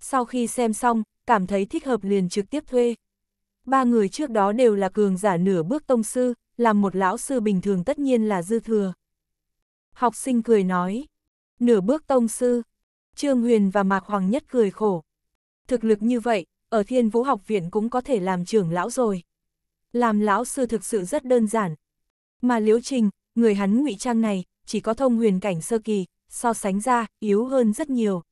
Sau khi xem xong, cảm thấy thích hợp liền trực tiếp thuê. Ba người trước đó đều là cường giả nửa bước tông sư, làm một lão sư bình thường tất nhiên là dư thừa. Học sinh cười nói, nửa bước tông sư, Trương Huyền và Mạc Hoàng Nhất cười khổ. Thực lực như vậy, ở thiên vũ học viện cũng có thể làm trưởng lão rồi làm lão sư thực sự rất đơn giản. Mà Liễu Trình, người hắn ngụy trang này, chỉ có thông huyền cảnh sơ kỳ, so sánh ra, yếu hơn rất nhiều.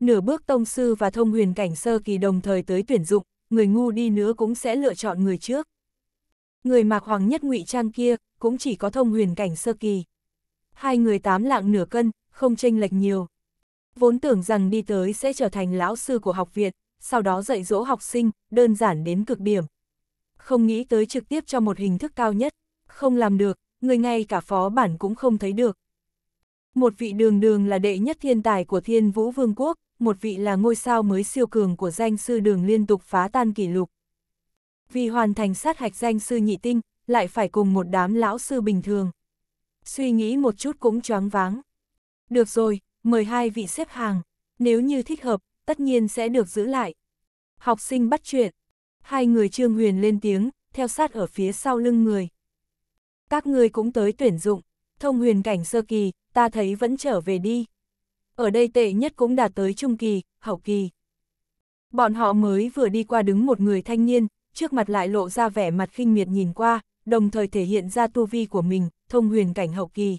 Nửa bước tông sư và thông huyền cảnh sơ kỳ đồng thời tới tuyển dụng, người ngu đi nữa cũng sẽ lựa chọn người trước. Người mạc hoàng nhất ngụy trang kia, cũng chỉ có thông huyền cảnh sơ kỳ. Hai người tám lạng nửa cân, không chênh lệch nhiều. Vốn tưởng rằng đi tới sẽ trở thành lão sư của học viện, sau đó dạy dỗ học sinh, đơn giản đến cực điểm không nghĩ tới trực tiếp cho một hình thức cao nhất, không làm được, người ngay cả phó bản cũng không thấy được. Một vị đường đường là đệ nhất thiên tài của thiên vũ vương quốc, một vị là ngôi sao mới siêu cường của danh sư đường liên tục phá tan kỷ lục. Vì hoàn thành sát hạch danh sư nhị tinh, lại phải cùng một đám lão sư bình thường. Suy nghĩ một chút cũng choáng váng. Được rồi, mời hai vị xếp hàng, nếu như thích hợp, tất nhiên sẽ được giữ lại. Học sinh bắt chuyện, Hai người Trương Huyền lên tiếng, theo sát ở phía sau lưng người. Các ngươi cũng tới tuyển dụng, thông huyền cảnh sơ kỳ, ta thấy vẫn trở về đi. Ở đây tệ nhất cũng đã tới trung kỳ, hậu kỳ. Bọn họ mới vừa đi qua đứng một người thanh niên, trước mặt lại lộ ra vẻ mặt khinh miệt nhìn qua, đồng thời thể hiện ra tu vi của mình, thông huyền cảnh hậu kỳ.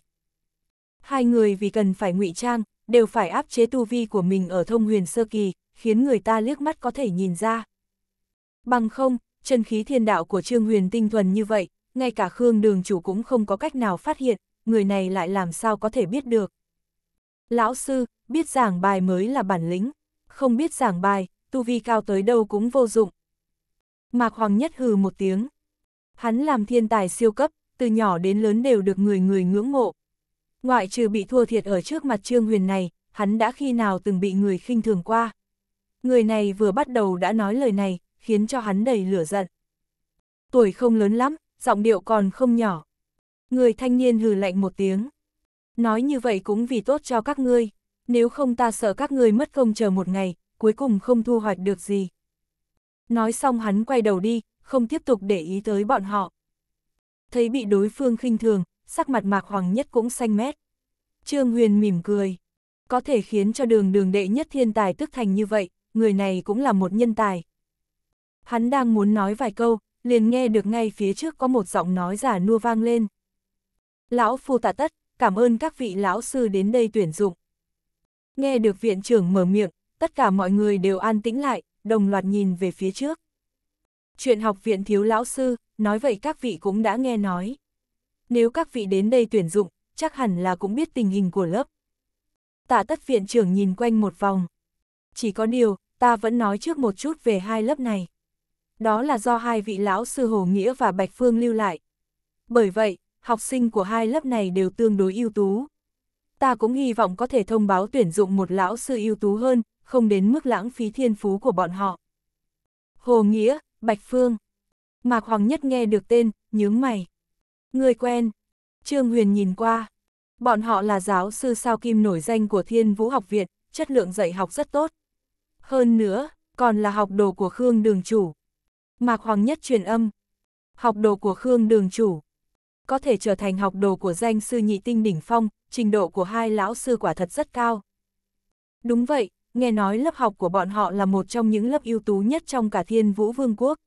Hai người vì cần phải ngụy trang, đều phải áp chế tu vi của mình ở thông huyền sơ kỳ, khiến người ta liếc mắt có thể nhìn ra. Bằng không, chân khí thiên đạo của Trương Huyền tinh thuần như vậy, ngay cả Khương đường chủ cũng không có cách nào phát hiện, người này lại làm sao có thể biết được. Lão sư, biết giảng bài mới là bản lĩnh, không biết giảng bài, tu vi cao tới đâu cũng vô dụng. Mạc Hoàng Nhất hừ một tiếng. Hắn làm thiên tài siêu cấp, từ nhỏ đến lớn đều được người người ngưỡng mộ. Ngoại trừ bị thua thiệt ở trước mặt Trương Huyền này, hắn đã khi nào từng bị người khinh thường qua. Người này vừa bắt đầu đã nói lời này, khiến cho hắn đầy lửa giận. Tuổi không lớn lắm, giọng điệu còn không nhỏ. Người thanh niên hừ lạnh một tiếng. Nói như vậy cũng vì tốt cho các ngươi, nếu không ta sợ các ngươi mất công chờ một ngày, cuối cùng không thu hoạch được gì. Nói xong hắn quay đầu đi, không tiếp tục để ý tới bọn họ. Thấy bị đối phương khinh thường, sắc mặt mạc hoàng nhất cũng xanh mét. Trương Huyền mỉm cười. Có thể khiến cho đường đường đệ nhất thiên tài tức thành như vậy, người này cũng là một nhân tài. Hắn đang muốn nói vài câu, liền nghe được ngay phía trước có một giọng nói giả nua vang lên. Lão phu tạ tất, cảm ơn các vị lão sư đến đây tuyển dụng. Nghe được viện trưởng mở miệng, tất cả mọi người đều an tĩnh lại, đồng loạt nhìn về phía trước. Chuyện học viện thiếu lão sư, nói vậy các vị cũng đã nghe nói. Nếu các vị đến đây tuyển dụng, chắc hẳn là cũng biết tình hình của lớp. Tạ tất viện trưởng nhìn quanh một vòng. Chỉ có điều, ta vẫn nói trước một chút về hai lớp này đó là do hai vị lão sư Hồ Nghĩa và Bạch Phương lưu lại. Bởi vậy, học sinh của hai lớp này đều tương đối ưu tú. Ta cũng hy vọng có thể thông báo tuyển dụng một lão sư ưu tú hơn, không đến mức lãng phí thiên phú của bọn họ. Hồ Nghĩa, Bạch Phương. Mạc Hoàng Nhất nghe được tên, nhướng mày. Người quen. Trương Huyền nhìn qua. Bọn họ là giáo sư sao kim nổi danh của Thiên Vũ Học Viện, chất lượng dạy học rất tốt. Hơn nữa, còn là học đồ của Khương Đường Chủ. Mạc Hoàng Nhất truyền âm. Học đồ của Khương Đường Chủ. Có thể trở thành học đồ của danh sư nhị tinh đỉnh phong, trình độ của hai lão sư quả thật rất cao. Đúng vậy, nghe nói lớp học của bọn họ là một trong những lớp ưu tú nhất trong cả thiên vũ vương quốc.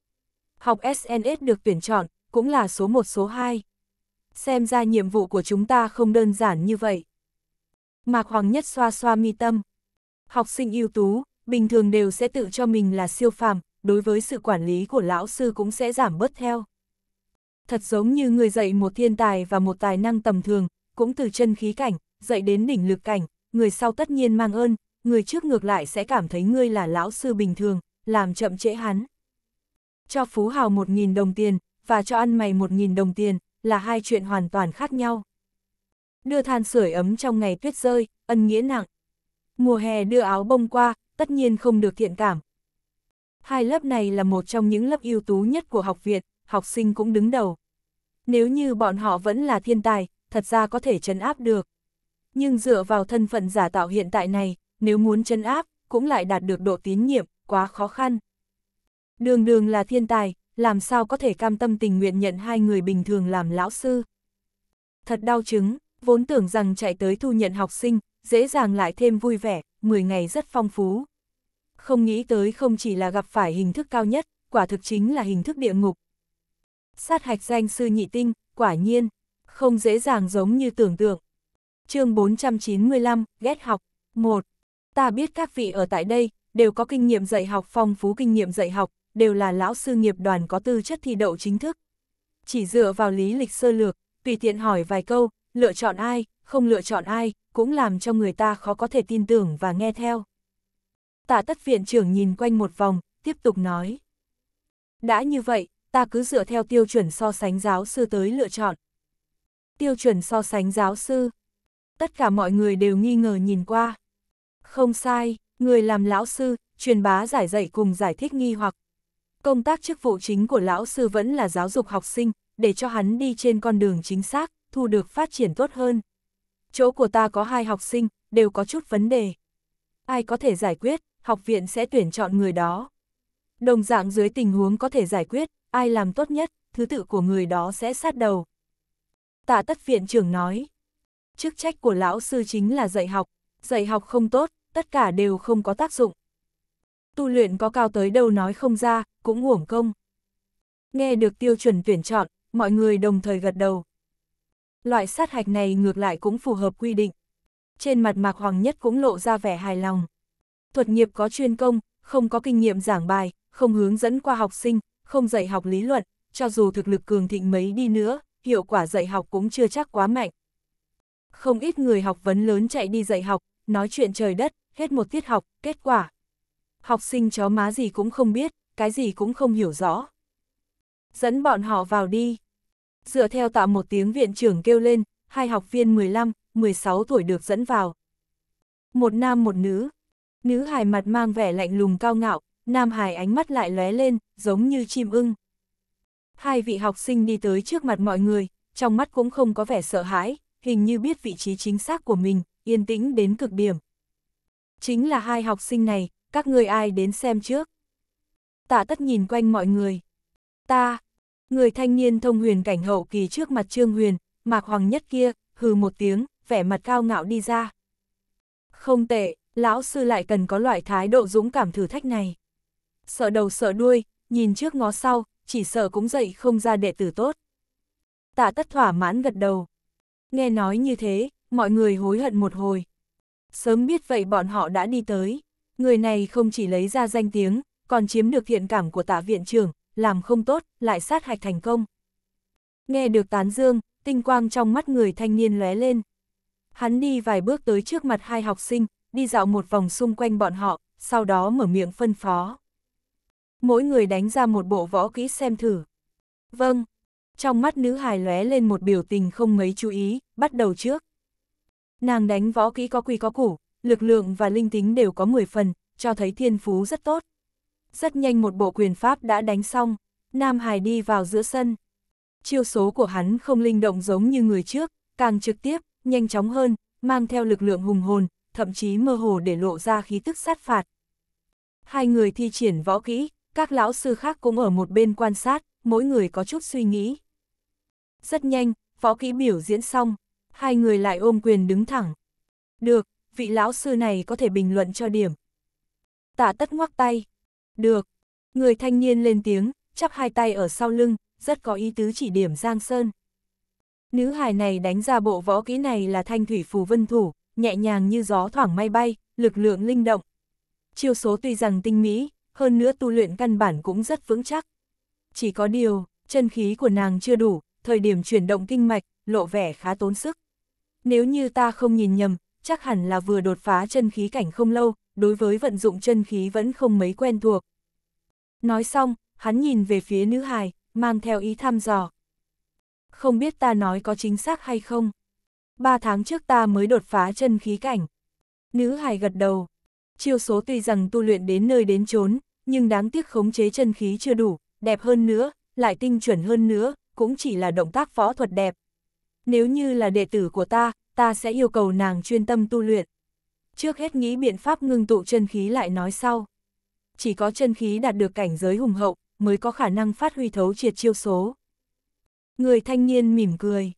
Học SNS được tuyển chọn, cũng là số 1 số 2. Xem ra nhiệm vụ của chúng ta không đơn giản như vậy. Mạc Hoàng Nhất xoa xoa mi tâm. Học sinh ưu tú, bình thường đều sẽ tự cho mình là siêu phàm, đối với sự quản lý của lão sư cũng sẽ giảm bớt theo. Thật giống như người dạy một thiên tài và một tài năng tầm thường, cũng từ chân khí cảnh, dạy đến đỉnh lực cảnh, người sau tất nhiên mang ơn, người trước ngược lại sẽ cảm thấy ngươi là lão sư bình thường, làm chậm trễ hắn. Cho Phú Hào 1.000 đồng tiền, và cho ăn mày 1.000 đồng tiền, là hai chuyện hoàn toàn khác nhau. Đưa than sưởi ấm trong ngày tuyết rơi, ân nghĩa nặng. Mùa hè đưa áo bông qua, tất nhiên không được thiện cảm, Hai lớp này là một trong những lớp ưu tú nhất của học viện, học sinh cũng đứng đầu. Nếu như bọn họ vẫn là thiên tài, thật ra có thể chấn áp được. Nhưng dựa vào thân phận giả tạo hiện tại này, nếu muốn chấn áp, cũng lại đạt được độ tín nhiệm, quá khó khăn. Đường đường là thiên tài, làm sao có thể cam tâm tình nguyện nhận hai người bình thường làm lão sư. Thật đau chứng, vốn tưởng rằng chạy tới thu nhận học sinh, dễ dàng lại thêm vui vẻ, 10 ngày rất phong phú, không nghĩ tới không chỉ là gặp phải hình thức cao nhất, quả thực chính là hình thức địa ngục. Sát hạch danh sư nhị tinh, quả nhiên, không dễ dàng giống như tưởng tượng. chương 495, ghét học, 1. Ta biết các vị ở tại đây, đều có kinh nghiệm dạy học phong phú kinh nghiệm dạy học, đều là lão sư nghiệp đoàn có tư chất thi đậu chính thức. Chỉ dựa vào lý lịch sơ lược, tùy tiện hỏi vài câu, lựa chọn ai, không lựa chọn ai, cũng làm cho người ta khó có thể tin tưởng và nghe theo tạ tất viện trưởng nhìn quanh một vòng, tiếp tục nói. Đã như vậy, ta cứ dựa theo tiêu chuẩn so sánh giáo sư tới lựa chọn. Tiêu chuẩn so sánh giáo sư. Tất cả mọi người đều nghi ngờ nhìn qua. Không sai, người làm lão sư, truyền bá giải dạy cùng giải thích nghi hoặc. Công tác chức vụ chính của lão sư vẫn là giáo dục học sinh, để cho hắn đi trên con đường chính xác, thu được phát triển tốt hơn. Chỗ của ta có hai học sinh, đều có chút vấn đề ai có thể giải quyết, học viện sẽ tuyển chọn người đó. Đồng dạng dưới tình huống có thể giải quyết, ai làm tốt nhất, thứ tự của người đó sẽ sát đầu. Tạ tất viện trưởng nói, chức trách của lão sư chính là dạy học, dạy học không tốt, tất cả đều không có tác dụng. Tu luyện có cao tới đâu nói không ra, cũng uổng công. Nghe được tiêu chuẩn tuyển chọn, mọi người đồng thời gật đầu. Loại sát hạch này ngược lại cũng phù hợp quy định trên mặt Mạc Hoàng Nhất cũng lộ ra vẻ hài lòng. Thuật nghiệp có chuyên công, không có kinh nghiệm giảng bài, không hướng dẫn qua học sinh, không dạy học lý luận, cho dù thực lực cường thịnh mấy đi nữa, hiệu quả dạy học cũng chưa chắc quá mạnh. Không ít người học vấn lớn chạy đi dạy học, nói chuyện trời đất, hết một tiết học, kết quả. Học sinh chó má gì cũng không biết, cái gì cũng không hiểu rõ. Dẫn bọn họ vào đi. Dựa theo tạo một tiếng viện trưởng kêu lên, hai học viên 15, 16 tuổi được dẫn vào. Một nam một nữ. Nữ hài mặt mang vẻ lạnh lùng cao ngạo, nam hài ánh mắt lại lóe lên, giống như chim ưng. Hai vị học sinh đi tới trước mặt mọi người, trong mắt cũng không có vẻ sợ hãi, hình như biết vị trí chính xác của mình, yên tĩnh đến cực điểm. Chính là hai học sinh này, các người ai đến xem trước. Tạ tất nhìn quanh mọi người. Ta, người thanh niên thông huyền cảnh hậu kỳ trước mặt Trương Huyền, Mạc Hoàng Nhất kia, hừ một tiếng, vẻ mặt cao ngạo đi ra. Không tệ, lão sư lại cần có loại thái độ dũng cảm thử thách này. Sợ đầu sợ đuôi, nhìn trước ngó sau, chỉ sợ cũng dậy không ra đệ tử tốt. Tạ tất thỏa mãn gật đầu. Nghe nói như thế, mọi người hối hận một hồi. Sớm biết vậy bọn họ đã đi tới. Người này không chỉ lấy ra danh tiếng, còn chiếm được thiện cảm của tạ viện trưởng, làm không tốt, lại sát hạch thành công. Nghe được tán dương, tinh quang trong mắt người thanh niên lóe lên. Hắn đi vài bước tới trước mặt hai học sinh, đi dạo một vòng xung quanh bọn họ, sau đó mở miệng phân phó. Mỗi người đánh ra một bộ võ kỹ xem thử. Vâng. Trong mắt nữ hài lóe lên một biểu tình không mấy chú ý, bắt đầu trước. Nàng đánh võ kỹ có quy có củ, lực lượng và linh tính đều có 10 phần, cho thấy thiên phú rất tốt. Rất nhanh một bộ quyền pháp đã đánh xong, Nam hài đi vào giữa sân. Chiêu số của hắn không linh động giống như người trước, càng trực tiếp, nhanh chóng hơn, mang theo lực lượng hùng hồn, thậm chí mơ hồ để lộ ra khí tức sát phạt. Hai người thi triển võ kỹ, các lão sư khác cũng ở một bên quan sát, mỗi người có chút suy nghĩ. Rất nhanh, võ kỹ biểu diễn xong, hai người lại ôm quyền đứng thẳng. Được, vị lão sư này có thể bình luận cho điểm. Tạ tất ngoắc tay. Được. Người thanh niên lên tiếng, chắp hai tay ở sau lưng, rất có ý tứ chỉ điểm Giang Sơn. Nữ hài này đánh ra bộ võ kỹ này là thanh thủy phù vân thủ, nhẹ nhàng như gió thoảng may bay, lực lượng linh động. Chiêu số tuy rằng tinh mỹ, hơn nữa tu luyện căn bản cũng rất vững chắc. Chỉ có điều, chân khí của nàng chưa đủ, thời điểm chuyển động kinh mạch, lộ vẻ khá tốn sức. Nếu như ta không nhìn nhầm, chắc hẳn là vừa đột phá chân khí cảnh không lâu, đối với vận dụng chân khí vẫn không mấy quen thuộc. Nói xong, hắn nhìn về phía nữ hài, mang theo ý thăm dò không biết ta nói có chính xác hay không. Ba tháng trước ta mới đột phá chân khí cảnh. Nữ hài gật đầu. Chiêu số tuy rằng tu luyện đến nơi đến chốn, nhưng đáng tiếc khống chế chân khí chưa đủ, đẹp hơn nữa, lại tinh chuẩn hơn nữa, cũng chỉ là động tác võ thuật đẹp. Nếu như là đệ tử của ta, ta sẽ yêu cầu nàng chuyên tâm tu luyện. Trước hết nghĩ biện pháp ngưng tụ chân khí lại nói sau. Chỉ có chân khí đạt được cảnh giới hùng hậu, mới có khả năng phát huy thấu triệt chiêu số. Người thanh niên mỉm cười.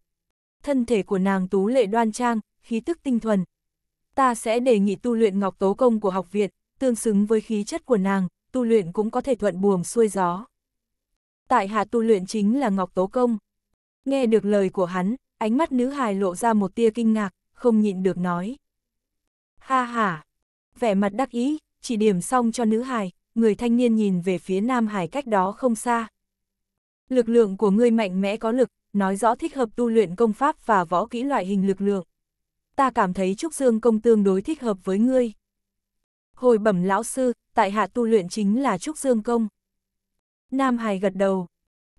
Thân thể của nàng tú lệ đoan trang, khí tức tinh thuần. Ta sẽ đề nghị tu luyện ngọc tố công của học viện, tương xứng với khí chất của nàng, tu luyện cũng có thể thuận buồm xuôi gió. Tại hạ tu luyện chính là ngọc tố công. Nghe được lời của hắn, ánh mắt nữ hài lộ ra một tia kinh ngạc, không nhịn được nói. Ha ha, vẻ mặt đắc ý, chỉ điểm xong cho nữ hài, người thanh niên nhìn về phía nam hải cách đó không xa, Lực lượng của ngươi mạnh mẽ có lực, nói rõ thích hợp tu luyện công pháp và võ kỹ loại hình lực lượng. Ta cảm thấy trúc dương công tương đối thích hợp với ngươi. Hồi bẩm lão sư, tại hạ tu luyện chính là trúc dương công. Nam Hải gật đầu.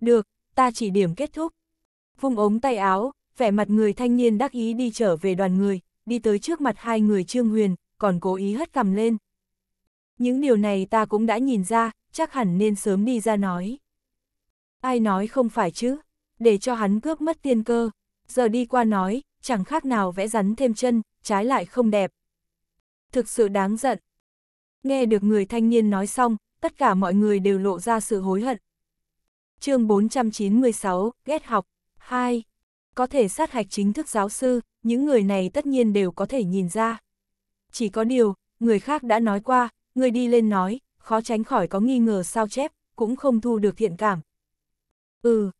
Được, ta chỉ điểm kết thúc. Vung ống tay áo, vẻ mặt người thanh niên đắc ý đi trở về đoàn người, đi tới trước mặt hai người Trương Huyền, còn cố ý hất cầm lên. Những điều này ta cũng đã nhìn ra, chắc hẳn nên sớm đi ra nói. Ai nói không phải chứ? Để cho hắn cướp mất tiên cơ. Giờ đi qua nói, chẳng khác nào vẽ rắn thêm chân, trái lại không đẹp. Thực sự đáng giận. Nghe được người thanh niên nói xong, tất cả mọi người đều lộ ra sự hối hận. chương 496, ghét học. 2. Có thể sát hạch chính thức giáo sư, những người này tất nhiên đều có thể nhìn ra. Chỉ có điều, người khác đã nói qua, người đi lên nói, khó tránh khỏi có nghi ngờ sao chép, cũng không thu được thiện cảm, Ừ.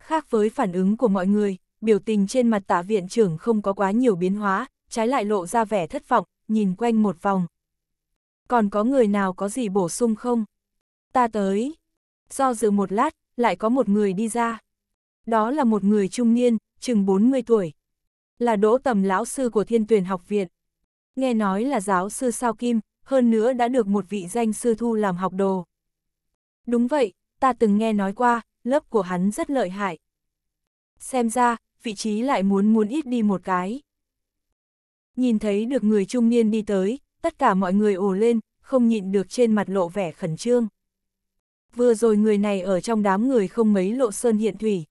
Khác với phản ứng của mọi người, biểu tình trên mặt tả viện trưởng không có quá nhiều biến hóa, trái lại lộ ra vẻ thất vọng, nhìn quanh một vòng. Còn có người nào có gì bổ sung không? Ta tới. Do dự một lát, lại có một người đi ra. Đó là một người trung niên, chừng 40 tuổi. Là đỗ tầm lão sư của thiên tuyển học viện. Nghe nói là giáo sư Sao Kim, hơn nữa đã được một vị danh sư thu làm học đồ. Đúng vậy, ta từng nghe nói qua, lớp của hắn rất lợi hại. Xem ra, vị trí lại muốn muốn ít đi một cái. Nhìn thấy được người trung niên đi tới, tất cả mọi người ồ lên, không nhịn được trên mặt lộ vẻ khẩn trương. Vừa rồi người này ở trong đám người không mấy lộ sơn hiện thủy.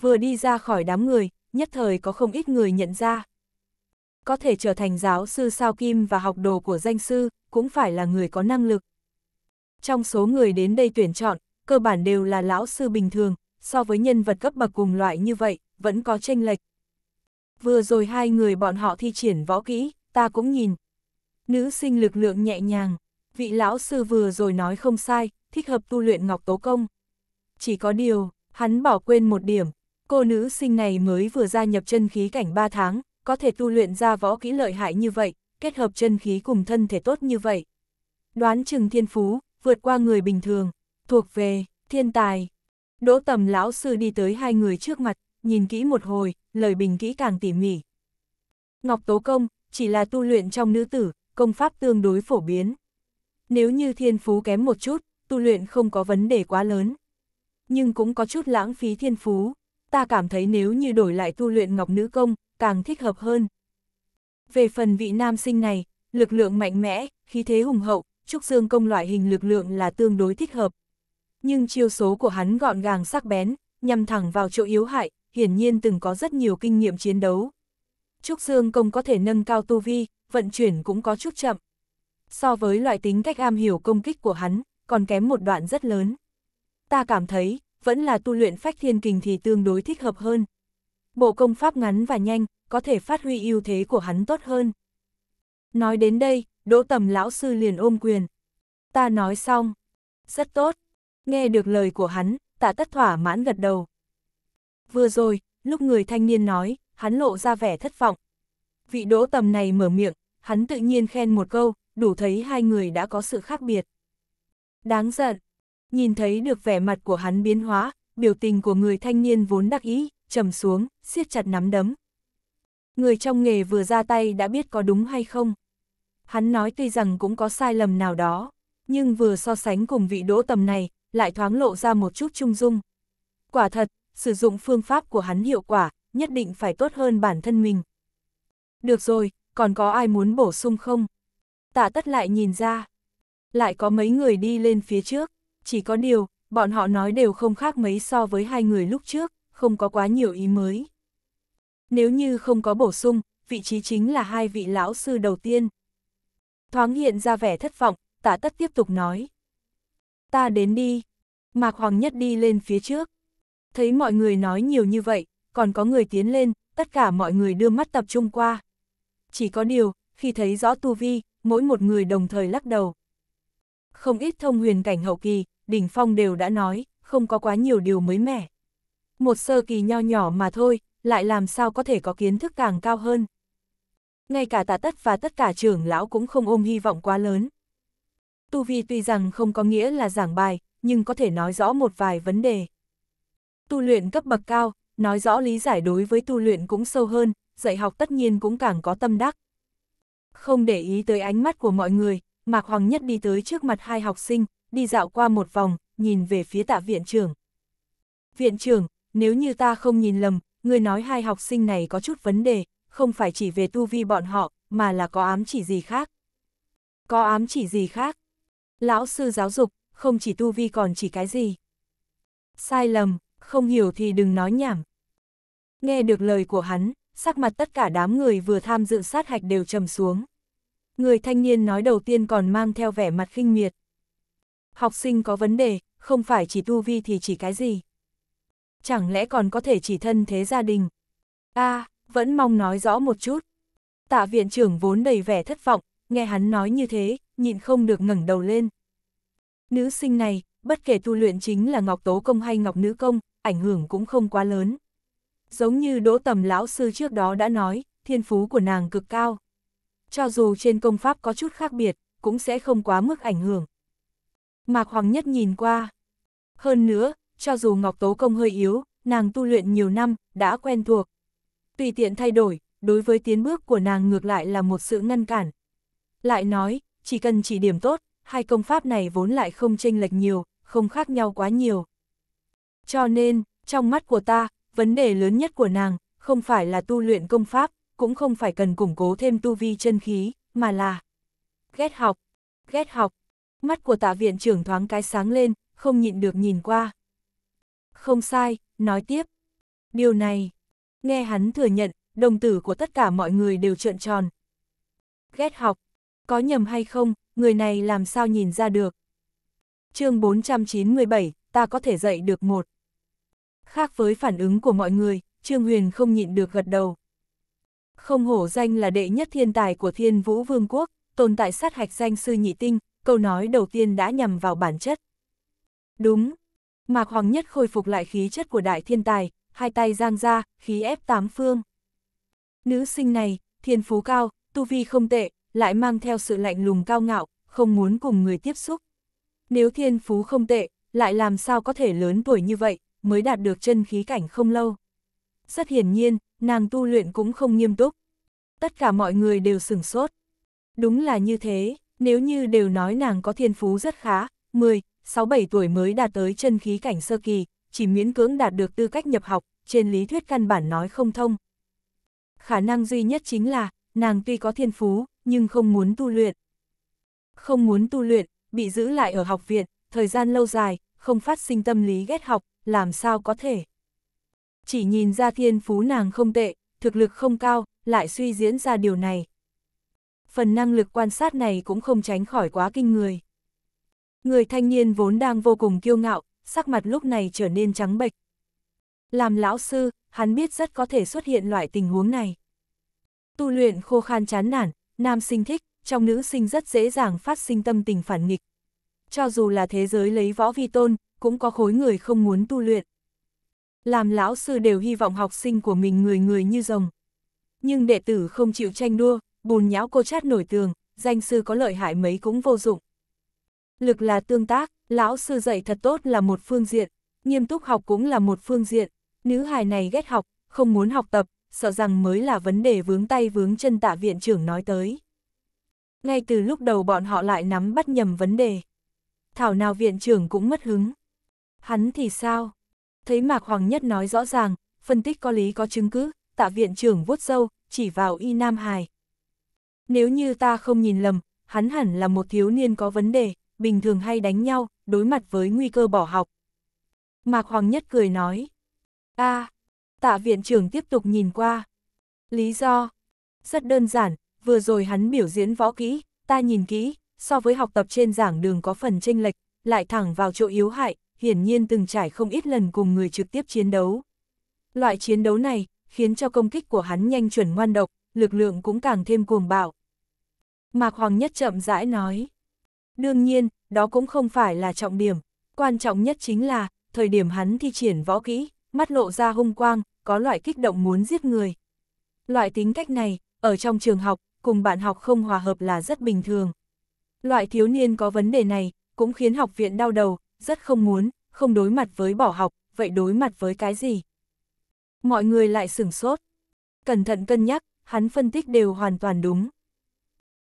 Vừa đi ra khỏi đám người, nhất thời có không ít người nhận ra. Có thể trở thành giáo sư sao kim và học đồ của danh sư, cũng phải là người có năng lực. Trong số người đến đây tuyển chọn, cơ bản đều là lão sư bình thường, so với nhân vật cấp bậc cùng loại như vậy, vẫn có tranh lệch. Vừa rồi hai người bọn họ thi triển võ kỹ, ta cũng nhìn. Nữ sinh lực lượng nhẹ nhàng, vị lão sư vừa rồi nói không sai, thích hợp tu luyện ngọc tố công. Chỉ có điều, hắn bỏ quên một điểm, cô nữ sinh này mới vừa gia nhập chân khí cảnh 3 tháng, có thể tu luyện ra võ kỹ lợi hại như vậy, kết hợp chân khí cùng thân thể tốt như vậy. Đoán chừng thiên phú, vượt qua người bình thường thuộc về thiên tài. Đỗ tầm lão sư đi tới hai người trước mặt, nhìn kỹ một hồi, lời bình kỹ càng tỉ mỉ. Ngọc Tố Công, chỉ là tu luyện trong nữ tử, công pháp tương đối phổ biến. Nếu như thiên phú kém một chút, tu luyện không có vấn đề quá lớn. Nhưng cũng có chút lãng phí thiên phú, ta cảm thấy nếu như đổi lại tu luyện ngọc nữ công, càng thích hợp hơn. Về phần vị nam sinh này, lực lượng mạnh mẽ, khí thế hùng hậu, trúc dương công loại hình lực lượng là tương đối thích hợp, nhưng chiêu số của hắn gọn gàng sắc bén, nhằm thẳng vào chỗ yếu hại, hiển nhiên từng có rất nhiều kinh nghiệm chiến đấu. Trúc Dương Công có thể nâng cao tu vi, vận chuyển cũng có chút chậm. So với loại tính cách am hiểu công kích của hắn, còn kém một đoạn rất lớn. Ta cảm thấy, vẫn là tu luyện phách thiên kình thì tương đối thích hợp hơn. Bộ công pháp ngắn và nhanh, có thể phát huy ưu thế của hắn tốt hơn. Nói đến đây, đỗ tầm lão sư liền ôm quyền. Ta nói xong. Rất tốt, Nghe được lời của hắn, tạ tất thỏa mãn gật đầu. Vừa rồi, lúc người thanh niên nói, hắn lộ ra vẻ thất vọng. Vị đỗ tầm này mở miệng, hắn tự nhiên khen một câu, đủ thấy hai người đã có sự khác biệt. Đáng giận, nhìn thấy được vẻ mặt của hắn biến hóa, biểu tình của người thanh niên vốn đắc ý, trầm xuống, siết chặt nắm đấm. Người trong nghề vừa ra tay đã biết có đúng hay không. Hắn nói tuy rằng cũng có sai lầm nào đó, nhưng vừa so sánh cùng vị đỗ tầm này, lại thoáng lộ ra một chút trung dung. Quả thật, sử dụng phương pháp của hắn hiệu quả, nhất định phải tốt hơn bản thân mình. Được rồi, còn có ai muốn bổ sung không? Tạ tất lại nhìn ra. Lại có mấy người đi lên phía trước, chỉ có điều, bọn họ nói đều không khác mấy so với hai người lúc trước, không có quá nhiều ý mới. Nếu như không có bổ sung, vị trí chính là hai vị lão sư đầu tiên. Thoáng hiện ra vẻ thất vọng, tạ tất tiếp tục nói. Ta đến đi. Mạc Hoàng Nhất đi lên phía trước. Thấy mọi người nói nhiều như vậy, còn có người tiến lên, tất cả mọi người đưa mắt tập trung qua. Chỉ có điều, khi thấy rõ tu vi, mỗi một người đồng thời lắc đầu. Không ít thông huyền cảnh hậu kỳ, đỉnh phong đều đã nói, không có quá nhiều điều mới mẻ. Một sơ kỳ nho nhỏ mà thôi, lại làm sao có thể có kiến thức càng cao hơn. Ngay cả tạ tất và tất cả trưởng lão cũng không ôm hy vọng quá lớn. Tu vi tuy rằng không có nghĩa là giảng bài, nhưng có thể nói rõ một vài vấn đề. Tu luyện cấp bậc cao, nói rõ lý giải đối với tu luyện cũng sâu hơn, dạy học tất nhiên cũng càng có tâm đắc. Không để ý tới ánh mắt của mọi người, Mạc Hoàng Nhất đi tới trước mặt hai học sinh, đi dạo qua một vòng, nhìn về phía tạ viện trưởng. Viện trưởng, nếu như ta không nhìn lầm, người nói hai học sinh này có chút vấn đề, không phải chỉ về tu vi bọn họ, mà là có ám chỉ gì khác. Có ám chỉ gì khác? Lão sư giáo dục, không chỉ tu vi còn chỉ cái gì. Sai lầm, không hiểu thì đừng nói nhảm. Nghe được lời của hắn, sắc mặt tất cả đám người vừa tham dự sát hạch đều trầm xuống. Người thanh niên nói đầu tiên còn mang theo vẻ mặt khinh miệt. Học sinh có vấn đề, không phải chỉ tu vi thì chỉ cái gì. Chẳng lẽ còn có thể chỉ thân thế gia đình. a à, vẫn mong nói rõ một chút. Tạ viện trưởng vốn đầy vẻ thất vọng, nghe hắn nói như thế, nhịn không được ngẩng đầu lên. Nữ sinh này, bất kể tu luyện chính là Ngọc Tố Công hay Ngọc Nữ Công, ảnh hưởng cũng không quá lớn. Giống như Đỗ Tầm Lão Sư trước đó đã nói, thiên phú của nàng cực cao. Cho dù trên công pháp có chút khác biệt, cũng sẽ không quá mức ảnh hưởng. Mạc Hoàng Nhất nhìn qua. Hơn nữa, cho dù Ngọc Tố Công hơi yếu, nàng tu luyện nhiều năm, đã quen thuộc. Tùy tiện thay đổi, đối với tiến bước của nàng ngược lại là một sự ngăn cản. Lại nói, chỉ cần chỉ điểm tốt, hai công pháp này vốn lại không chênh lệch nhiều, không khác nhau quá nhiều. Cho nên, trong mắt của ta, vấn đề lớn nhất của nàng, không phải là tu luyện công pháp, cũng không phải cần củng cố thêm tu vi chân khí, mà là ghét học, ghét học. Mắt của tạ viện trưởng thoáng cái sáng lên, không nhịn được nhìn qua. Không sai, nói tiếp. Điều này, nghe hắn thừa nhận, đồng tử của tất cả mọi người đều trợn tròn. Ghét học, có nhầm hay không, người này làm sao nhìn ra được. chương 497, ta có thể dạy được một. Khác với phản ứng của mọi người, Trương Huyền không nhịn được gật đầu. Không hổ danh là đệ nhất thiên tài của thiên vũ vương quốc, tồn tại sát hạch danh sư nhị tinh, câu nói đầu tiên đã nhằm vào bản chất. Đúng, Mạc Hoàng Nhất khôi phục lại khí chất của đại thiên tài, hai tay giang ra, khí ép tám phương. Nữ sinh này, thiên phú cao, tu vi không tệ, lại mang theo sự lạnh lùng cao ngạo, không muốn cùng người tiếp xúc. Nếu thiên phú không tệ, lại làm sao có thể lớn tuổi như vậy, mới đạt được chân khí cảnh không lâu. Rất hiển nhiên, nàng tu luyện cũng không nghiêm túc. Tất cả mọi người đều sửng sốt. Đúng là như thế, nếu như đều nói nàng có thiên phú rất khá, 10, 6-7 tuổi mới đạt tới chân khí cảnh sơ kỳ, chỉ miễn cưỡng đạt được tư cách nhập học, trên lý thuyết căn bản nói không thông. Khả năng duy nhất chính là, nàng tuy có thiên phú, nhưng không muốn tu luyện. Không muốn tu luyện, bị giữ lại ở học viện, thời gian lâu dài, không phát sinh tâm lý ghét học, làm sao có thể. Chỉ nhìn ra thiên phú nàng không tệ, thực lực không cao, lại suy diễn ra điều này. Phần năng lực quan sát này cũng không tránh khỏi quá kinh người. Người thanh niên vốn đang vô cùng kiêu ngạo, sắc mặt lúc này trở nên trắng bệch. Làm lão sư, hắn biết rất có thể xuất hiện loại tình huống này. Tu luyện khô khan chán nản, nam sinh thích, trong nữ sinh rất dễ dàng phát sinh tâm tình phản nghịch. Cho dù là thế giới lấy võ vi tôn, cũng có khối người không muốn tu luyện. Làm lão sư đều hy vọng học sinh của mình người người như rồng. Nhưng đệ tử không chịu tranh đua, bùn nhão cô chát nổi tường, danh sư có lợi hại mấy cũng vô dụng. Lực là tương tác, lão sư dạy thật tốt là một phương diện, nghiêm túc học cũng là một phương diện. Nữ hài này ghét học, không muốn học tập, sợ rằng mới là vấn đề vướng tay vướng chân tạ viện trưởng nói tới. Ngay từ lúc đầu bọn họ lại nắm bắt nhầm vấn đề. Thảo nào viện trưởng cũng mất hứng. Hắn thì sao? Thấy Mạc Hoàng Nhất nói rõ ràng, phân tích có lý có chứng cứ, tạ viện trưởng vuốt sâu, chỉ vào Y Nam Hải. Nếu như ta không nhìn lầm, hắn hẳn là một thiếu niên có vấn đề, bình thường hay đánh nhau, đối mặt với nguy cơ bỏ học. Mạc Hoàng Nhất cười nói. a à, Tạ viện trưởng tiếp tục nhìn qua. Lý do? Rất đơn giản, vừa rồi hắn biểu diễn võ kỹ, ta nhìn kỹ, so với học tập trên giảng đường có phần chênh lệch, lại thẳng vào chỗ yếu hại, hiển nhiên từng trải không ít lần cùng người trực tiếp chiến đấu. Loại chiến đấu này, khiến cho công kích của hắn nhanh chuẩn ngoan độc, lực lượng cũng càng thêm cuồng bạo. Mạc Hoàng Nhất chậm rãi nói. Đương nhiên, đó cũng không phải là trọng điểm, quan trọng nhất chính là, thời điểm hắn thi triển võ kỹ, mắt lộ ra hung quang, có loại kích động muốn giết người. Loại tính cách này, ở trong trường học, cùng bạn học không hòa hợp là rất bình thường. Loại thiếu niên có vấn đề này, cũng khiến học viện đau đầu, rất không muốn, không đối mặt với bỏ học, vậy đối mặt với cái gì? Mọi người lại sửng sốt. Cẩn thận cân nhắc, hắn phân tích đều hoàn toàn đúng.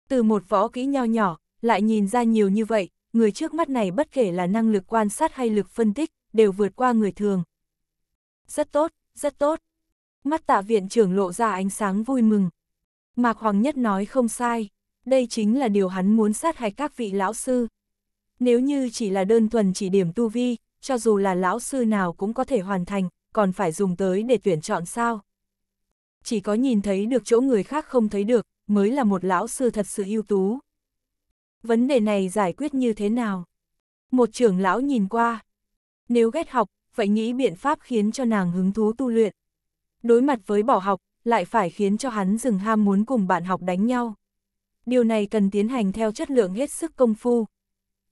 Từ một võ kỹ nho nhỏ, lại nhìn ra nhiều như vậy, người trước mắt này bất kể là năng lực quan sát hay lực phân tích, đều vượt qua người thường, rất tốt, rất tốt. Mắt tạ viện trưởng lộ ra ánh sáng vui mừng. Mạc Hoàng Nhất nói không sai, đây chính là điều hắn muốn sát hại các vị lão sư. Nếu như chỉ là đơn thuần chỉ điểm tu vi, cho dù là lão sư nào cũng có thể hoàn thành, còn phải dùng tới để tuyển chọn sao. Chỉ có nhìn thấy được chỗ người khác không thấy được, mới là một lão sư thật sự ưu tú. Vấn đề này giải quyết như thế nào? Một trưởng lão nhìn qua. Nếu ghét học, vậy nghĩ biện pháp khiến cho nàng hứng thú tu luyện. Đối mặt với bỏ học, lại phải khiến cho hắn dừng ham muốn cùng bạn học đánh nhau. Điều này cần tiến hành theo chất lượng hết sức công phu.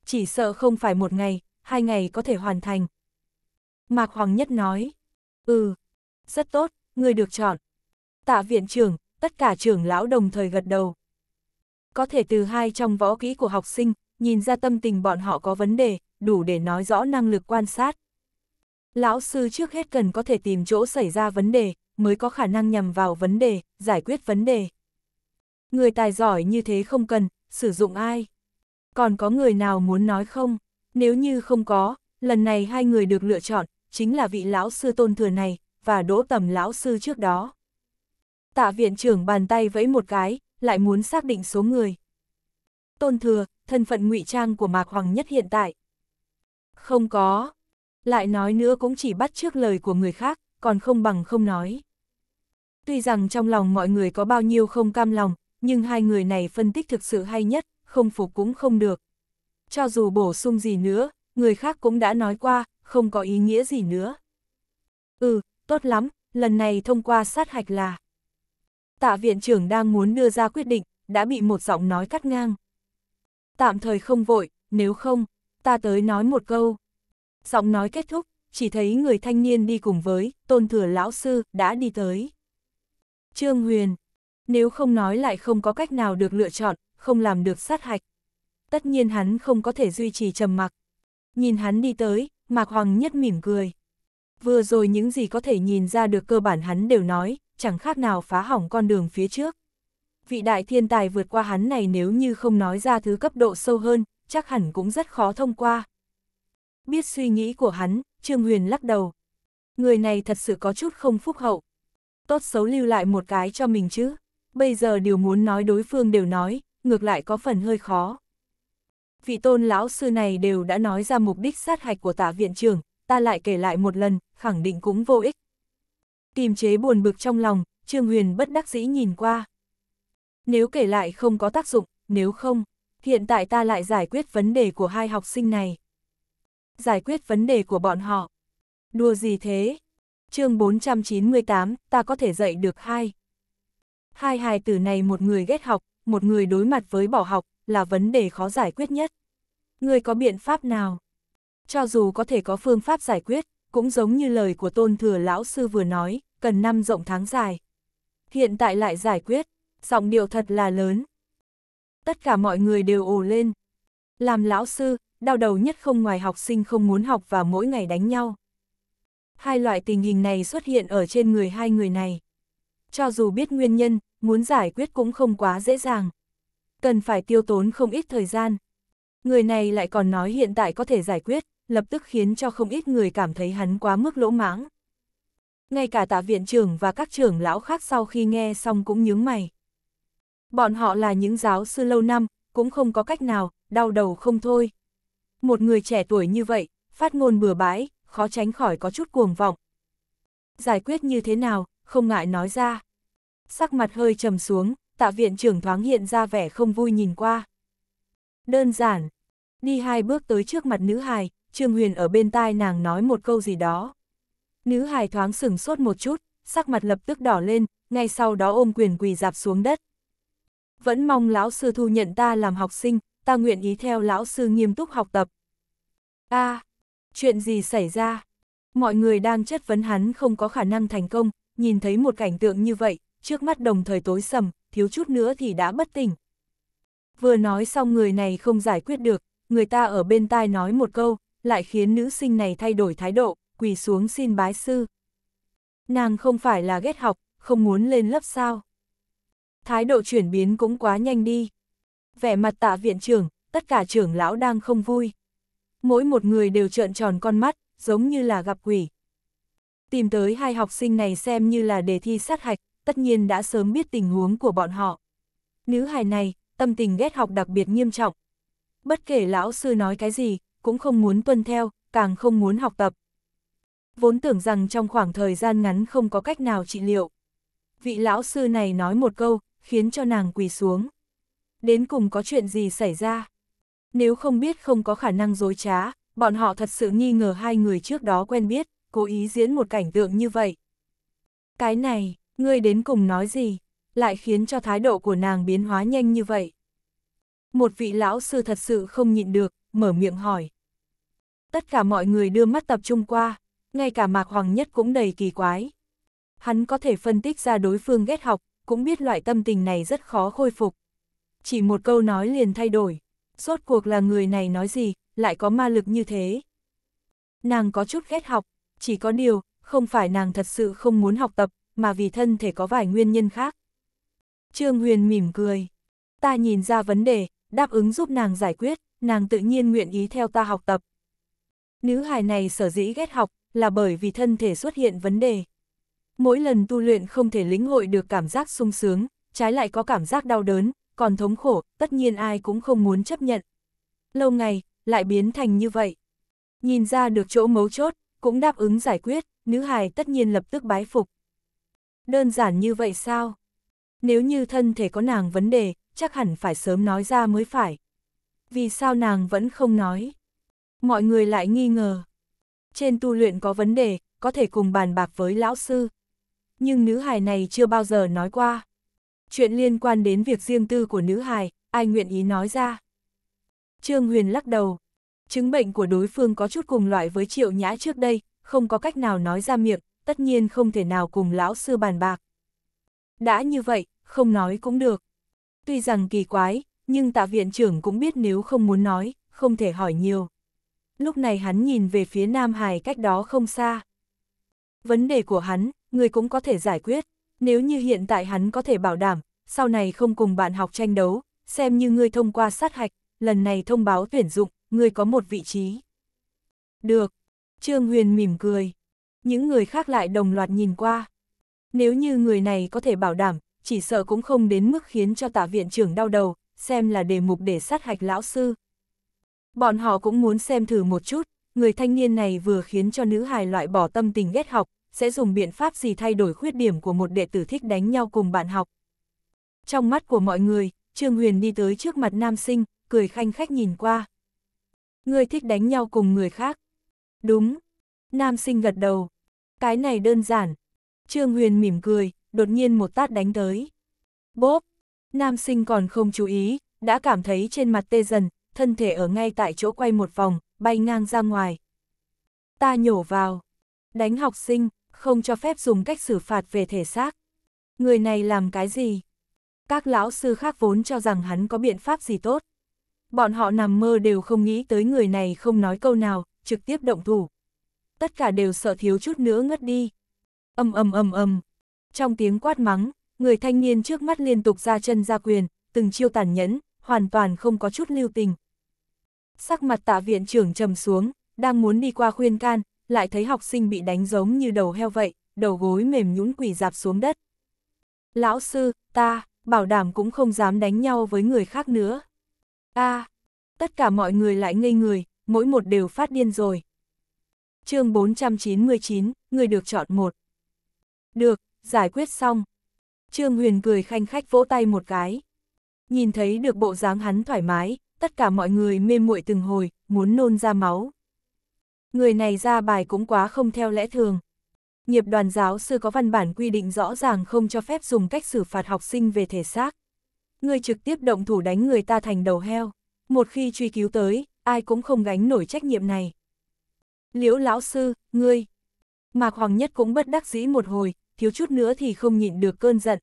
Chỉ sợ không phải một ngày, hai ngày có thể hoàn thành. Mạc Hoàng Nhất nói, ừ, rất tốt, người được chọn. Tạ viện trưởng, tất cả trưởng lão đồng thời gật đầu. Có thể từ hai trong võ kỹ của học sinh, nhìn ra tâm tình bọn họ có vấn đề, đủ để nói rõ năng lực quan sát. Lão sư trước hết cần có thể tìm chỗ xảy ra vấn đề, mới có khả năng nhằm vào vấn đề, giải quyết vấn đề. Người tài giỏi như thế không cần, sử dụng ai? Còn có người nào muốn nói không? Nếu như không có, lần này hai người được lựa chọn, chính là vị lão sư tôn thừa này, và đỗ tầm lão sư trước đó. Tạ viện trưởng bàn tay vẫy một cái, lại muốn xác định số người. Tôn thừa, thân phận ngụy trang của Mạc Hoàng Nhất hiện tại. Không có, lại nói nữa cũng chỉ bắt trước lời của người khác, còn không bằng không nói. Tuy rằng trong lòng mọi người có bao nhiêu không cam lòng, nhưng hai người này phân tích thực sự hay nhất, không phục cũng không được. Cho dù bổ sung gì nữa, người khác cũng đã nói qua, không có ý nghĩa gì nữa. Ừ, tốt lắm, lần này thông qua sát hạch là... Tạ viện trưởng đang muốn đưa ra quyết định, đã bị một giọng nói cắt ngang. Tạm thời không vội, nếu không, ta tới nói một câu. Giọng nói kết thúc, chỉ thấy người thanh niên đi cùng với, tôn thừa lão sư, đã đi tới. Trương Huyền, nếu không nói lại không có cách nào được lựa chọn, không làm được sát hạch. Tất nhiên hắn không có thể duy trì trầm mặc. Nhìn hắn đi tới, Mạc Hoàng nhất mỉm cười. Vừa rồi những gì có thể nhìn ra được cơ bản hắn đều nói, chẳng khác nào phá hỏng con đường phía trước. Vị đại thiên tài vượt qua hắn này nếu như không nói ra thứ cấp độ sâu hơn, chắc hẳn cũng rất khó thông qua. Biết suy nghĩ của hắn, Trương Huyền lắc đầu. Người này thật sự có chút không phúc hậu. Tốt xấu lưu lại một cái cho mình chứ. Bây giờ điều muốn nói đối phương đều nói, ngược lại có phần hơi khó. Vị tôn lão sư này đều đã nói ra mục đích sát hạch của tả viện trưởng, ta lại kể lại một lần, khẳng định cũng vô ích. Kìm chế buồn bực trong lòng, Trương Huyền bất đắc dĩ nhìn qua. Nếu kể lại không có tác dụng, nếu không, hiện tại ta lại giải quyết vấn đề của hai học sinh này giải quyết vấn đề của bọn họ. Đùa gì thế? chương 498, ta có thể dạy được hai. Hai hài tử này một người ghét học, một người đối mặt với bỏ học, là vấn đề khó giải quyết nhất. Người có biện pháp nào? Cho dù có thể có phương pháp giải quyết, cũng giống như lời của tôn thừa lão sư vừa nói, cần năm rộng tháng dài. Hiện tại lại giải quyết, giọng điệu thật là lớn. Tất cả mọi người đều ồ lên. Làm lão sư, đau đầu nhất không ngoài học sinh không muốn học và mỗi ngày đánh nhau. Hai loại tình hình này xuất hiện ở trên người hai người này. Cho dù biết nguyên nhân, muốn giải quyết cũng không quá dễ dàng. Cần phải tiêu tốn không ít thời gian. Người này lại còn nói hiện tại có thể giải quyết, lập tức khiến cho không ít người cảm thấy hắn quá mức lỗ mãng. Ngay cả tạ viện trưởng và các trưởng lão khác sau khi nghe xong cũng nhướng mày. Bọn họ là những giáo sư lâu năm, cũng không có cách nào, đau đầu không thôi một người trẻ tuổi như vậy, phát ngôn bừa bãi, khó tránh khỏi có chút cuồng vọng. Giải quyết như thế nào, không ngại nói ra. Sắc mặt hơi trầm xuống, tạ viện trưởng thoáng hiện ra vẻ không vui nhìn qua. Đơn giản, đi hai bước tới trước mặt nữ hài, Trương Huyền ở bên tai nàng nói một câu gì đó. Nữ hài thoáng sửng sốt một chút, sắc mặt lập tức đỏ lên, ngay sau đó ôm quyền quỳ dạp xuống đất. Vẫn mong lão sư thu nhận ta làm học sinh, ta nguyện ý theo lão sư nghiêm túc học tập. a à, chuyện gì xảy ra? Mọi người đang chất vấn hắn không có khả năng thành công, nhìn thấy một cảnh tượng như vậy, trước mắt đồng thời tối sầm, thiếu chút nữa thì đã bất tỉnh. Vừa nói xong người này không giải quyết được, người ta ở bên tai nói một câu, lại khiến nữ sinh này thay đổi thái độ, quỳ xuống xin bái sư. Nàng không phải là ghét học, không muốn lên lớp sao. Thái độ chuyển biến cũng quá nhanh đi vẻ mặt tạ viện trưởng, tất cả trưởng lão đang không vui. Mỗi một người đều trợn tròn con mắt, giống như là gặp quỷ. Tìm tới hai học sinh này xem như là đề thi sát hạch, tất nhiên đã sớm biết tình huống của bọn họ. Nữ hài này, tâm tình ghét học đặc biệt nghiêm trọng. Bất kể lão sư nói cái gì, cũng không muốn tuân theo, càng không muốn học tập. Vốn tưởng rằng trong khoảng thời gian ngắn không có cách nào trị liệu. Vị lão sư này nói một câu, khiến cho nàng quỳ xuống đến cùng có chuyện gì xảy ra. Nếu không biết không có khả năng dối trá, bọn họ thật sự nghi ngờ hai người trước đó quen biết, cố ý diễn một cảnh tượng như vậy. Cái này, ngươi đến cùng nói gì, lại khiến cho thái độ của nàng biến hóa nhanh như vậy. Một vị lão sư thật sự không nhịn được, mở miệng hỏi. Tất cả mọi người đưa mắt tập trung qua, ngay cả Mạc Hoàng Nhất cũng đầy kỳ quái. Hắn có thể phân tích ra đối phương ghét học, cũng biết loại tâm tình này rất khó khôi phục chỉ một câu nói liền thay đổi. Rốt cuộc là người này nói gì, lại có ma lực như thế. Nàng có chút ghét học, chỉ có điều, không phải nàng thật sự không muốn học tập, mà vì thân thể có vài nguyên nhân khác. Trương Huyền mỉm cười. Ta nhìn ra vấn đề, đáp ứng giúp nàng giải quyết, nàng tự nhiên nguyện ý theo ta học tập. Nữ hài này sở dĩ ghét học, là bởi vì thân thể xuất hiện vấn đề. Mỗi lần tu luyện không thể lĩnh hội được cảm giác sung sướng, trái lại có cảm giác đau đớn, còn thống khổ, tất nhiên ai cũng không muốn chấp nhận. Lâu ngày, lại biến thành như vậy. Nhìn ra được chỗ mấu chốt, cũng đáp ứng giải quyết, nữ hài tất nhiên lập tức bái phục. Đơn giản như vậy sao? Nếu như thân thể có nàng vấn đề, chắc hẳn phải sớm nói ra mới phải. Vì sao nàng vẫn không nói? Mọi người lại nghi ngờ. Trên tu luyện có vấn đề, có thể cùng bàn bạc với lão sư. Nhưng nữ hài này chưa bao giờ nói qua chuyện liên quan đến việc riêng tư của nữ hài, ai nguyện ý nói ra. Trương Huyền lắc đầu, chứng bệnh của đối phương có chút cùng loại với triệu nhã trước đây, không có cách nào nói ra miệng, tất nhiên không thể nào cùng lão sư bàn bạc. Đã như vậy, không nói cũng được. Tuy rằng kỳ quái, nhưng tạ viện trưởng cũng biết nếu không muốn nói, không thể hỏi nhiều. Lúc này hắn nhìn về phía Nam Hải cách đó không xa. Vấn đề của hắn, người cũng có thể giải quyết, nếu như hiện tại hắn có thể bảo đảm, sau này không cùng bạn học tranh đấu, xem như ngươi thông qua sát hạch, lần này thông báo tuyển dụng, ngươi có một vị trí. Được. Trương Huyền mỉm cười. Những người khác lại đồng loạt nhìn qua. Nếu như người này có thể bảo đảm, chỉ sợ cũng không đến mức khiến cho tả viện trưởng đau đầu, xem là đề mục để sát hạch lão sư. Bọn họ cũng muốn xem thử một chút, người thanh niên này vừa khiến cho nữ hài loại bỏ tâm tình ghét học, sẽ dùng biện pháp gì thay đổi khuyết điểm của một đệ tử thích đánh nhau cùng bạn học. Trong mắt của mọi người, Trương Huyền đi tới trước mặt nam sinh, cười khanh khách nhìn qua. Người thích đánh nhau cùng người khác. Đúng. Nam sinh gật đầu. Cái này đơn giản. Trương Huyền mỉm cười, đột nhiên một tát đánh tới. Bốp. Nam sinh còn không chú ý, đã cảm thấy trên mặt tê dần, thân thể ở ngay tại chỗ quay một vòng, bay ngang ra ngoài. Ta nhổ vào. Đánh học sinh, không cho phép dùng cách xử phạt về thể xác. Người này làm cái gì? Các lão sư khác vốn cho rằng hắn có biện pháp gì tốt. Bọn họ nằm mơ đều không nghĩ tới người này không nói câu nào, trực tiếp động thủ. Tất cả đều sợ thiếu chút nữa ngất đi. Âm âm âm âm. Trong tiếng quát mắng, người thanh niên trước mắt liên tục ra chân ra quyền, từng chiêu tàn nhẫn, hoàn toàn không có chút lưu tình. Sắc mặt tạ viện trưởng trầm xuống, đang muốn đi qua khuyên can, lại thấy học sinh bị đánh giống như đầu heo vậy, đầu gối mềm nhũn quỳ dạp xuống đất. Lão sư, ta, bảo đảm cũng không dám đánh nhau với người khác nữa. a à, tất cả mọi người lại ngây người, mỗi một đều phát điên rồi. chương 499, người được chọn một. Được, giải quyết xong. Trương Huyền cười khanh khách vỗ tay một cái. Nhìn thấy được bộ dáng hắn thoải mái, tất cả mọi người mê muội từng hồi, muốn nôn ra máu. Người này ra bài cũng quá không theo lẽ thường. Nghiệp đoàn giáo sư có văn bản quy định rõ ràng không cho phép dùng cách xử phạt học sinh về thể xác. Người trực tiếp động thủ đánh người ta thành đầu heo. Một khi truy cứu tới, ai cũng không gánh nổi trách nhiệm này. Liễu lão sư, ngươi. Mạc Hoàng Nhất cũng bất đắc dĩ một hồi, thiếu chút nữa thì không nhịn được cơn giận.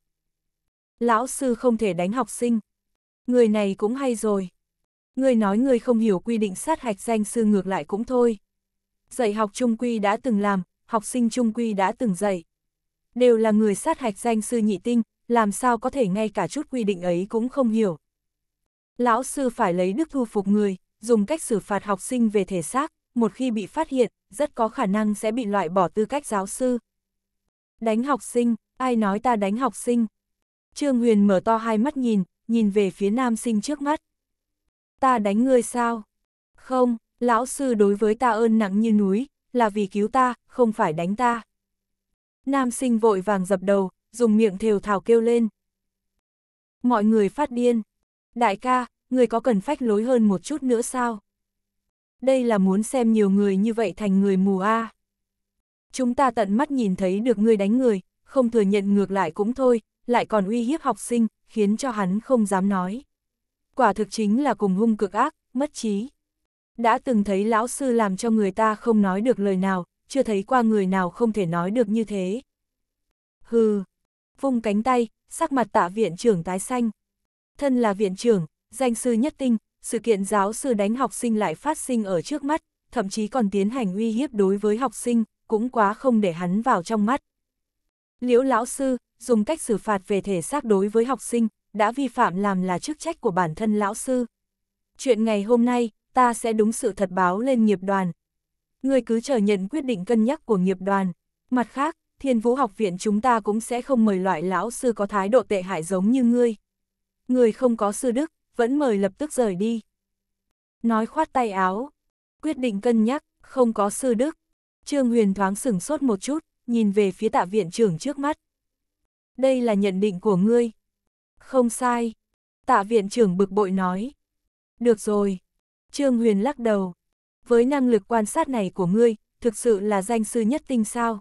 Lão sư không thể đánh học sinh. Người này cũng hay rồi. người nói người không hiểu quy định sát hạch danh sư ngược lại cũng thôi dạy học trung quy đã từng làm, học sinh trung quy đã từng dạy. Đều là người sát hạch danh sư nhị tinh, làm sao có thể ngay cả chút quy định ấy cũng không hiểu. Lão sư phải lấy đức thu phục người, dùng cách xử phạt học sinh về thể xác, một khi bị phát hiện, rất có khả năng sẽ bị loại bỏ tư cách giáo sư. Đánh học sinh, ai nói ta đánh học sinh? Trương Huyền mở to hai mắt nhìn, nhìn về phía nam sinh trước mắt. Ta đánh ngươi sao? Không, lão sư đối với ta ơn nặng như núi, là vì cứu ta, không phải đánh ta. Nam sinh vội vàng dập đầu, dùng miệng thều thào kêu lên. Mọi người phát điên. Đại ca, người có cần phách lối hơn một chút nữa sao? Đây là muốn xem nhiều người như vậy thành người mù a. À. Chúng ta tận mắt nhìn thấy được người đánh người, không thừa nhận ngược lại cũng thôi, lại còn uy hiếp học sinh, khiến cho hắn không dám nói. Quả thực chính là cùng hung cực ác, mất trí đã từng thấy lão sư làm cho người ta không nói được lời nào, chưa thấy qua người nào không thể nói được như thế. Hừ, vung cánh tay, sắc mặt tạ viện trưởng tái xanh. Thân là viện trưởng, danh sư nhất tinh, sự kiện giáo sư đánh học sinh lại phát sinh ở trước mắt, thậm chí còn tiến hành uy hiếp đối với học sinh, cũng quá không để hắn vào trong mắt. Liễu lão sư, dùng cách xử phạt về thể xác đối với học sinh, đã vi phạm làm là chức trách của bản thân lão sư. Chuyện ngày hôm nay, ta sẽ đúng sự thật báo lên nghiệp đoàn. Người cứ chờ nhận quyết định cân nhắc của nghiệp đoàn. Mặt khác, thiên vũ học viện chúng ta cũng sẽ không mời loại lão sư có thái độ tệ hại giống như ngươi. Người không có sư đức, vẫn mời lập tức rời đi. Nói khoát tay áo, quyết định cân nhắc, không có sư đức. Trương Huyền thoáng sửng sốt một chút, nhìn về phía tạ viện trưởng trước mắt. Đây là nhận định của ngươi. Không sai. Tạ viện trưởng bực bội nói. Được rồi, Trương Huyền lắc đầu. Với năng lực quan sát này của ngươi, thực sự là danh sư nhất tinh sao?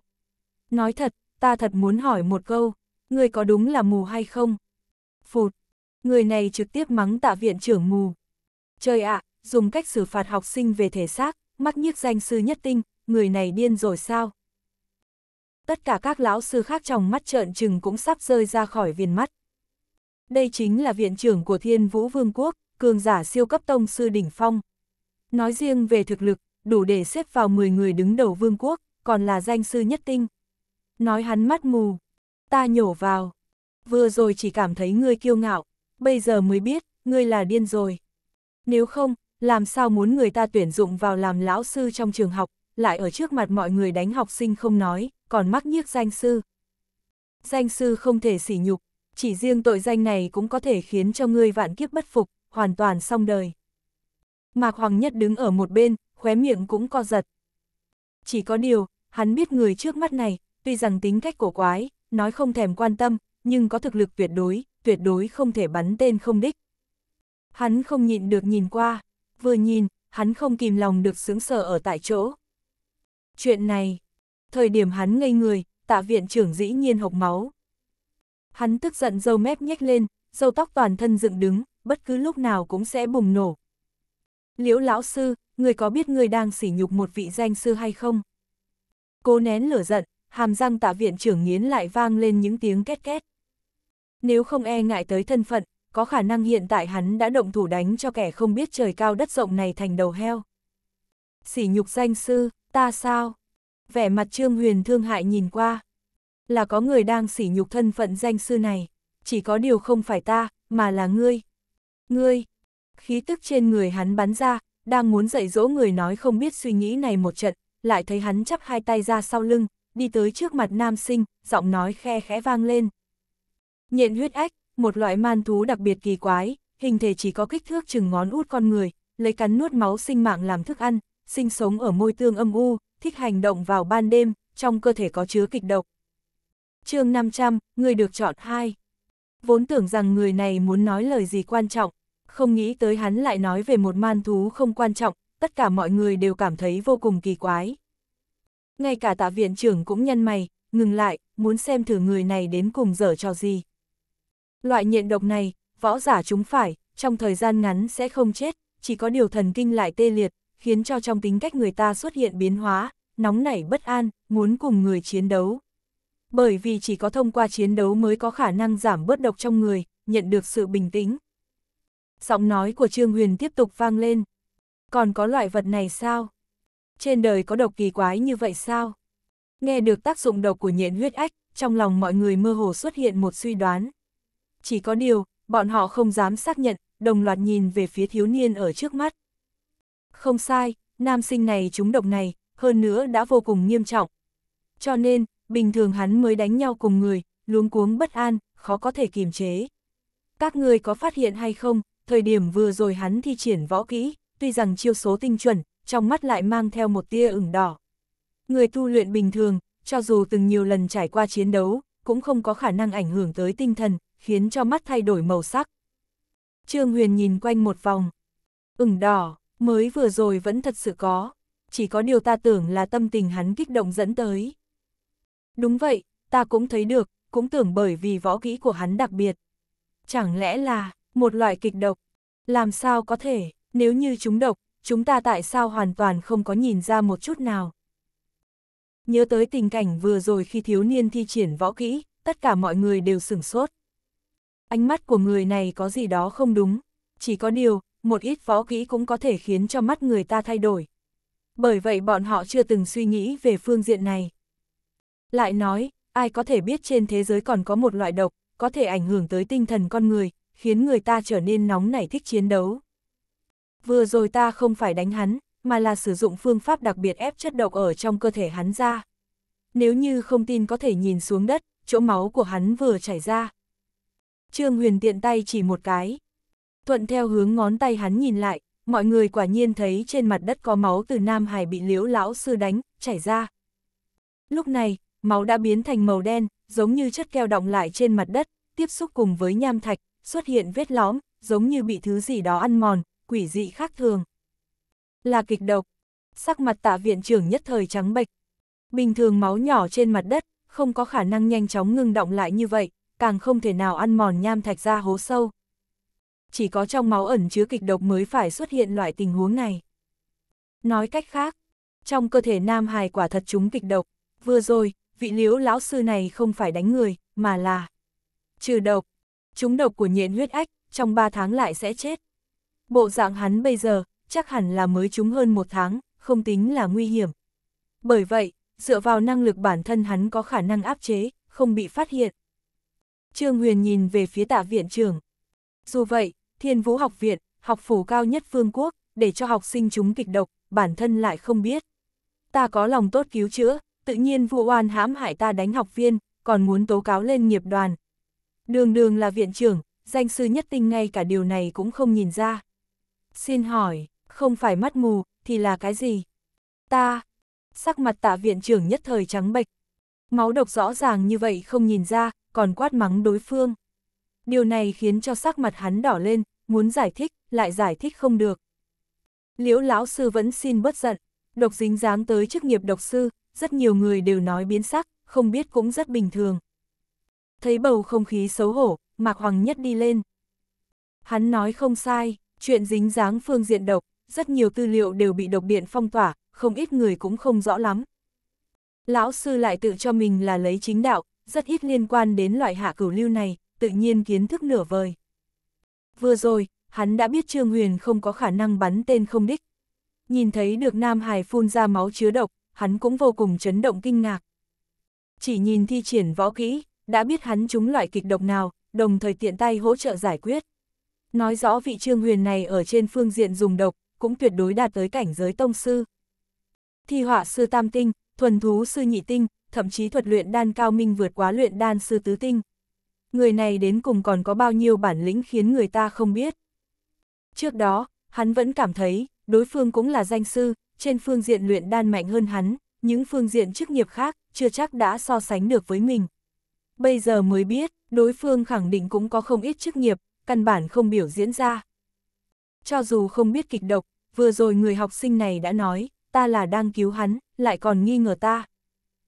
Nói thật, ta thật muốn hỏi một câu, ngươi có đúng là mù hay không? Phụt, người này trực tiếp mắng tạ viện trưởng mù. Trời ạ, dùng cách xử phạt học sinh về thể xác, mắc nhức danh sư nhất tinh, người này điên rồi sao? Tất cả các lão sư khác trong mắt trợn trừng cũng sắp rơi ra khỏi viền mắt. Đây chính là viện trưởng của Thiên Vũ Vương Quốc, cường giả siêu cấp tông sư đỉnh phong. Nói riêng về thực lực, đủ để xếp vào 10 người đứng đầu vương quốc, còn là danh sư nhất tinh. Nói hắn mắt mù, ta nhổ vào. Vừa rồi chỉ cảm thấy ngươi kiêu ngạo, bây giờ mới biết, ngươi là điên rồi. Nếu không, làm sao muốn người ta tuyển dụng vào làm lão sư trong trường học, lại ở trước mặt mọi người đánh học sinh không nói, còn mắc nhiếc danh sư. Danh sư không thể sỉ nhục, chỉ riêng tội danh này cũng có thể khiến cho ngươi vạn kiếp bất phục hoàn toàn xong đời. Mạc Hoàng Nhất đứng ở một bên, khóe miệng cũng co giật. Chỉ có điều, hắn biết người trước mắt này, tuy rằng tính cách cổ quái, nói không thèm quan tâm, nhưng có thực lực tuyệt đối, tuyệt đối không thể bắn tên không đích. Hắn không nhịn được nhìn qua, vừa nhìn, hắn không kìm lòng được sướng sờ ở tại chỗ. Chuyện này, thời điểm hắn ngây người, tạ viện trưởng dĩ nhiên hộc máu. Hắn tức giận dâu mép nhếch lên, dâu tóc toàn thân dựng đứng, bất cứ lúc nào cũng sẽ bùng nổ. Liễu lão sư, người có biết người đang sỉ nhục một vị danh sư hay không? Cô nén lửa giận, hàm răng tạ viện trưởng nghiến lại vang lên những tiếng két két. Nếu không e ngại tới thân phận, có khả năng hiện tại hắn đã động thủ đánh cho kẻ không biết trời cao đất rộng này thành đầu heo. Sỉ nhục danh sư, ta sao? Vẻ mặt Trương Huyền thương hại nhìn qua. Là có người đang sỉ nhục thân phận danh sư này, chỉ có điều không phải ta, mà là ngươi. Ngươi, khí tức trên người hắn bắn ra, đang muốn dạy dỗ người nói không biết suy nghĩ này một trận, lại thấy hắn chắp hai tay ra sau lưng, đi tới trước mặt nam sinh, giọng nói khe khẽ vang lên. Nhện huyết ếch, một loại man thú đặc biệt kỳ quái, hình thể chỉ có kích thước chừng ngón út con người, lấy cắn nuốt máu sinh mạng làm thức ăn, sinh sống ở môi tương âm u, thích hành động vào ban đêm, trong cơ thể có chứa kịch độc. chương 500, người được chọn hai vốn tưởng rằng người này muốn nói lời gì quan trọng, không nghĩ tới hắn lại nói về một man thú không quan trọng, tất cả mọi người đều cảm thấy vô cùng kỳ quái. Ngay cả tạ viện trưởng cũng nhăn mày, ngừng lại, muốn xem thử người này đến cùng dở cho gì. Loại nhện độc này, võ giả chúng phải, trong thời gian ngắn sẽ không chết, chỉ có điều thần kinh lại tê liệt, khiến cho trong tính cách người ta xuất hiện biến hóa, nóng nảy bất an, muốn cùng người chiến đấu bởi vì chỉ có thông qua chiến đấu mới có khả năng giảm bớt độc trong người, nhận được sự bình tĩnh. Giọng nói của Trương Huyền tiếp tục vang lên. Còn có loại vật này sao? Trên đời có độc kỳ quái như vậy sao? Nghe được tác dụng độc của nhện huyết ách, trong lòng mọi người mơ hồ xuất hiện một suy đoán. Chỉ có điều, bọn họ không dám xác nhận, đồng loạt nhìn về phía thiếu niên ở trước mắt. Không sai, nam sinh này trúng độc này, hơn nữa đã vô cùng nghiêm trọng. Cho nên, bình thường hắn mới đánh nhau cùng người, luống cuống bất an, khó có thể kiềm chế. Các người có phát hiện hay không, thời điểm vừa rồi hắn thi triển võ kỹ, tuy rằng chiêu số tinh chuẩn, trong mắt lại mang theo một tia ửng đỏ. Người tu luyện bình thường, cho dù từng nhiều lần trải qua chiến đấu, cũng không có khả năng ảnh hưởng tới tinh thần, khiến cho mắt thay đổi màu sắc. Trương Huyền nhìn quanh một vòng. Ửng đỏ, mới vừa rồi vẫn thật sự có. Chỉ có điều ta tưởng là tâm tình hắn kích động dẫn tới. Đúng vậy, ta cũng thấy được, cũng tưởng bởi vì võ kỹ của hắn đặc biệt. Chẳng lẽ là, một loại kịch độc? Làm sao có thể, nếu như chúng độc, chúng ta tại sao hoàn toàn không có nhìn ra một chút nào? Nhớ tới tình cảnh vừa rồi khi thiếu niên thi triển võ kỹ, tất cả mọi người đều sửng sốt. Ánh mắt của người này có gì đó không đúng, chỉ có điều, một ít võ kỹ cũng có thể khiến cho mắt người ta thay đổi. Bởi vậy bọn họ chưa từng suy nghĩ về phương diện này. Lại nói, ai có thể biết trên thế giới còn có một loại độc, có thể ảnh hưởng tới tinh thần con người, khiến người ta trở nên nóng nảy thích chiến đấu. Vừa rồi ta không phải đánh hắn, mà là sử dụng phương pháp đặc biệt ép chất độc ở trong cơ thể hắn ra. Nếu như không tin có thể nhìn xuống đất, chỗ máu của hắn vừa chảy ra. Trương Huyền tiện tay chỉ một cái. Thuận theo hướng ngón tay hắn nhìn lại, mọi người quả nhiên thấy trên mặt đất có máu từ Nam Hải bị liễu lão sư đánh, chảy ra. Lúc này, máu đã biến thành màu đen, giống như chất keo động lại trên mặt đất, tiếp xúc cùng với nham thạch, xuất hiện vết lõm, giống như bị thứ gì đó ăn mòn, quỷ dị khác thường. Là kịch độc. Sắc mặt tạ viện trưởng nhất thời trắng bệch. Bình thường máu nhỏ trên mặt đất, không có khả năng nhanh chóng ngưng động lại như vậy, càng không thể nào ăn mòn nham thạch ra hố sâu. Chỉ có trong máu ẩn chứa kịch độc mới phải xuất hiện loại tình huống này. Nói cách khác, trong cơ thể nam hài quả thật chúng kịch độc, vừa rồi, vị liễu lão sư này không phải đánh người, mà là trừ độc. Chúng độc của nhện huyết ách, trong 3 tháng lại sẽ chết. Bộ dạng hắn bây giờ, chắc hẳn là mới chúng hơn một tháng, không tính là nguy hiểm. Bởi vậy, dựa vào năng lực bản thân hắn có khả năng áp chế, không bị phát hiện. Trương Huyền nhìn về phía tạ viện trưởng. Dù vậy, Thiên Vũ học viện, học phủ cao nhất phương quốc, để cho học sinh chúng kịch độc, bản thân lại không biết. Ta có lòng tốt cứu chữa, tự nhiên vụ oan hãm hại ta đánh học viên, còn muốn tố cáo lên nghiệp đoàn. Đường đường là viện trưởng, danh sư nhất tinh ngay cả điều này cũng không nhìn ra. Xin hỏi, không phải mắt mù, thì là cái gì? Ta, sắc mặt tạ viện trưởng nhất thời trắng bệch. Máu độc rõ ràng như vậy không nhìn ra, còn quát mắng đối phương. Điều này khiến cho sắc mặt hắn đỏ lên, muốn giải thích, lại giải thích không được. Liễu lão sư vẫn xin bất giận, độc dính dáng tới chức nghiệp độc sư, rất nhiều người đều nói biến sắc, không biết cũng rất bình thường. Thấy bầu không khí xấu hổ, Mạc Hoàng Nhất đi lên. Hắn nói không sai, chuyện dính dáng phương diện độc, rất nhiều tư liệu đều bị độc biện phong tỏa, không ít người cũng không rõ lắm. Lão sư lại tự cho mình là lấy chính đạo, rất ít liên quan đến loại hạ cửu lưu này, tự nhiên kiến thức nửa vời. Vừa rồi, hắn đã biết Trương Huyền không có khả năng bắn tên không đích. Nhìn thấy được Nam Hải phun ra máu chứa độc, hắn cũng vô cùng chấn động kinh ngạc. Chỉ nhìn thi triển võ kỹ, đã biết hắn trúng loại kịch độc nào, đồng thời tiện tay hỗ trợ giải quyết. Nói rõ vị trương huyền này ở trên phương diện dùng độc, cũng tuyệt đối đạt tới cảnh giới tông sư. Thi họa sư tam tinh, thuần thú sư nhị tinh, thậm chí thuật luyện đan cao minh vượt quá luyện đan sư tứ tinh. Người này đến cùng còn có bao nhiêu bản lĩnh khiến người ta không biết. Trước đó, hắn vẫn cảm thấy, đối phương cũng là danh sư, trên phương diện luyện đan mạnh hơn hắn, những phương diện chức nghiệp khác chưa chắc đã so sánh được với mình. Bây giờ mới biết, đối phương khẳng định cũng có không ít chức nghiệp, căn bản không biểu diễn ra. Cho dù không biết kịch độc, vừa rồi người học sinh này đã nói, ta là đang cứu hắn, lại còn nghi ngờ ta.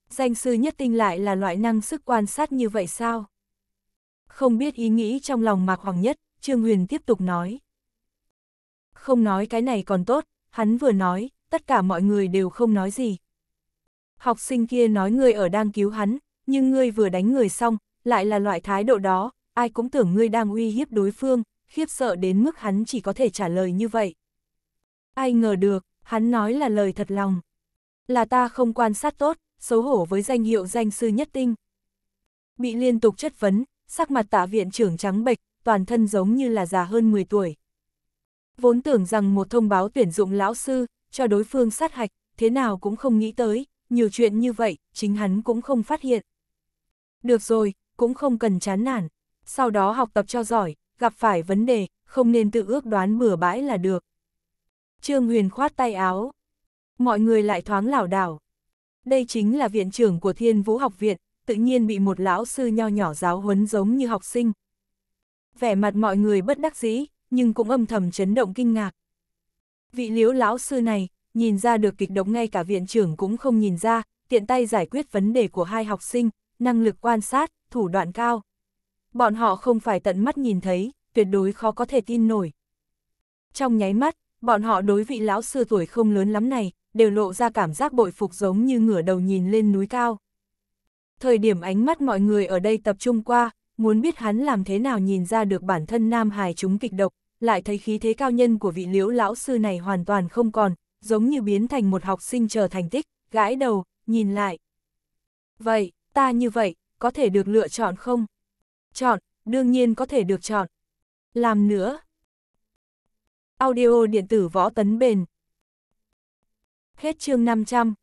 Danh sư nhất tinh lại là loại năng sức quan sát như vậy sao? Không biết ý nghĩ trong lòng Mạc Hoàng Nhất, Trương Huyền tiếp tục nói. Không nói cái này còn tốt, hắn vừa nói, tất cả mọi người đều không nói gì. Học sinh kia nói ngươi ở đang cứu hắn, nhưng ngươi vừa đánh người xong, lại là loại thái độ đó, ai cũng tưởng ngươi đang uy hiếp đối phương, khiếp sợ đến mức hắn chỉ có thể trả lời như vậy. Ai ngờ được, hắn nói là lời thật lòng. Là ta không quan sát tốt, xấu hổ với danh hiệu danh sư nhất tinh. Bị liên tục chất vấn, sắc mặt tạ viện trưởng trắng bệch, toàn thân giống như là già hơn 10 tuổi. Vốn tưởng rằng một thông báo tuyển dụng lão sư, cho đối phương sát hạch, thế nào cũng không nghĩ tới, nhiều chuyện như vậy, chính hắn cũng không phát hiện. Được rồi, cũng không cần chán nản, sau đó học tập cho giỏi, gặp phải vấn đề, không nên tự ước đoán bừa bãi là được. Trương Huyền khoát tay áo, mọi người lại thoáng lảo đảo. Đây chính là viện trưởng của Thiên Vũ học viện, tự nhiên bị một lão sư nho nhỏ giáo huấn giống như học sinh. Vẻ mặt mọi người bất đắc dĩ, nhưng cũng âm thầm chấn động kinh ngạc, Vị liễu lão sư này, nhìn ra được kịch độc ngay cả viện trưởng cũng không nhìn ra, tiện tay giải quyết vấn đề của hai học sinh, năng lực quan sát, thủ đoạn cao. Bọn họ không phải tận mắt nhìn thấy, tuyệt đối khó có thể tin nổi. Trong nháy mắt, bọn họ đối vị lão sư tuổi không lớn lắm này, đều lộ ra cảm giác bội phục giống như ngửa đầu nhìn lên núi cao. Thời điểm ánh mắt mọi người ở đây tập trung qua, muốn biết hắn làm thế nào nhìn ra được bản thân Nam Hải chúng kịch độc, lại thấy khí thế cao nhân của vị liễu lão sư này hoàn toàn không còn, giống như biến thành một học sinh chờ thành tích, gãi đầu, nhìn lại. Vậy, ta như vậy, có thể được lựa chọn không? Chọn, đương nhiên có thể được chọn. Làm nữa. Audio điện tử võ tấn bền. Hết chương 500.